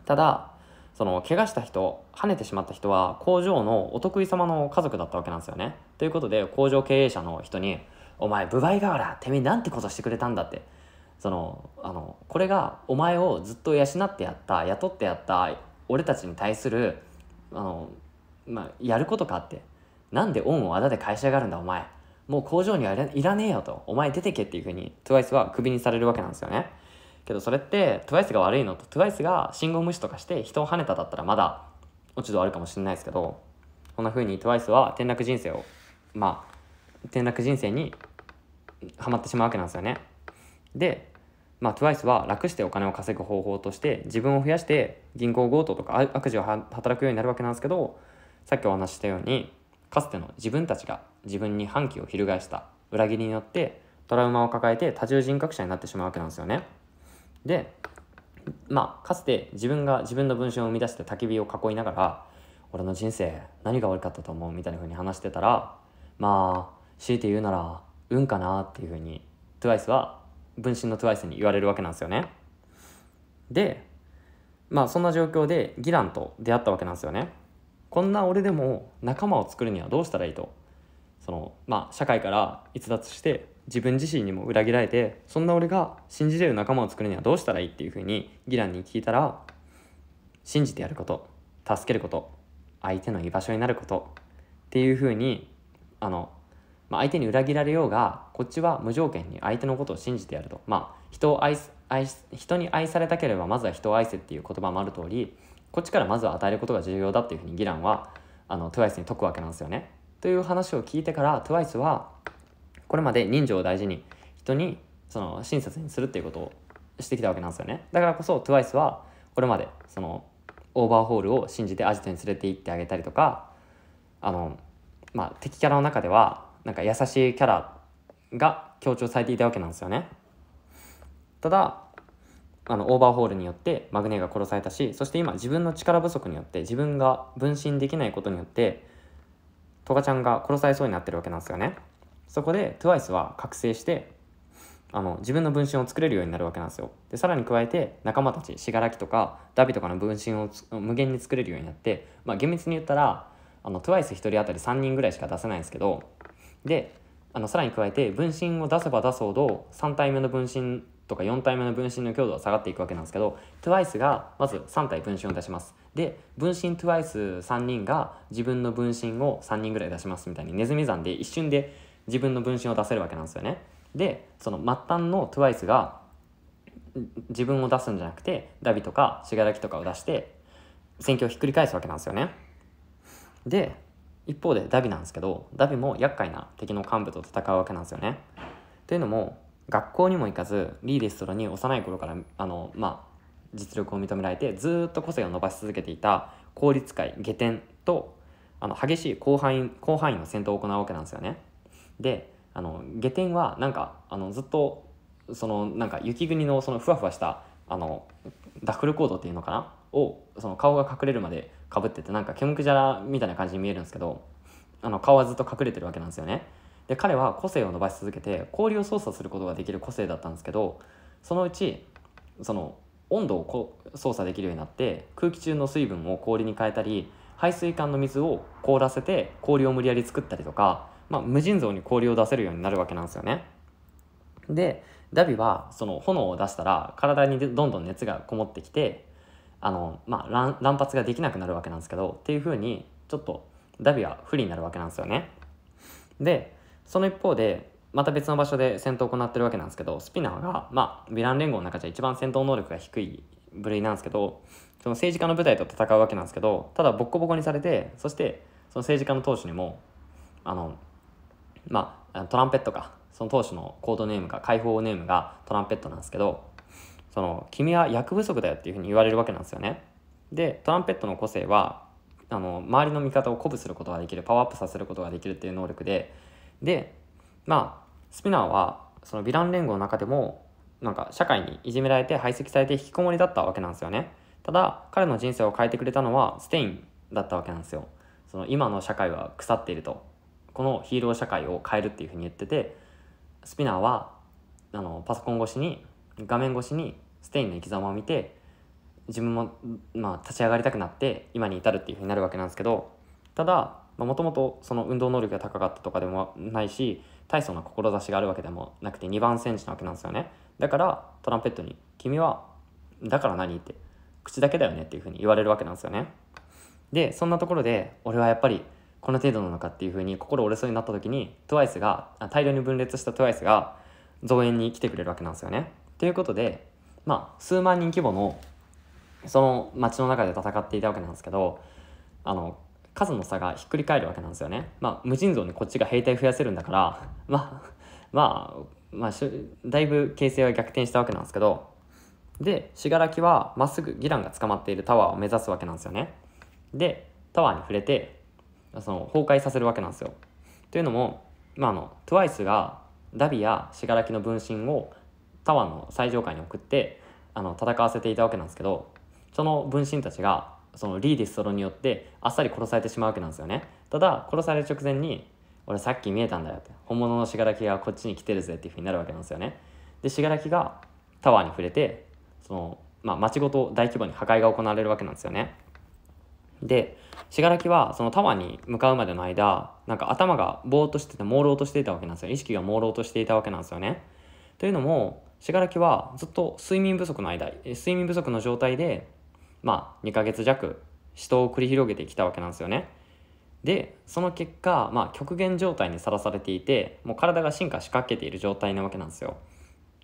ただ、その怪我した人、跳ねてしまった人は工場のお得意様の家族だったわけなんですよね。ということで工場経営者の人に、お前、不買瓦、てめえなんてことしてくれたんだって。その、あの、これがお前をずっと養ってやった、雇ってやった、俺たちに対する、あの、まあ、やることかって。なんで恩をあだで会社があるんだお前。もう工場にはいらねえよと、お前出てけっていう風に TWICE はクビにされるわけなんですよね。けどそれって TWICE が悪いのと TWICE が信号無視とかして人を跳ねただったらまだ落ち度あるかもしれないですけどこんな風に TWICE は転落人生をまあ転落人生にはまってしまうわけなんですよね。で、まあ、TWICE は楽してお金を稼ぐ方法として自分を増やして銀行強盗とか悪事を働くようになるわけなんですけどさっきお話ししたようにかつての自分たちが自分に反旗を翻した裏切りによってトラウマを抱えて多重人格者になってしまうわけなんですよね。でまあかつて自分が自分の文章を生み出して焚き火を囲いながら俺の人生何が悪かったと思うみたいな風に話してたらまあ強いて言うなら運かなっていう風に TWICE は分身の TWICE に言われるわけなんですよね。でまあそんな状況でギランと出会ったわけなんですよね。こんな俺でも仲間を作るにはどうしたらいいとその、まあ、社会から逸脱して自分自身にも裏切られてそんな俺が信じれる仲間を作るにはどうしたらいいっていうふうにギランに聞いたら信じてやること助けること相手の居場所になることっていうふうにあの、まあ、相手に裏切られようがこっちは無条件に相手のことを信じてやると。まあ、人を愛す愛す人に愛されたければまずは人を愛せっていう言葉もある通りこっちからまずは与えることが重要だっていうふうにギランはあのトゥワイスに説くわけなんですよね。という話を聞いてから TWICE はこれまで人情を大事に人にその親切にするっていうことをしてきたわけなんですよねだからこそ TWICE はこれまでそのオーバーホールを信じてアジトに連れて行ってあげたりとかあの、まあ、敵キャラの中ではなんか優しいキャラが強調されていたわけなんですよねただあのオーバーホールによってマグネが殺されたしそして今自分の力不足によって自分が分身できないことによってトガちゃんが殺されそうになってるわけなんですよね。そこで TWICE は覚醒してあの自分の分身を作れるようになるわけなんですよ。でさらに加えて仲間たち信楽とかダビとかの分身を無限に作れるようになって、まあ、厳密に言ったらあの TWICE1 人当たり3人ぐらいしか出せないんですけどであのさらに加えて分身を出せば出すほど3体目の分身とか4体目の分身の強度は下がっていくわけなんですけど TWICE がまず3体分身を出しますで分身 TWICE3 人が自分の分身を3人ぐらい出しますみたいにネズミ山で一瞬で自分の分身を出せるわけなんですよねでその末端の TWICE が自分を出すんじゃなくてダビとか柄木とかを出して戦況をひっくり返すわけなんですよねで一方でダビなんですけどダビも厄介な敵の幹部と戦うわけなんですよねというのも学校にも行かずリーデストロに幼い頃からあの、まあ、実力を認められてずっと個性を伸ばし続けていた効立会下天とあの激しい広範囲広範囲の戦闘を行うわけなんですよね。であの下天はなんかあのずっとそのなんか雪国のそのふわふわしたあのダッフルコートっていうのかなをその顔が隠れるまでかぶっててなんかケムクジャラみたいな感じに見えるんですけどあの顔はずっと隠れてるわけなんですよね。で彼は個性を伸ばし続けて氷を操作することができる個性だったんですけどそのうちその温度を操作できるようになって空気中の水分を氷に変えたり排水管の水を凍らせて氷を無理やり作ったりとか、まあ、無尽蔵に氷を出せるようになるわけなんですよね。でダビはその炎を出したら体にどんどん熱がこもってきてあの、まあ、乱発ができなくなるわけなんですけどっていうふうにちょっとダビは不利になるわけなんですよね。でその一方でまた別の場所で戦闘を行ってるわけなんですけどスピナーがまあヴィラン連合の中じゃ一番戦闘能力が低い部類なんですけどその政治家の部隊と戦うわけなんですけどただボッコボコにされてそしてその政治家の党首にもあのまあトランペットかその党首のコードネームか解放ネームがトランペットなんですけどその君は役不足だよっていうふうに言われるわけなんですよね。でトランペットの個性はあの周りの味方を鼓舞することができるパワーアップさせることができるっていう能力ででまあスピナーはそのヴィラン連合の中でもなんか社会にいじめられて排斥されて引きこもりだったわけなんですよねただ彼の人生を変えてくれたのはステインだったわけなんですよその今の社会は腐っているとこのヒーロー社会を変えるっていうふうに言っててスピナーはあのパソコン越しに画面越しにステインの生き様を見て自分も、まあ、立ち上がりたくなって今に至るっていうふうになるわけなんですけどただもともとその運動能力が高かったとかでもないし大層な志があるわけでもなくて2番戦士なわけなんですよねだからトランペットに「君はだから何?」って口だけだよねっていうふうに言われるわけなんですよねでそんなところで俺はやっぱりこの程度なのかっていうふうに心折れそうになった時に TWICE が大量に分裂した TWICE が増援に来てくれるわけなんですよねということでまあ数万人規模のその街の中で戦っていたわけなんですけどあの数の差がひっくり返るわけなんですよね。まあ、無尽蔵にこっちが兵隊増やせるんだから、まあ、まあ、まあ、だいぶ形勢は逆転したわけなんですけど、で、信楽はまっすぐギランが捕まっているタワーを目指すわけなんですよね。で、タワーに触れて、その崩壊させるわけなんですよ。というのも、まあ、あの TWICE がダビや信楽の分身をタワーの最上階に送ってあの戦わせていたわけなんですけどその分身たちがそのリーディストロによってあっさり殺されてしまうわけなんですよねただ殺される直前に俺さっき見えたんだよって本物の信楽がこっちに来てるぜっていうふうになるわけなんですよねで信楽がタワーに触れてその、まあ、町ごと大規模に破壊が行われるわけなんですよねで信楽はそのタワーに向かうまでの間なんか頭がぼーっとしてて朦朧としていたわけなんですよ意識が朦朧としていたわけなんですよねというのも信楽はずっと睡眠不足の間睡眠不足の状態でまあ、2ヶ月弱死闘を繰り広げてきたわけなんですよね。でその結果、まあ、極限状態にさらされていてもう体が進化しかけている状態なわけなんですよ。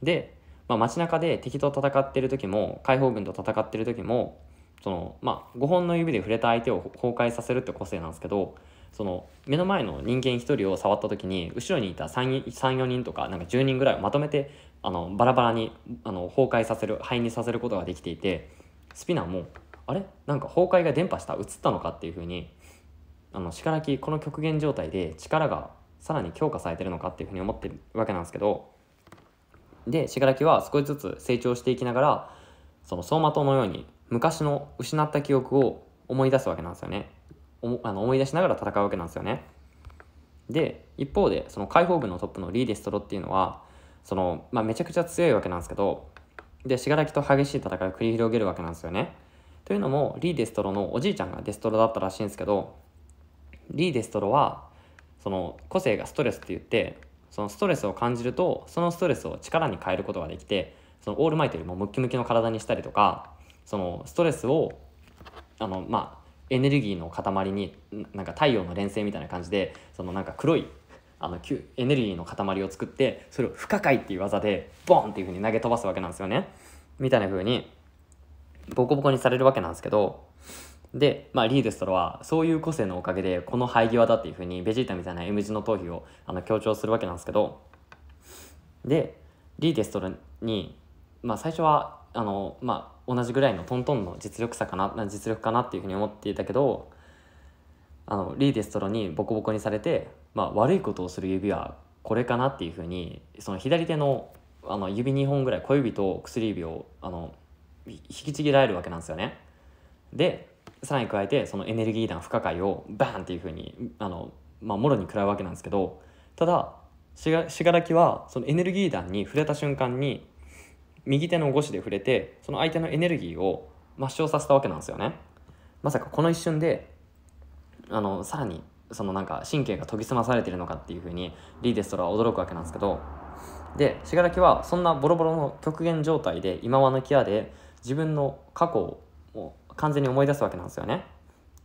で、まあ、街中で敵と戦ってる時も解放軍と戦ってる時もその、まあ、5本の指で触れた相手を崩壊させるって個性なんですけどその目の前の人間1人を触った時に後ろにいた34人とかなんか10人ぐらいをまとめてあのバラバラにあの崩壊させる灰にさせることができていてスピナーもあれなんか崩壊が伝播した映ったのかっていうふうにあのしからきこの極限状態で力がさらに強化されてるのかっていうふうに思ってるわけなんですけどで信楽は少しずつ成長していきながらその走馬灯のように昔の失った記憶を思い出すわけなんですよねあの思い出しながら戦うわけなんですよねで一方でその解放軍のトップのリーデストロっていうのはその、まあ、めちゃくちゃ強いわけなんですけどで信楽と激しい戦いを繰り広げるわけなんですよねというのもリー・デストロのおじいちゃんがデストロだったらしいんですけどリー・デストロはその個性がストレスって言ってそのストレスを感じるとそのストレスを力に変えることができてそのオールマイトよりもムッキムキの体にしたりとかそのストレスをあのまあエネルギーの塊になんか太陽の連星みたいな感じでそのなんか黒いあのエネルギーの塊を作ってそれを不可解っていう技でボンっていう風に投げ飛ばすわけなんですよねみたいな風にボコボコにされるわけなんですけどで、まあ、リーデストロはそういう個性のおかげでこの生え際だっていう風にベジータみたいな M 字の頭皮をあの強調するわけなんですけどでリーデストロに、まあ、最初はあの、まあ、同じぐらいのトントンの実力差かな実力かなっていう風に思っていたけどあのリーデストロにボコボコにされてまあ、悪いことをする指はこれかなっていうふうにその左手のあの指2本ぐらい小指と薬指をあの引きちぎられるわけなんですよね。でさらに加えてそのエネルギー弾不可解をバーンっていうふうにあの、まあ、もろに食らうわけなんですけどただ信楽はそのエネルギー弾に触れた瞬間に右手の五指で触れてその相手のエネルギーを抹消させたわけなんですよね。まさかこの一瞬であのさらにそのなんか神経が研ぎ澄まされてるのかっていうふうにリーデストラは驚くわけなんですけどで信楽はそんなボロボロの極限状態で今はのきやで自分の過去を完全に思い出すわけなんですよね。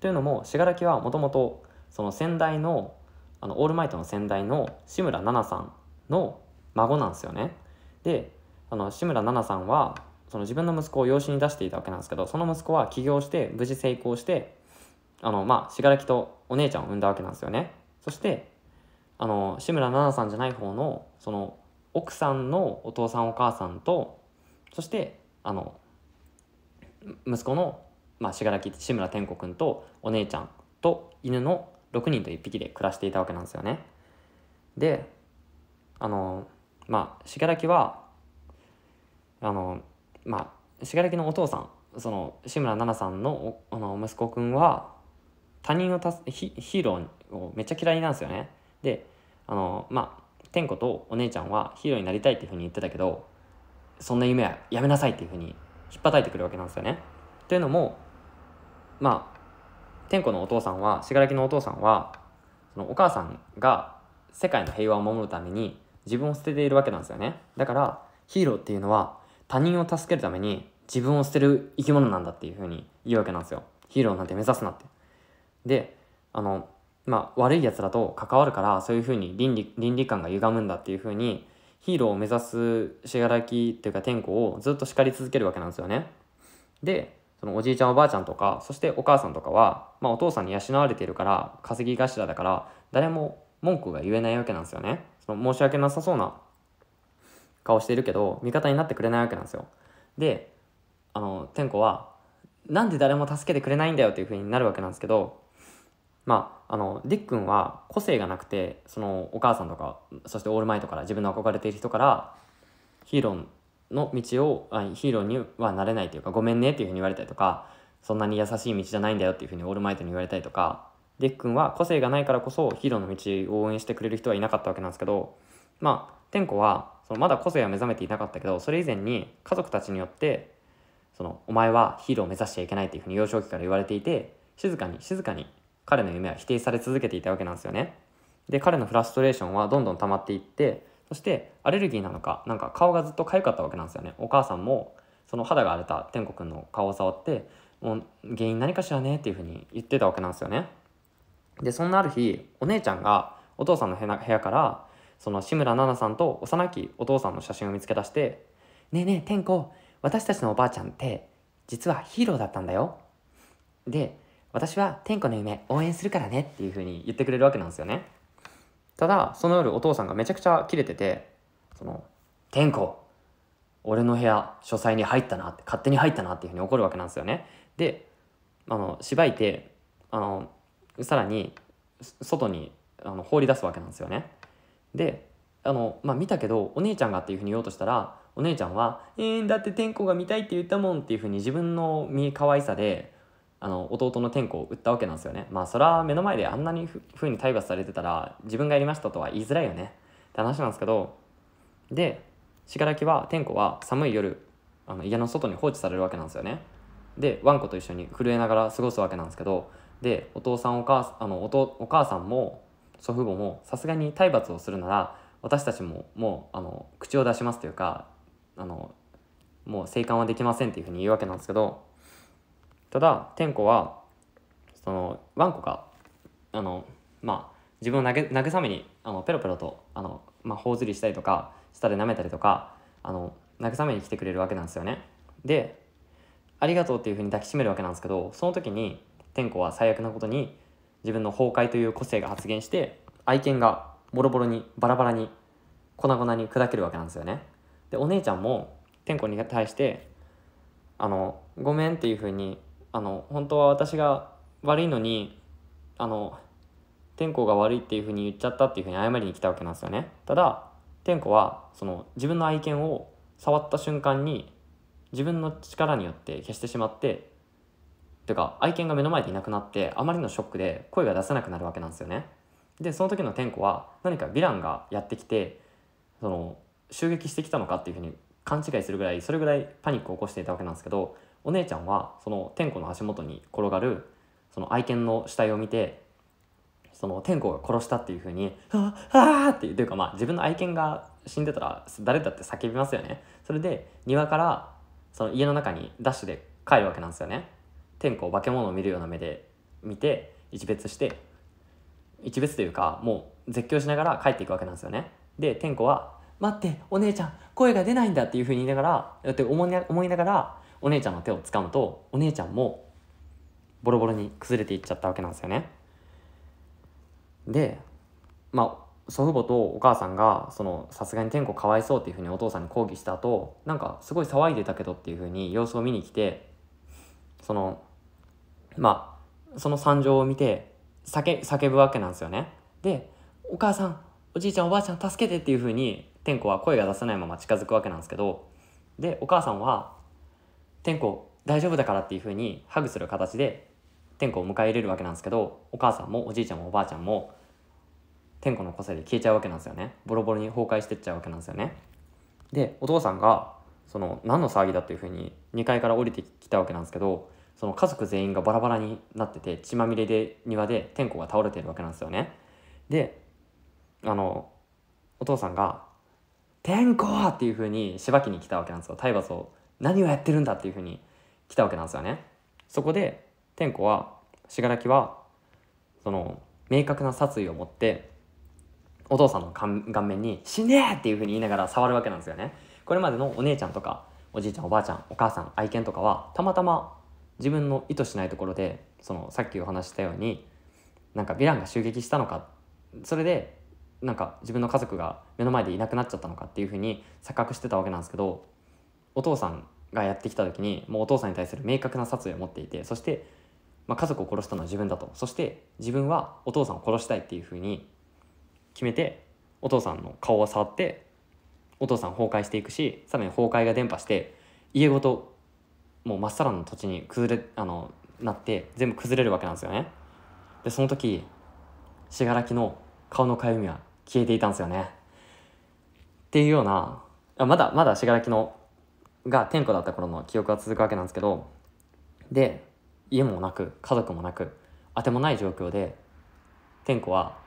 というのも信楽はもともとその先代のあのオールマイトの先代の志村奈々さんの孫なんですよね。であの志村奈々さんはその自分の息子を養子に出していたわけなんですけどその息子は起業して無事成功してあの、まあ、しがらきとお姉ちゃんを産んだわけなんですよね。そして、あの、志村奈々さんじゃない方の、その、奥さんのお父さんお母さんと、そして、あの、息子の、まあ、しがらき、志村天子くんとお姉ちゃんと犬の6人と1匹で暮らしていたわけなんですよね。で、あの、まあ、しがらきは、あの、まあ、しがらきのお父さん、その、志村奈々さんのあの息子くんは、他人を助ヒヒーローをめっちゃ嫌いなんですよねであのまあ天子とお姉ちゃんはヒーローになりたいっていうふうに言ってたけどそんな夢はやめなさいっていうふうに引っ叩いてくるわけなんですよねというのもまあ天子のお父さんは信楽のお父さんはそのお母さんが世界の平和を守るために自分を捨てているわけなんですよねだからヒーローっていうのは他人を助けるために自分を捨てる生き物なんだっていうふうに言うわけなんですよヒーローなんて目指すなってであの、まあ、悪いやつらと関わるからそういうふうに倫理倫理観が歪むんだっていうふうにヒーローを目指す信楽というか天候をずっと叱り続けるわけなんですよね。でそのおじいちゃんおばあちゃんとかそしてお母さんとかは、まあ、お父さんに養われているから稼ぎ頭だから誰も文句が言えないわけなんですよね。その申し訳なさそうな顔してるけど味方になってくれないわけなんですよ。であの天子は「なんで誰も助けてくれないんだよ」っていうふうになるわけなんですけどまあ、あの、ディックンは個性がなくて、そのお母さんとか、そしてオールマイトから自分の憧れている人から、ヒーローの道を、ヒーローにはなれないというか、ごめんねっていうふうに言われたりとか、そんなに優しい道じゃないんだよっていうふうにオールマイトに言われたりとか、デックンは個性がないからこそヒーローの道を応援してくれる人はいなかったわけなんですけど、まあ、天子はそのまだ個性は目覚めていなかったけど、それ以前に家族たちによって、そのお前はヒーローを目指しちゃいけないっていうふうに幼少期から言われていて、静かに静かに彼の夢は否定され続けていたわけなんですよね。で彼のフラストレーションはどんどん溜まっていってそしてアレルギーなのかなんか顔がずっと痒かったわけなんですよね。お母さんもその肌が荒れた天子くんの顔を触ってもう原因何かしらねっていうふうに言ってたわけなんですよね。でそんなある日お姉ちゃんがお父さんの部屋からその志村奈々さんと幼きお父さんの写真を見つけ出して「ねえねえ天子私たちのおばあちゃんって実はヒーローだったんだよ」で私は天子の夢応援するからねっていうふうに言ってくれるわけなんですよねただその夜お父さんがめちゃくちゃキレててその天子俺の部屋書斎に入ったなって勝手に入ったなっていうふうに怒るわけなんですよねであのしばいてあのさらに外にあの放り出すわけなんですよねであの、まあ、見たけどお姉ちゃんがっていうふうに言おうとしたらお姉ちゃんは「えー、だって天子が見たいって言ったもん」っていうふうに自分の身可愛さであの弟の天子を売ったわけなんですよねまあそれは目の前であんなにふうに体罰されてたら自分がやりましたとは言いづらいよねって話なんですけどで信楽は天子は寒い夜あの家の外に放置されるわけなんですよねでワンコと一緒に震えながら過ごすわけなんですけどでお父さんお母あのおとお母さんも祖父母もさすがに体罰をするなら私たちももうあの口を出しますというかあのもう生還はできませんっていうふうに言うわけなんですけどただ天子はそのワンコがあのまあ自分を慰めにあのペロペロとあの、まあ、頬ずりしたりとか舌で舐めたりとかあの慰めに来てくれるわけなんですよねでありがとうっていうふうに抱きしめるわけなんですけどその時に天子は最悪なことに自分の崩壊という個性が発現して愛犬がボロボロにバラバラに粉々に砕けるわけなんですよねでお姉ちゃんも天子に対してあのごめんっていうふうにあの本当は私が悪いのにあの天候が悪いっていうふうに言っちゃったっていうふうに謝りに来たわけなんですよねただ天子はその自分の愛犬を触った瞬間に自分の力によって消してしまっててか愛犬が目の前でいなくなってあまりのショックで声が出せなくなるわけなんですよねでその時の天子は何かヴィランがやってきてその襲撃してきたのかっていうふうに勘違いするぐらいそれぐらいパニックを起こしていたわけなんですけどお姉ちゃんはその天子の足元に転がるその愛犬の死体を見てその天子が殺したっていうふうに「ああ!」っていうというかまあ自分の愛犬が死んでたら誰だって叫びますよねそれで庭からその家の中にダッシュで帰るわけなんですよね天子を化け物を見るような目で見て一別して一別というかもう絶叫しながら帰っていくわけなんですよねで天子は「待ってお姉ちゃん声が出ないんだ」っていうふうに言いながらだって思いながらお姉ちゃんの手を掴むとお姉ちゃんもボロボロに崩れていっちゃったわけなんですよね。でまあ祖父母とお母さんがさすがに天子かわいそうっていうふうにお父さんに抗議した後なんかすごい騒いでたけどっていうふうに様子を見に来てそのまあその惨状を見て叫叫ぶわけなんですよね。でお母さんおじいちゃんおばあちゃん助けてっていうふうに天子は声が出せないまま近づくわけなんですけどでお母さんは天候大丈夫だからっていうふうにハグする形で天子を迎え入れるわけなんですけどお母さんもおじいちゃんもおばあちゃんも天子の個性で消えちゃうわけなんですよねボロボロに崩壊してっちゃうわけなんですよねでお父さんがその何の騒ぎだっていうふうに2階から降りてきたわけなんですけどその家族全員がバラバラになってて血まみれで庭で天子が倒れてるわけなんですよねであのお父さんが「天子!」っていうふうにしばきに来たわけなんですよ体罰を何をやってるんだっていうふうに来たわけなんですよね。そこで天子は信楽はその明確な殺意を持ってお父さんの顔面に「死ね!」っていうふうに言いながら触るわけなんですよね。これまでのお姉ちゃんとかおじいちゃんおばあちゃんお母さん愛犬とかはたまたま自分の意図しないところでそのさっきお話したようになんかヴィランが襲撃したのかそれでなんか自分の家族が目の前でいなくなっちゃったのかっていうふうに錯覚してたわけなんですけどお父さんがやってきた時にもうお父さんに対する明確な殺意を持っていてそして、まあ、家族を殺したのは自分だとそして自分はお父さんを殺したいっていうふうに決めてお父さんの顔を触ってお父さん崩壊していくしさらに崩壊が伝播して家ごともうまっさらの土地に崩れあのなって全部崩れるわけなんですよねでその時信楽の顔のかゆみは消えていたんですよねっていうようなまだまだ信楽のが店舗だった頃の記憶が続くわけなんですけどで家もなく家族もなく当てもない状況で天子は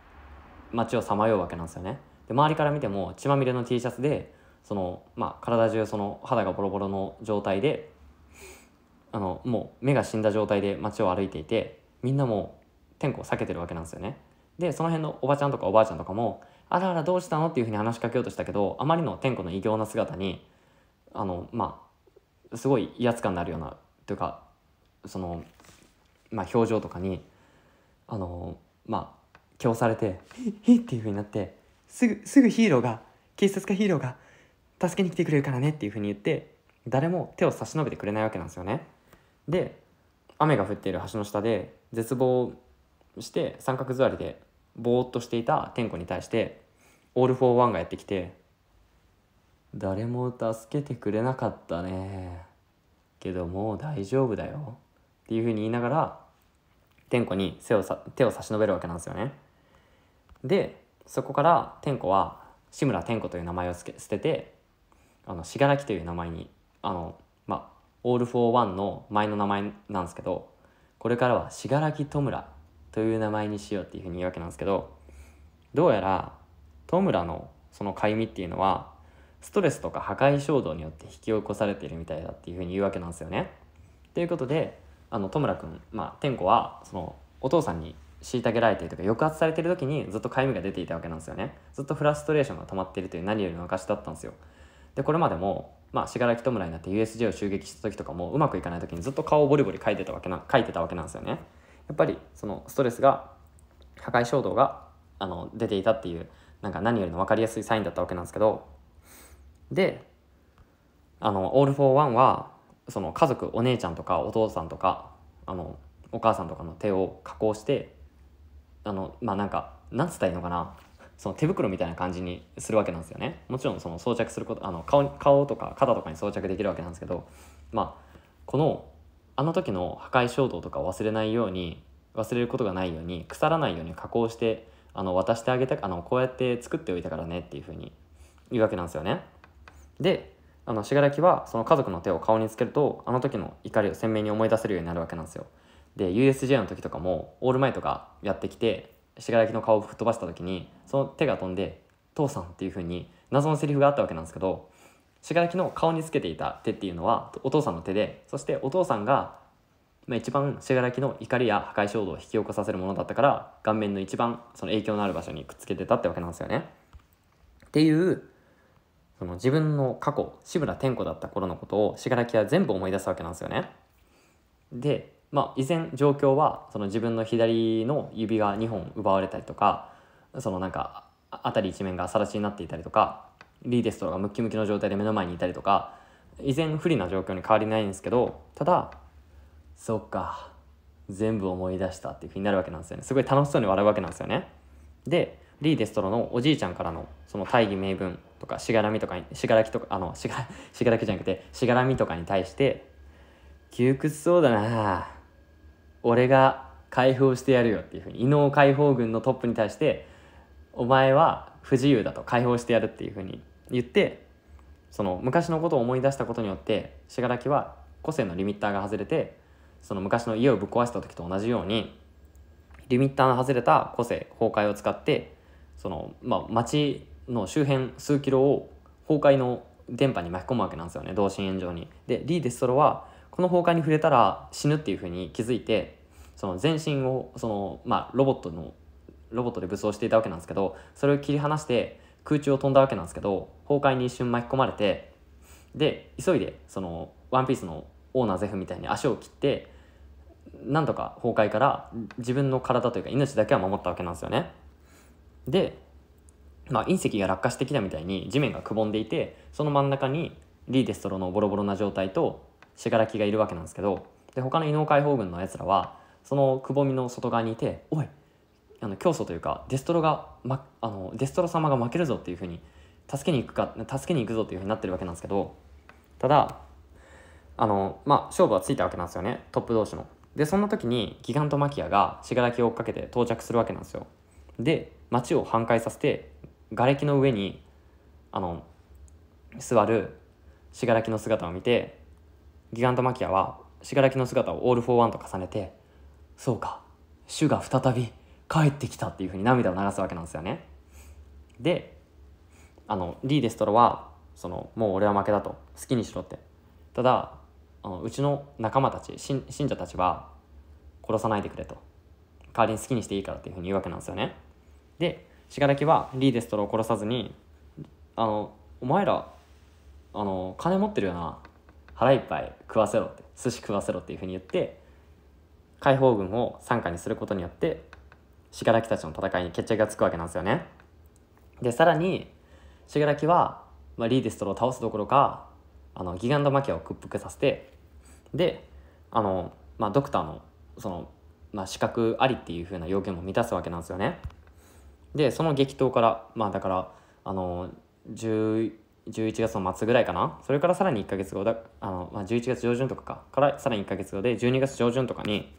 街をさまようわけなんですよねで周りから見ても血まみれの T シャツでその、まあ、体中その肌がボロボロの状態であのもう目が死んだ状態で街を歩いていてみんなも天子を避けてるわけなんですよねでその辺のおばちゃんとかおばあちゃんとかも「あらあらどうしたの?」っていうふうに話しかけようとしたけどあまりの天子の異形な姿にあのまあすごい威圧感になるようなというかその、まあ、表情とかにあのまあ供されて「ヒッ!」っていうふうになってすぐすぐヒーローが警察かヒーローが助けに来てくれるからねっていうふうに言って誰も手を差し伸べてくれないわけなんですよね。で雨が降っている橋の下で絶望して三角座りでぼーっとしていた天子に対してオール・フォー・ワンがやってきて誰も助けてくれなかったねけどもう大丈夫だよっていうふうに言いながら天子に背をさ手を差し伸べるわけなんですよねでそこから天子は志村天子という名前を捨ててあの信楽という名前にあのまあオール・フォー・ワンの前の名前なんですけどこれからは信楽戸村という名前にしようっていうふうに言うわけなんですけどどうやら戸村のそのかゆみっていうのはストレスとか破壊衝動によって引き起こされているみたいだっていうふうに言うわけなんですよね。ということであの戸村君、まあ、天子はそのお父さんに虐げられているとか抑圧されている時にずっとかゆみが出ていたわけなんですよねずっとフラストレーションが溜まっているという何よりの証だったんですよでこれまでもまあ信楽戸村になって USJ を襲撃した時とかもうまくいかない時にずっと顔をボリボリ描いてたわけな描いてたわけなんですよねやっぱりそのストレスが破壊衝動があの出ていたっていうなんか何よりの分かりやすいサインだったわけなんですけどであのオール・フォー・ワンはその家族お姉ちゃんとかお父さんとかあのお母さんとかの手を加工してあのまあなんか何つったらいいのかなその手袋みたいな感じにするわけなんですよねもちろんその装着することあの顔顔とか肩とかに装着できるわけなんですけどまあこのあの時の破壊衝動とか忘れないように忘れることがないように腐らないように加工してあの渡してあげたあのこうやって作っておいたからねっていうふうに言うわけなんですよね。であの信楽はその家族の手を顔につけるとあの時の怒りを鮮明に思い出せるようになるわけなんですよで USJ の時とかもオールマイトがやってきて信楽の顔を吹っ飛ばした時にその手が飛んで「父さん」っていう風に謎のセリフがあったわけなんですけど信楽の顔につけていた手っていうのはお父さんの手でそしてお父さんがま一番信楽の怒りや破壊衝動を引き起こさせるものだったから顔面の一番その影響のある場所にくっつけてたってわけなんですよね。っていうその自分の過去志村天子だった頃のことを信楽は全部思い出すわけなんですよね。で、まあ、依然状況はその自分の左の指が2本奪われたりとかそのなんか辺り一面が晒地になっていたりとかリーデストがムッキムキの状態で目の前にいたりとか依然不利な状況に変わりないんですけどただそっか全部思い出したっていうふうになるわけなんですよねすごい楽しそうに笑うわけなんですよねでリー・デストロのおじいちゃんからのその大義名分とかしがらみとかにしがらきとかあの しがしがらきじゃなくてしがらみとかに対して窮屈そうだな俺が解放してやるよっていうふうに伊能解放軍のトップに対してお前は不自由だと解放してやるっていうふうに言ってその昔のことを思い出したことによって信楽は個性のリミッターが外れてその昔の家をぶっ壊した時と同じようにリミッターの外れた個性崩壊を使ってその、まあ、町の周辺数キロを崩壊の電波に巻き込むわけなんですよね同心円状に。でリー・デストロはこの崩壊に触れたら死ぬっていうふうに気づいてその全身をその、まあ、ロボットのロボットで武装していたわけなんですけどそれを切り離して空中を飛んだわけなんですけど崩壊に一瞬巻き込まれてで急いでそのワンピースのオーナーゼフみたいに足を切ってなんとか崩壊から自分の体というか命だけは守ったわけなんですよね。でまあ、隕石が落下してきたみたいに地面がくぼんでいてその真ん中にリーデストロのボロボロな状態と柄木がいるわけなんですけどで他の異能解放軍のやつらはそのくぼみの外側にいて「おいあの教祖というかデストロが、ま、あのデストロ様が負けるぞ」っていうふうに助けに行くか助けに行くぞっていうふうになってるわけなんですけどただあの、まあ、勝負はついたわけなんですよねトップ同士の。でそんな時にギガントマキアが柄木を追っかけて到着するわけなんですよ。で街を反壊させて瓦礫の上にあの座る柄木の姿を見てギガントマキアは柄木の姿をオール・フォー・ワンと重ねてそうか主が再び帰ってきたっていうふうに涙を流すわけなんですよね。であのリー・デストロはそのもう俺は負けだと好きにしろってただあのうちの仲間たち信者たちは殺さないでくれと代わりに好きにしていいからっていうふうに言うわけなんですよね。で柄木はリーデストロを殺さずにあのお前らあの金持ってるよな腹いっぱい食わせろって寿司食わせろっていうふうに言って解放軍を傘下にすることによって信楽たちの戦いに決着がつくわけなんですよねでさらに信楽は、まあ、リーデストロを倒すどころかあのギガンドマキアを屈服させてであの、まあ、ドクターのその、まあ、資格ありっていう風な要件も満たすわけなんですよね。でその激闘からまあだからあの11月の末ぐらいかなそれからさらに1ヶ月後だあの、まあ、11月上旬とかかからさらに1ヶ月後で12月上旬とかに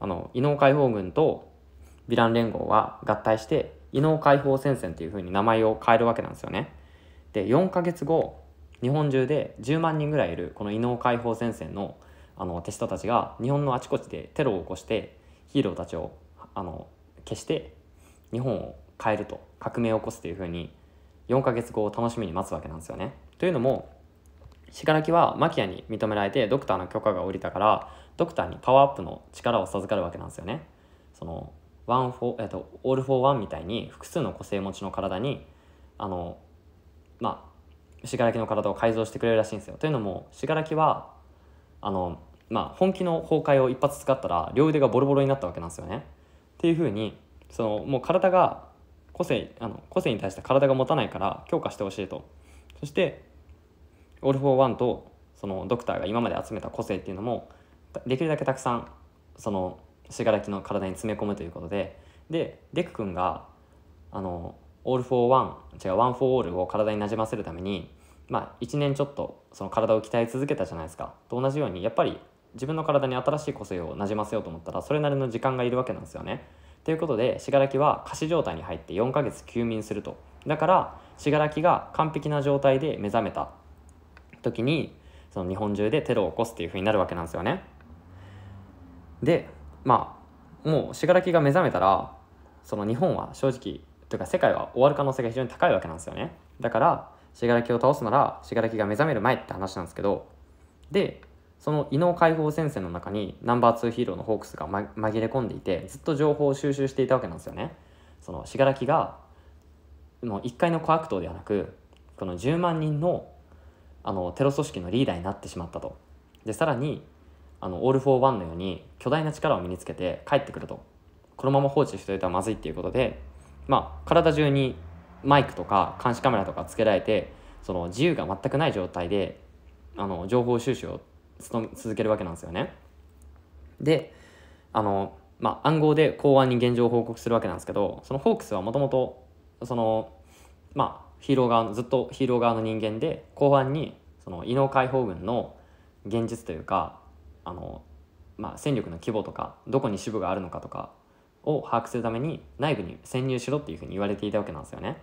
あの伊能解放軍とヴィラン連合は合体して伊能解放戦線っていうふうに名前を変えるわけなんですよね。で4ヶ月後日本中で10万人ぐらいいるこの伊能解放戦線のあの手下たちが日本のあちこちでテロを起こしてヒーローたちをあの消して日本を変えると革命を起こすというふうに4ヶ月後を楽しみに待つわけなんですよね。というのも信楽はマキアに認められてドクターの許可が下りたからドクターにパワーアップの力を授かるわけなんですよね。そのワンフォーえっと、オール・フォー・ワンみたいに複数の個性持ちの体にあのまあ信楽の体を改造してくれるらしいんですよ。というのも信楽はあの、まあ、本気の崩壊を一発使ったら両腕がボロボロになったわけなんですよね。っていうふうにそのもう体が個性あの個性に対して体が持たないから強化してほしいとそしてオール・フォー・ワンとそのドクターが今まで集めた個性っていうのもできるだけたくさんその信楽の体に詰め込むということででデク君があのオール・フォー・ワン違うワン・フォー・オールを体になじませるために、まあ、1年ちょっとその体を鍛え続けたじゃないですかと同じようにやっぱり自分の体に新しい個性をなじませようと思ったらそれなりの時間がいるわけなんですよね。ということで信楽は仮死状態に入って4ヶ月休眠するとだから信楽が完璧な状態で目覚めた時にその日本中でテロを起こすっていうふうになるわけなんですよねでまあもう信楽が目覚めたらその日本は正直というか世界は終わる可能性が非常に高いわけなんですよねだから信楽を倒すなら信楽が目覚める前って話なんですけどでその異能解放戦線の中にナンバー2ヒーローのホークスが、ま、紛れ込んでいてずっと情報を収集していたわけなんですよね。その信楽がもう1回の小悪党ではなくこの10万人のあのテロ組織のリーダーになってしまったと。でさらにあのオール・フォー・ワンのように巨大な力を身につけて帰ってくるとこのまま放置しておいたらまずいっていうことで、まあ、体中にマイクとか監視カメラとかつけられてその自由が全くない状態であの情報収集を続けるわけなんですよね。であの、まあ、暗号で公安に現状を報告するわけなんですけどそのホークスはもともとそのまあヒーロー側のずっとヒーロー側の人間で公安にその異能解放軍の現実というかあの、まあ、戦力の規模とかどこに支部があるのかとかを把握するために内部に潜入しろっていうふうに言われていたわけなんですよね。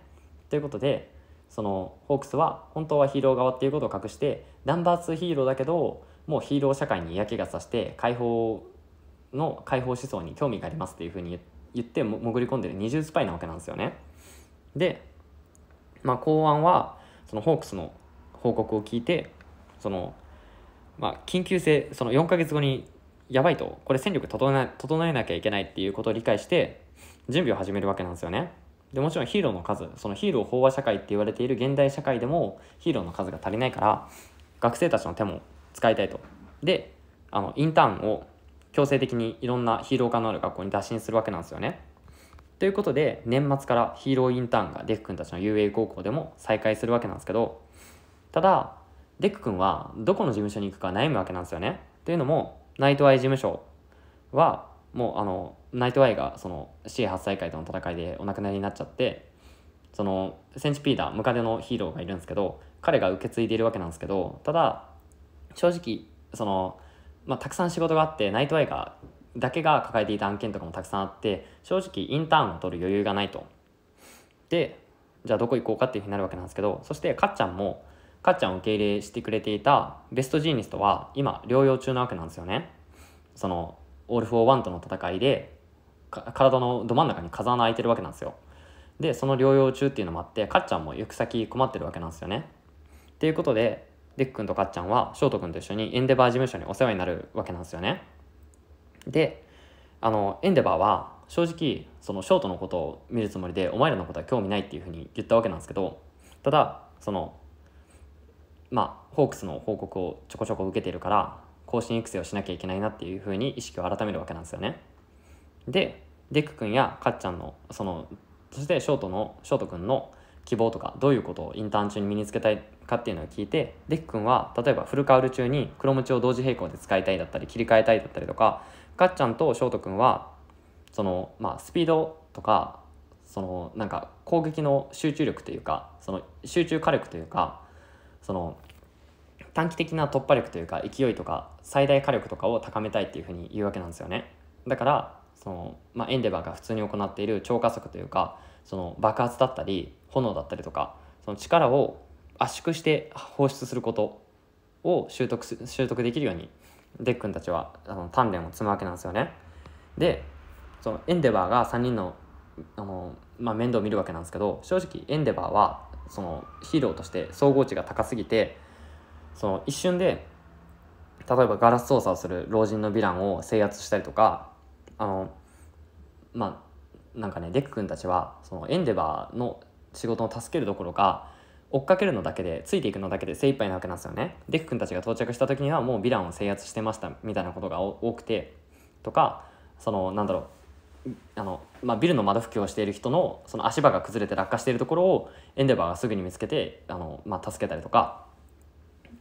ということでそのホークスは本当はヒーロー側っていうことを隠してナンバー2ヒーローだけどもうヒーロー社会に嫌気がさして解放の解放思想に興味がありますっていうふうに言って潜り込んでる二重スパイなわけなんですよね。で、まあ、公安はそのホークスの報告を聞いてその、まあ、緊急性その4ヶ月後にやばいとこれ戦力整え整えなきゃいけないっていうことを理解して準備を始めるわけなんですよね。でもちろんヒーローの数そのヒーロー飽和社会って言われている現代社会でもヒーローの数が足りないから学生たちの手も使いたいと。で、あの、インターンを強制的にいろんなヒーロー科のある学校に打診するわけなんですよね。ということで、年末からヒーローインターンがデク君たちの UA 高校でも再開するわけなんですけど、ただ、デク君はどこの事務所に行くか悩むわけなんですよね。というのも、ナイトアイ事務所は、もうあの、ナイトアイがその C 発災会との戦いでお亡くなりになっちゃって、そのセンチピーダームカデのヒーローがいるんですけど彼が受け継いでいるわけなんですけどただ正直その、まあ、たくさん仕事があってナイトワイガーだけが抱えていた案件とかもたくさんあって正直インターンを取る余裕がないと。でじゃあどこ行こうかっていうふうになるわけなんですけどそしてかっちゃんもかっちゃんを受け入れしてくれていたベストジーニストは今療養中なわけなんですよね。そのオール・フォー・ワンとの戦いで体のど真ん中に風穴開いてるわけなんですよ。でその療養中っていうのもあってかっちゃんも行く先困ってるわけなんですよね。ていうことでデックんとかっちゃんは翔く君と一緒にエンデバー事務所にお世話になるわけなんですよね。であのエンデバーは正直そのショートのことを見るつもりでお前らのことは興味ないっていうふうに言ったわけなんですけどただそのまあホークスの報告をちょこちょこ受けているから更新育成をしなきゃいけないなっていうふうに意識を改めるわけなんですよね。でデック君やかっちゃんのそのそしてショートのショート君の希望とかどういうことをインターン中に身につけたいかっていうのを聞いてデック君は例えばフルカウル中に黒持を同時並行で使いたいだったり切り替えたいだったりとかかっちゃんと翔太君はその、まあ、スピードとかそのなんか攻撃の集中力というかその集中火力というかその短期的な突破力というか勢いとか最大火力とかを高めたいっていうふうに言うわけなんですよね。だからその、まあ、エンデバーが普通に行っている超加速というかその爆発だったり炎だったりとかその力を圧縮して放出することを習得習得できるようにデックンたちはあの鍛錬を積むわけなんですよね。でそのエンデバーが3人のあの、まあ、面倒を見るわけなんですけど正直エンデバーはそのヒーローとして総合値が高すぎてその一瞬で例えばガラス操作をする老人のヴィランを制圧したりとかあのまあなんかねデック君たちはそのエンデバーの仕事を助けるどころか追っかけるのだけでついていくのだけで精一杯なわけなんですよねデク君たちが到着した時にはもうヴィランを制圧してましたみたいなことが多くてとかそのなんだろうあの、まあ、ビルの窓拭きをしている人のその足場が崩れて落下しているところをエンデバーがすぐに見つけてあの、まあ、助けたりとか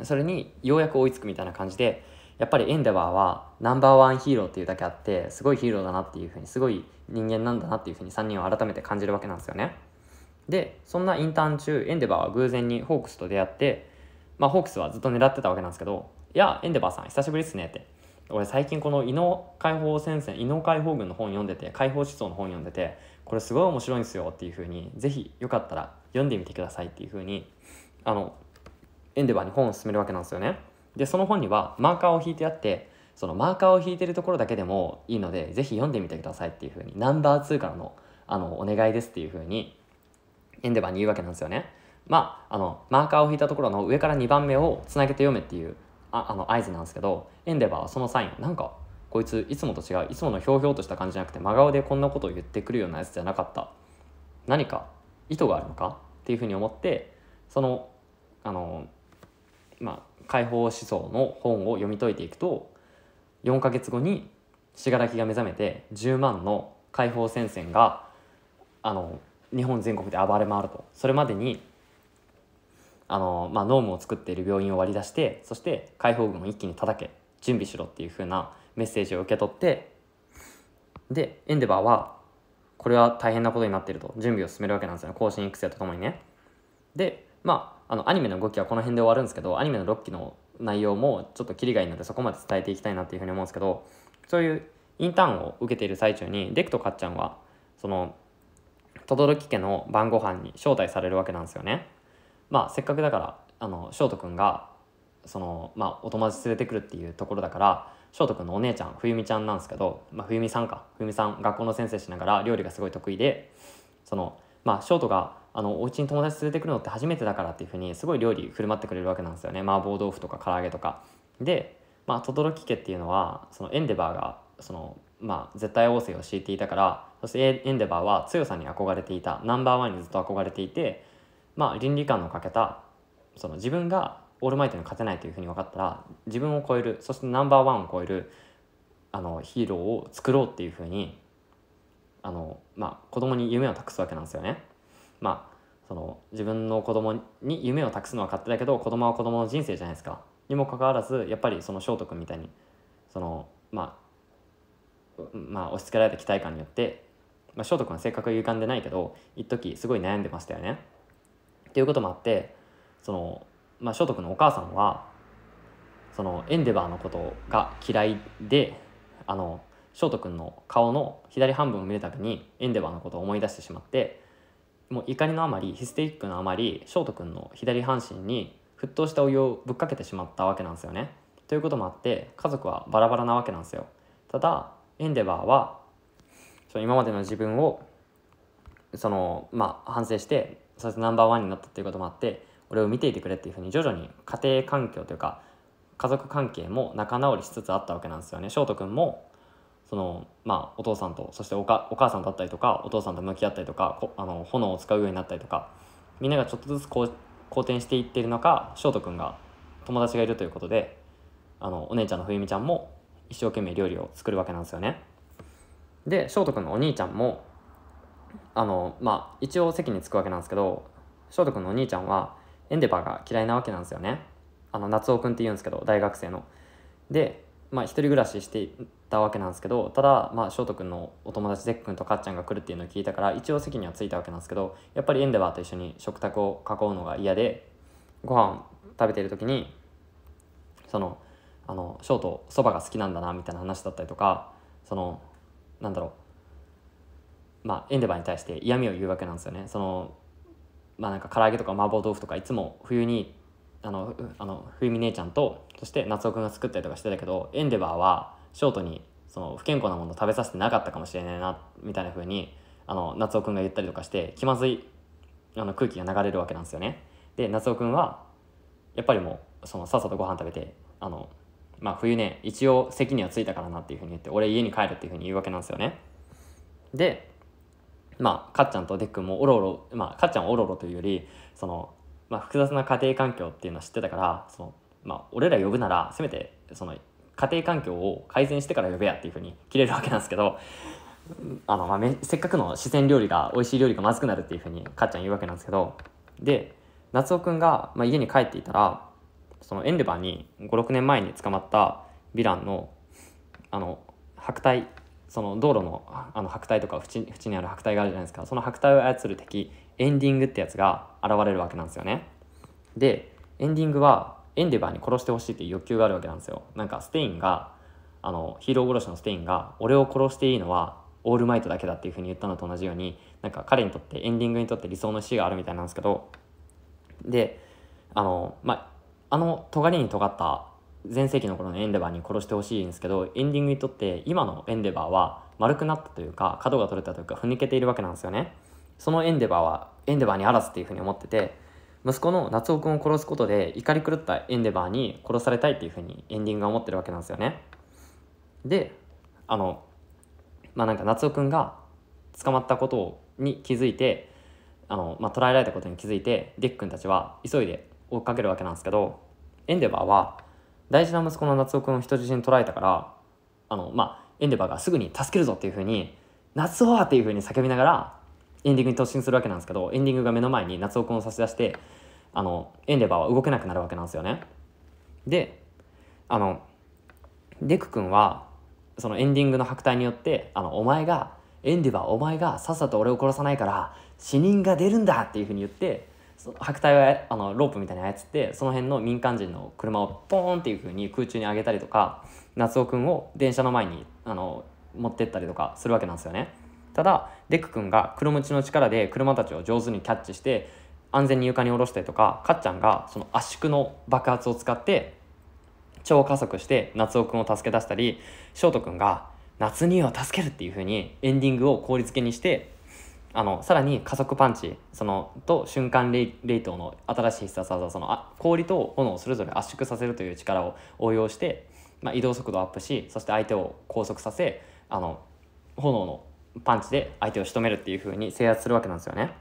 それにようやく追いつくみたいな感じでやっぱりエンデバーはナンバーワンヒーローっていうだけあってすごいヒーローだなっていうふうにすごい人間なんだなっていうふうに3人は改めて感じるわけなんですよね。でそんなインターン中エンデバーは偶然にホークスと出会って、まあ、ホークスはずっと狙ってたわけなんですけど「いやエンデバーさん久しぶりっすね」って「俺最近この伊能解放戦線伊能解放軍の本読んでて解放思想の本読んでてこれすごい面白いんですよ」っていうふうに「ぜひよかったら読んでみてください」っていうふうにあのエンデバーに本を勧めるわけなんですよね。でその本にはマーカーを引いてあってそのマーカーを引いてるところだけでもいいのでぜひ読んでみてくださいっていうふうにナンバー2からのあのお願いですっていうふうにエンデバーに言うわけなんですよね。まあ、あのマーカーを引いたところの上から2番目をつなげて読めっていうああの合図なんですけどエンデバーはそのサインなんかこいついつもと違ういつものひょうひょうとした感じじゃなくて真顔でこんなことを言ってくるようなやつじゃなかった何か意図があるのかっていうふうに思ってそのあの、まあ、解放思想の本を読み解いていくと4か月後に信楽が目覚めて10万の解放戦線があの日本全国で暴れ回るとそれまでにあの、まあ、ノームを作っている病院を割り出してそして解放軍を一気に叩け準備しろっていうふうなメッセージを受け取ってでエンデバーはこれは大変なことになっていると準備を進めるわけなんですよね更新育成とともにね。でまああのアニメの動きはこの辺で終わるんですけどアニメの6期の内容もちょっとキリがいいのでそこまで伝えていきたいなっていうふうに思うんですけどそういうインターンを受けている最中にデクとかっちゃんはその轟家の晩ご飯に招待されるわけなんですよね。まあ、せっかくだからあの翔太くんがその、まあ、お友達連れてくるっていうところだから翔太くんのお姉ちゃん冬美ちゃんなんですけど、まあ、冬美さんか冬美さん学校の先生しながら料理がすごい得意でその、まあ、翔太があのお家に友達連れてくるのって初めてだからっていうふうにすごい料理振る舞ってくれるわけなんですよね麻婆豆腐とか唐揚げとか。で、まあ、轟家っていうのはそのエンデバーがそのまあ、絶対王政を敷いていたからそしてエンデバーは強さに憧れていたナンバーワンにずっと憧れていて、まあ、倫理観の欠けたその自分がオールマイトに勝てないというふうに分かったら自分を超えるそしてナンバーワンを超えるあのヒーローを作ろうっていうふうにあの、まあ、子供に夢を託すわけなんですよね。まあその自分の子供に夢を託すのは勝手だけど子供は子供の人生じゃないですか。にもかかわらずやっぱりその聖徳君みたいにそのまあまあ、押し付けられた期待感によって、まあ、翔太君は性格が歪んでないけど一時すごい悩んでましたよね。っていうこともあってその、まあ、翔太君のお母さんはそのエンデバーのことが嫌いであの翔太君の顔の左半分を見るたびにエンデバーのことを思い出してしまってもう怒りのあまりヒステリックのあまり翔太君の左半身に沸騰したお湯をぶっかけてしまったわけなんですよね。ということもあって家族はバラバラなわけなんですよ。ただエンデバーはその今までの自分をそのまあ反省してそナンバーワンになったっていうこともあって俺を見ていてくれっていうふうに徐々に家庭環境というか家族関係も仲直りしつつあったわけなんですよね翔くんもそのまあお父さんとそしておかお母さんだったりとかお父さんと向き合ったりとかあの炎を使うようになったりとかみんながちょっとずつこう好転していってる中翔くんが友達がいるということであのお姉ちゃんの冬美ちゃんも一生懸命料理を作るわけなんですよね。で翔斗くんのお兄ちゃんもあのまあ一応席に着くわけなんですけど翔斗くんのお兄ちゃんはエンデバーが嫌いなわけなんですよね。あの夏尾くんって言うんですけど大学生の。で、まあ、一人暮らししていたわけなんですけどただ、まあ、翔斗くんのお友達ゼックンとかっちゃんが来るっていうのを聞いたから一応席には着いたわけなんですけどやっぱりエンデバーと一緒に食卓を囲うのが嫌でご飯食べてる時にそのあのショートそばが好きなんだなみたいな話だったりとかそのなんだろうまあエンデバーに対して嫌味を言うわけなんですよねそのまあなんか唐揚げとか麻婆豆腐とかいつも冬にあのあの冬美姉ちゃんとそして夏雄くんが作ったりとかしてたけどエンデバーはショートにその不健康なものを食べさせてなかったかもしれないなみたいな風にあの夏雄くんが言ったりとかして気まずいあの空気が流れるわけなんですよね。で夏くんはやっぱりもうそのさっさとご飯食べてあのまあ、冬ね一応席には着いたからなっていうふうに言って俺家に帰るっていうふうに言うわけなんですよねでまあかっちゃんとデックもおろおろまあかっちゃんはおろおろというよりその、まあ、複雑な家庭環境っていうのは知ってたからその、まあ、俺ら呼ぶならせめてその家庭環境を改善してから呼べやっていうふうに切れるわけなんですけどあの、まあ、せっかくの四川料理が美味しい料理がまずくなるっていうふうにかっちゃん言うわけなんですけどで夏尾くんが、まあ、家に帰っていたらそのエンデバーに56年前に捕まったヴィランのあの白帯その道路のあの白帯とか縁縁にある白帯があるじゃないですかその白帯を操る敵エンディングってやつが現れるわけなんですよねでエンディングはエンデバーに殺してほしいっていう欲求があるわけなんですよなんかステインがあのヒーロー殺しのステインが俺を殺していいのはオールマイトだけだっていうふうに言ったのと同じようになんか彼にとってエンディングにとって理想の死があるみたいなんですけどであのまああの尖りに尖った前世紀の頃のエンデバーに殺してほしいんですけどエンディングにとって今のエンデバーは丸くなったというか角が取れたというかふぬけているわけなんですよねそのエンデバーはエンデバーにあらずっていうふうに思ってて息子の夏男君を殺すことで怒り狂ったエンデバーに殺されたいっていうふうにエンディングが思ってるわけなんですよねであのまあなんか夏男君が捕まったことに気づいてあの、まあ、捕らえられたことに気づいてデック君たちは急いで追っかけるわけなんですけどエンデバーは大事な息子の夏男くんを人質に捕らえたからあのまあエンデバーがすぐに助けるぞっていうふうに「夏男!」っていうふうに叫びながらエンディングに突進するわけなんですけどエンディングが目の前に夏男くんを差し出してあのエンデバーは動けなくなるわけなんですよね。であのデク君はそのエンディングの白帯によってあのお前がエンディバーお前がさっさと俺を殺さないから死人が出るんだっていうふうに言って白帯はあのロープみたいに操ってその辺の民間人の車をポーンっていう風に空中に上げたりとか夏くを電車の前にあの持ってったりとかするわけなんですよねただデック君が黒ムの力で車たちを上手にキャッチして安全に床に下ろしたりとかかっちゃんがその圧縮の爆発を使って超加速して夏男くを助け出したり翔斗くが「夏にを助ける」っていう風にエンディングを効率けにしてあのさらに加速パンチそのと瞬間冷凍の新しい必殺技そのあ氷と炎をそれぞれ圧縮させるという力を応用して、まあ、移動速度をアップしそして相手を拘束させあの炎のパンチで相手を仕留めるっていう風に制圧するわけなんですよね。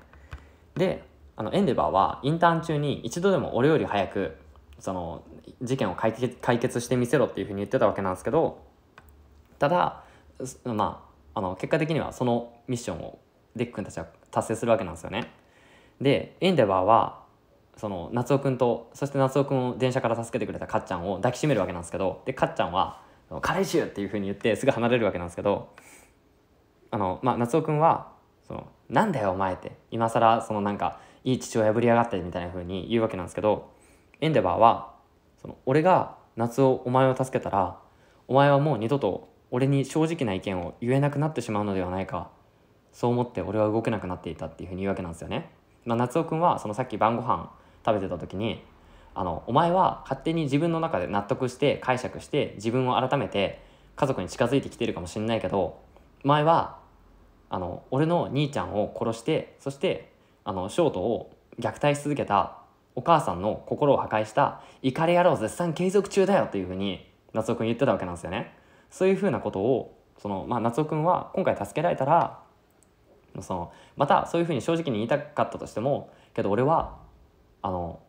であのエンデバーはインターン中に一度でも俺より早くその事件を解決してみせろっていうふうに言ってたわけなんですけどただまああの結果的にはそのミッションをデック君たちは達成するわけなんですよね。でエンデバーはその夏男君とそして夏男君を電車から助けてくれたかっちゃんを抱きしめるわけなんですけどでかっちゃんは「彼氏!」っていうふうに言ってすぐ離れるわけなんですけどあの、まあ、夏男君はその「なんだよお前」って今更そのなんかいい父親ぶりやがってみたいなふうに言うわけなんですけどエンデバーはその「俺が夏男お前を助けたらお前はもう二度と俺に正直な意見を言えなくなってしまうのではないか」そう思って俺は動けなくなっていたっていうふうに言うわけなんですよね。まあ、夏尾くんはそのさっき晩ご飯食べてた時にあのお前は勝手に自分の中で納得して解釈して自分を改めて家族に近づいてきてるかもしれないけど前はあの俺の兄ちゃんを殺してそしてあのショートを虐待し続けたお母さんの心を破壊した「イカれ野郎絶賛継続中だよ」というふうに夏尾くん言ってたわけなんですよね。そういうふうなことをその、まあ、夏尾くんは今回助けられたらそのまたそういうふうに正直に言いたかったとしてもけど俺はあの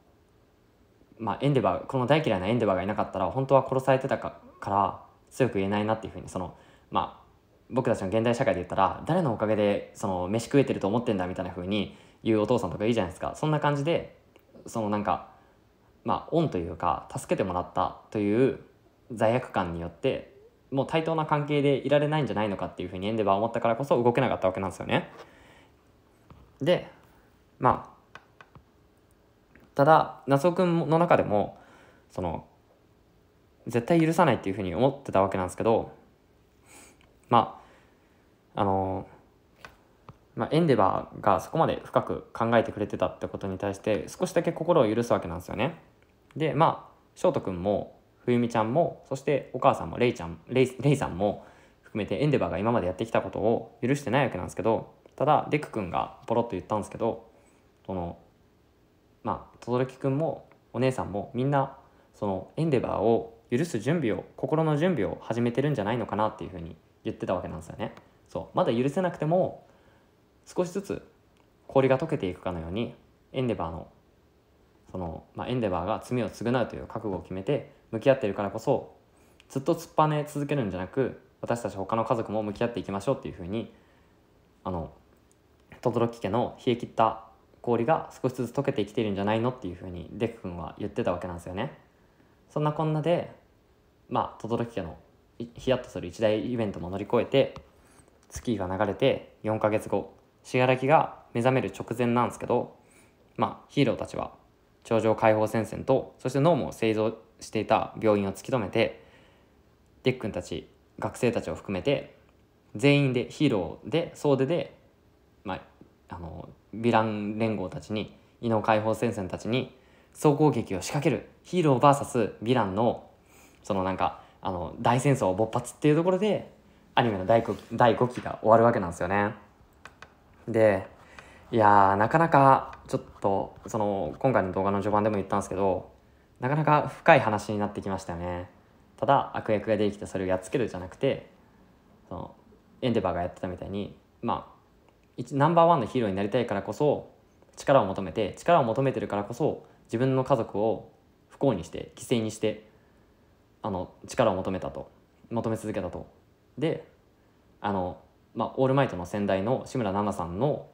まあエンデバーこの大嫌いなエンデバーがいなかったら本当は殺されてたかから強く言えないなっていうふうにそのまあ僕たちの現代社会で言ったら誰のおかげでその飯食えてると思ってんだみたいなふうに言うお父さんとかいいじゃないですかそんな感じでそのなんかまあ恩というか助けてもらったという罪悪感によってもう対等な関係でいられないんじゃないのかっていうふうにエンデバーは思ったからこそ動けなかったわけなんですよね。でまあただ夏く君の中でもその絶対許さないっていうふうに思ってたわけなんですけどまああのまあ、エンデバーがそこまで深く考えてくれてたってことに対して少しだけ心を許すわけなんですよね。でまあ翔くんも冬美ちゃんもそしてお母さんもレイちゃんレイレイさんも含めてエンデバーが今までやってきたことを許してないわけなんですけどただデク君がポロッと言ったんですけどそのまあ轟君もお姉さんもみんなそのエンデバーを許す準備を心の準備を始めてるんじゃないのかなっていうふうに言ってたわけなんですよね。そうまだ許せなくても少しずつ氷が溶けていくかのようにエンデバーのその、まあ、エンデバーが罪を償うという覚悟を決めて向き合っているからこそずっと突っぱね続けるんじゃなく私たち他の家族も向き合っていきましょうっていうふうにあの轟家の冷え切った氷が少しずつ溶けてきているんじゃないのっていうふうにデク君は言ってたわけなんですよね。そんなこんなでまあ轟家のヒヤッとする一大イベントも乗り越えてスキーが流れて4ヶ月後信楽が目覚める直前なんですけど、まあ、ヒーローたちは頂上解放戦線とそして脳も製造していた病院を突き止めてデックンたち学生たちを含めて全員でヒーローで総出で、まあ、あのヴィラン連合たちに伊能解放戦線たちに総攻撃を仕掛けるヒーロー VS ヴィランのそのなんかあの大戦争勃発っていうところでアニメの第 5, 第5期が終わるわけなんですよね。でいやなかなかちょっとその今回の動画の序盤でも言ったんですけどなかなか深い話になってきましたよねただ悪役が出てきてそれをやっつけるじゃなくてそのエンデバーがやってたみたいにまあナンバーワンのヒーローになりたいからこそ力を求めて力を求めてるからこそ自分の家族を不幸にして犠牲にしてあの力を求めたと求め続けたとであの、まあ、オールマイトの先代の志村奈々さんの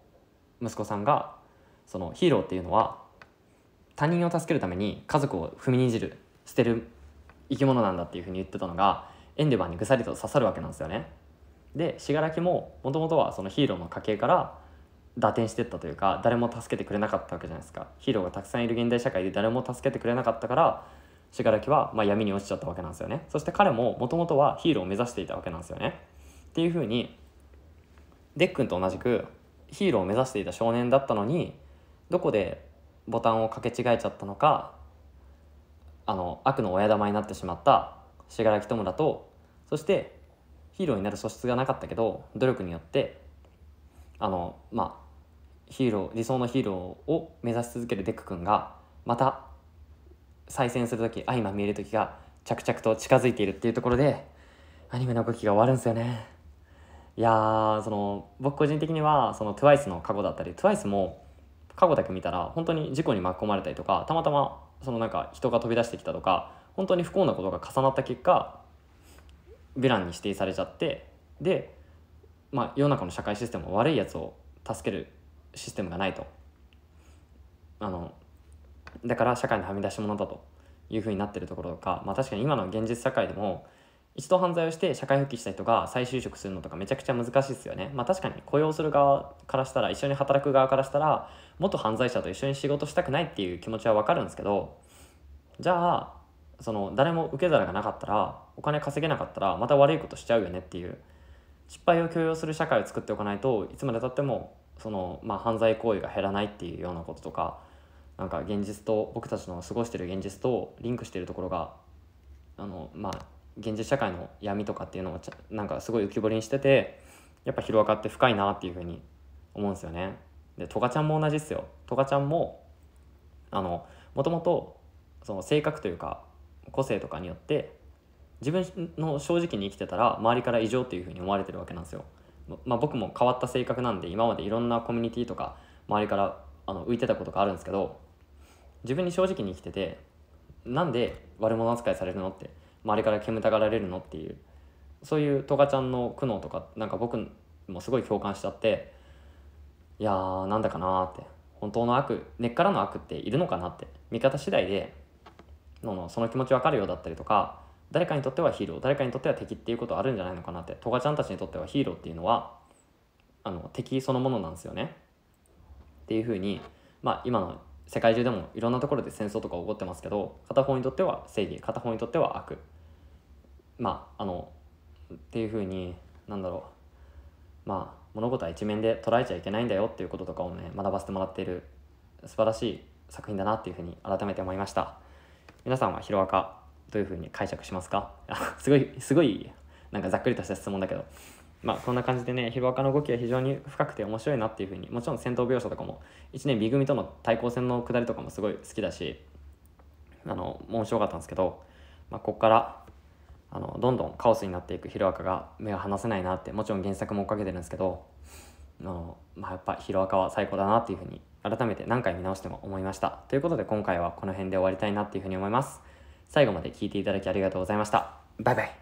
息子さんがそのヒーローっていうのは他人を助けるために家族を踏みにじる捨てる生き物なんだっていうふうに言ってたのがエンデバーにぐさりと刺さるわけなんですよね。で信楽ももともとはそのヒーローの家系から打点してったというか誰も助けてくれなかったわけじゃないですかヒーローがたくさんいる現代社会で誰も助けてくれなかったから信楽はま闇に落ちちゃったわけなんですよねそして彼ももともとはヒーローを目指していたわけなんですよねっていうふうにデックンと同じくヒーローを目指していた少年だったのにどこでボタンを掛け違えちゃったのかあの悪の親玉になってしまった信楽友だとそしてヒーローになる素質がなかったけど努力によってあのまあヒーロー理想のヒーローを目指し続けるデク君がまた再戦する時相まみえる時が着々と近づいているっていうところでアニメの動きが終わるんですよねいやその僕個人的にはその TWICE の過去だったり TWICE も過去だけ見たら本当に事故に巻き込まれたりとかたまたまそのなんか人が飛び出してきたとか本当に不幸なことが重なった結果ヴィランに指定されちゃってで、まあ、世の中の社会システムは悪いやつを助けるシステムがないとあのだから社会のはみ出し者だというふうになってるところとか、まあ、確かに今の現実社会でも一度犯罪をして社会復帰した人が再就職するのとかめちゃくちゃ難しいですよね。まあ確かに雇用する側からしたら一緒に働く側からしたら元犯罪者と一緒に仕事したくないっていう気持ちはわかるんですけどじゃあその誰も受け皿がなかったらお金稼げなかったらまた悪いことしちゃうよねっていう失敗を許容する社会を作っておかないといつまでたってもその、まあ、犯罪行為が減らないっていうようなこととかなんか現実と僕たちの過ごしてる現実とリンクしてるところがあのまあ現実社会の闇とかっていうのをなんかすごい浮き彫りにしててやっぱ広がって深いなっていうふうに思うんですよね。でトガちゃんも同じですよ。トガちゃんもあのもともとその性格というか個性とかによって自分の正直に生きてたら周りから異常っていうふうに思われてるわけなんですよ。まあ、僕も変わった性格なんで今までいろんなコミュニティとか周りからあの浮いてたことがあるんですけど自分に正直に生きててなんで悪者扱いされるのって周りから煙たがられるのっていうそういうトカちゃんの苦悩とかなんか僕もすごい共感しちゃっていやーなんだかなって本当の悪根っからの悪っているのかなって見方次第でのその気持ち分かるようだったりとか誰かにとってはヒーロー誰かにとっては敵っていうことあるんじゃないのかなってトガちゃんたちにとってはヒーローっていうのはあの敵そのものなんですよねっていうふうに、まあ、今の世界中でもいろんなところで戦争とか起こってますけど片方にとっては正義片方にとっては悪まああのっていうふうになんだろうまあ物事は一面で捉えちゃいけないんだよっていうこととかをね学ばせてもらっている素晴らしい作品だなっていうふうに改めて思いました皆さんはヒロアカどういうふうに解釈しますか すごいすごいなんかざっくりとした質問だけどまあこんな感じでねヒロアカの動きは非常に深くて面白いなっていうふうにもちろん戦闘描写とかも1年 B 組との対抗戦の下りとかもすごい好きだしあの面白かったんですけど、まあ、ここからあのどんどんカオスになっていくヒロアカが目を離せないなってもちろん原作も追っかけてるんですけどあの、まあ、やっぱヒロアカは最高だなっていうふうに改めて何回見直しても思いましたということで今回はこの辺で終わりたいなっていうふうに思います最後まで聞いていただきありがとうございましたバイバイ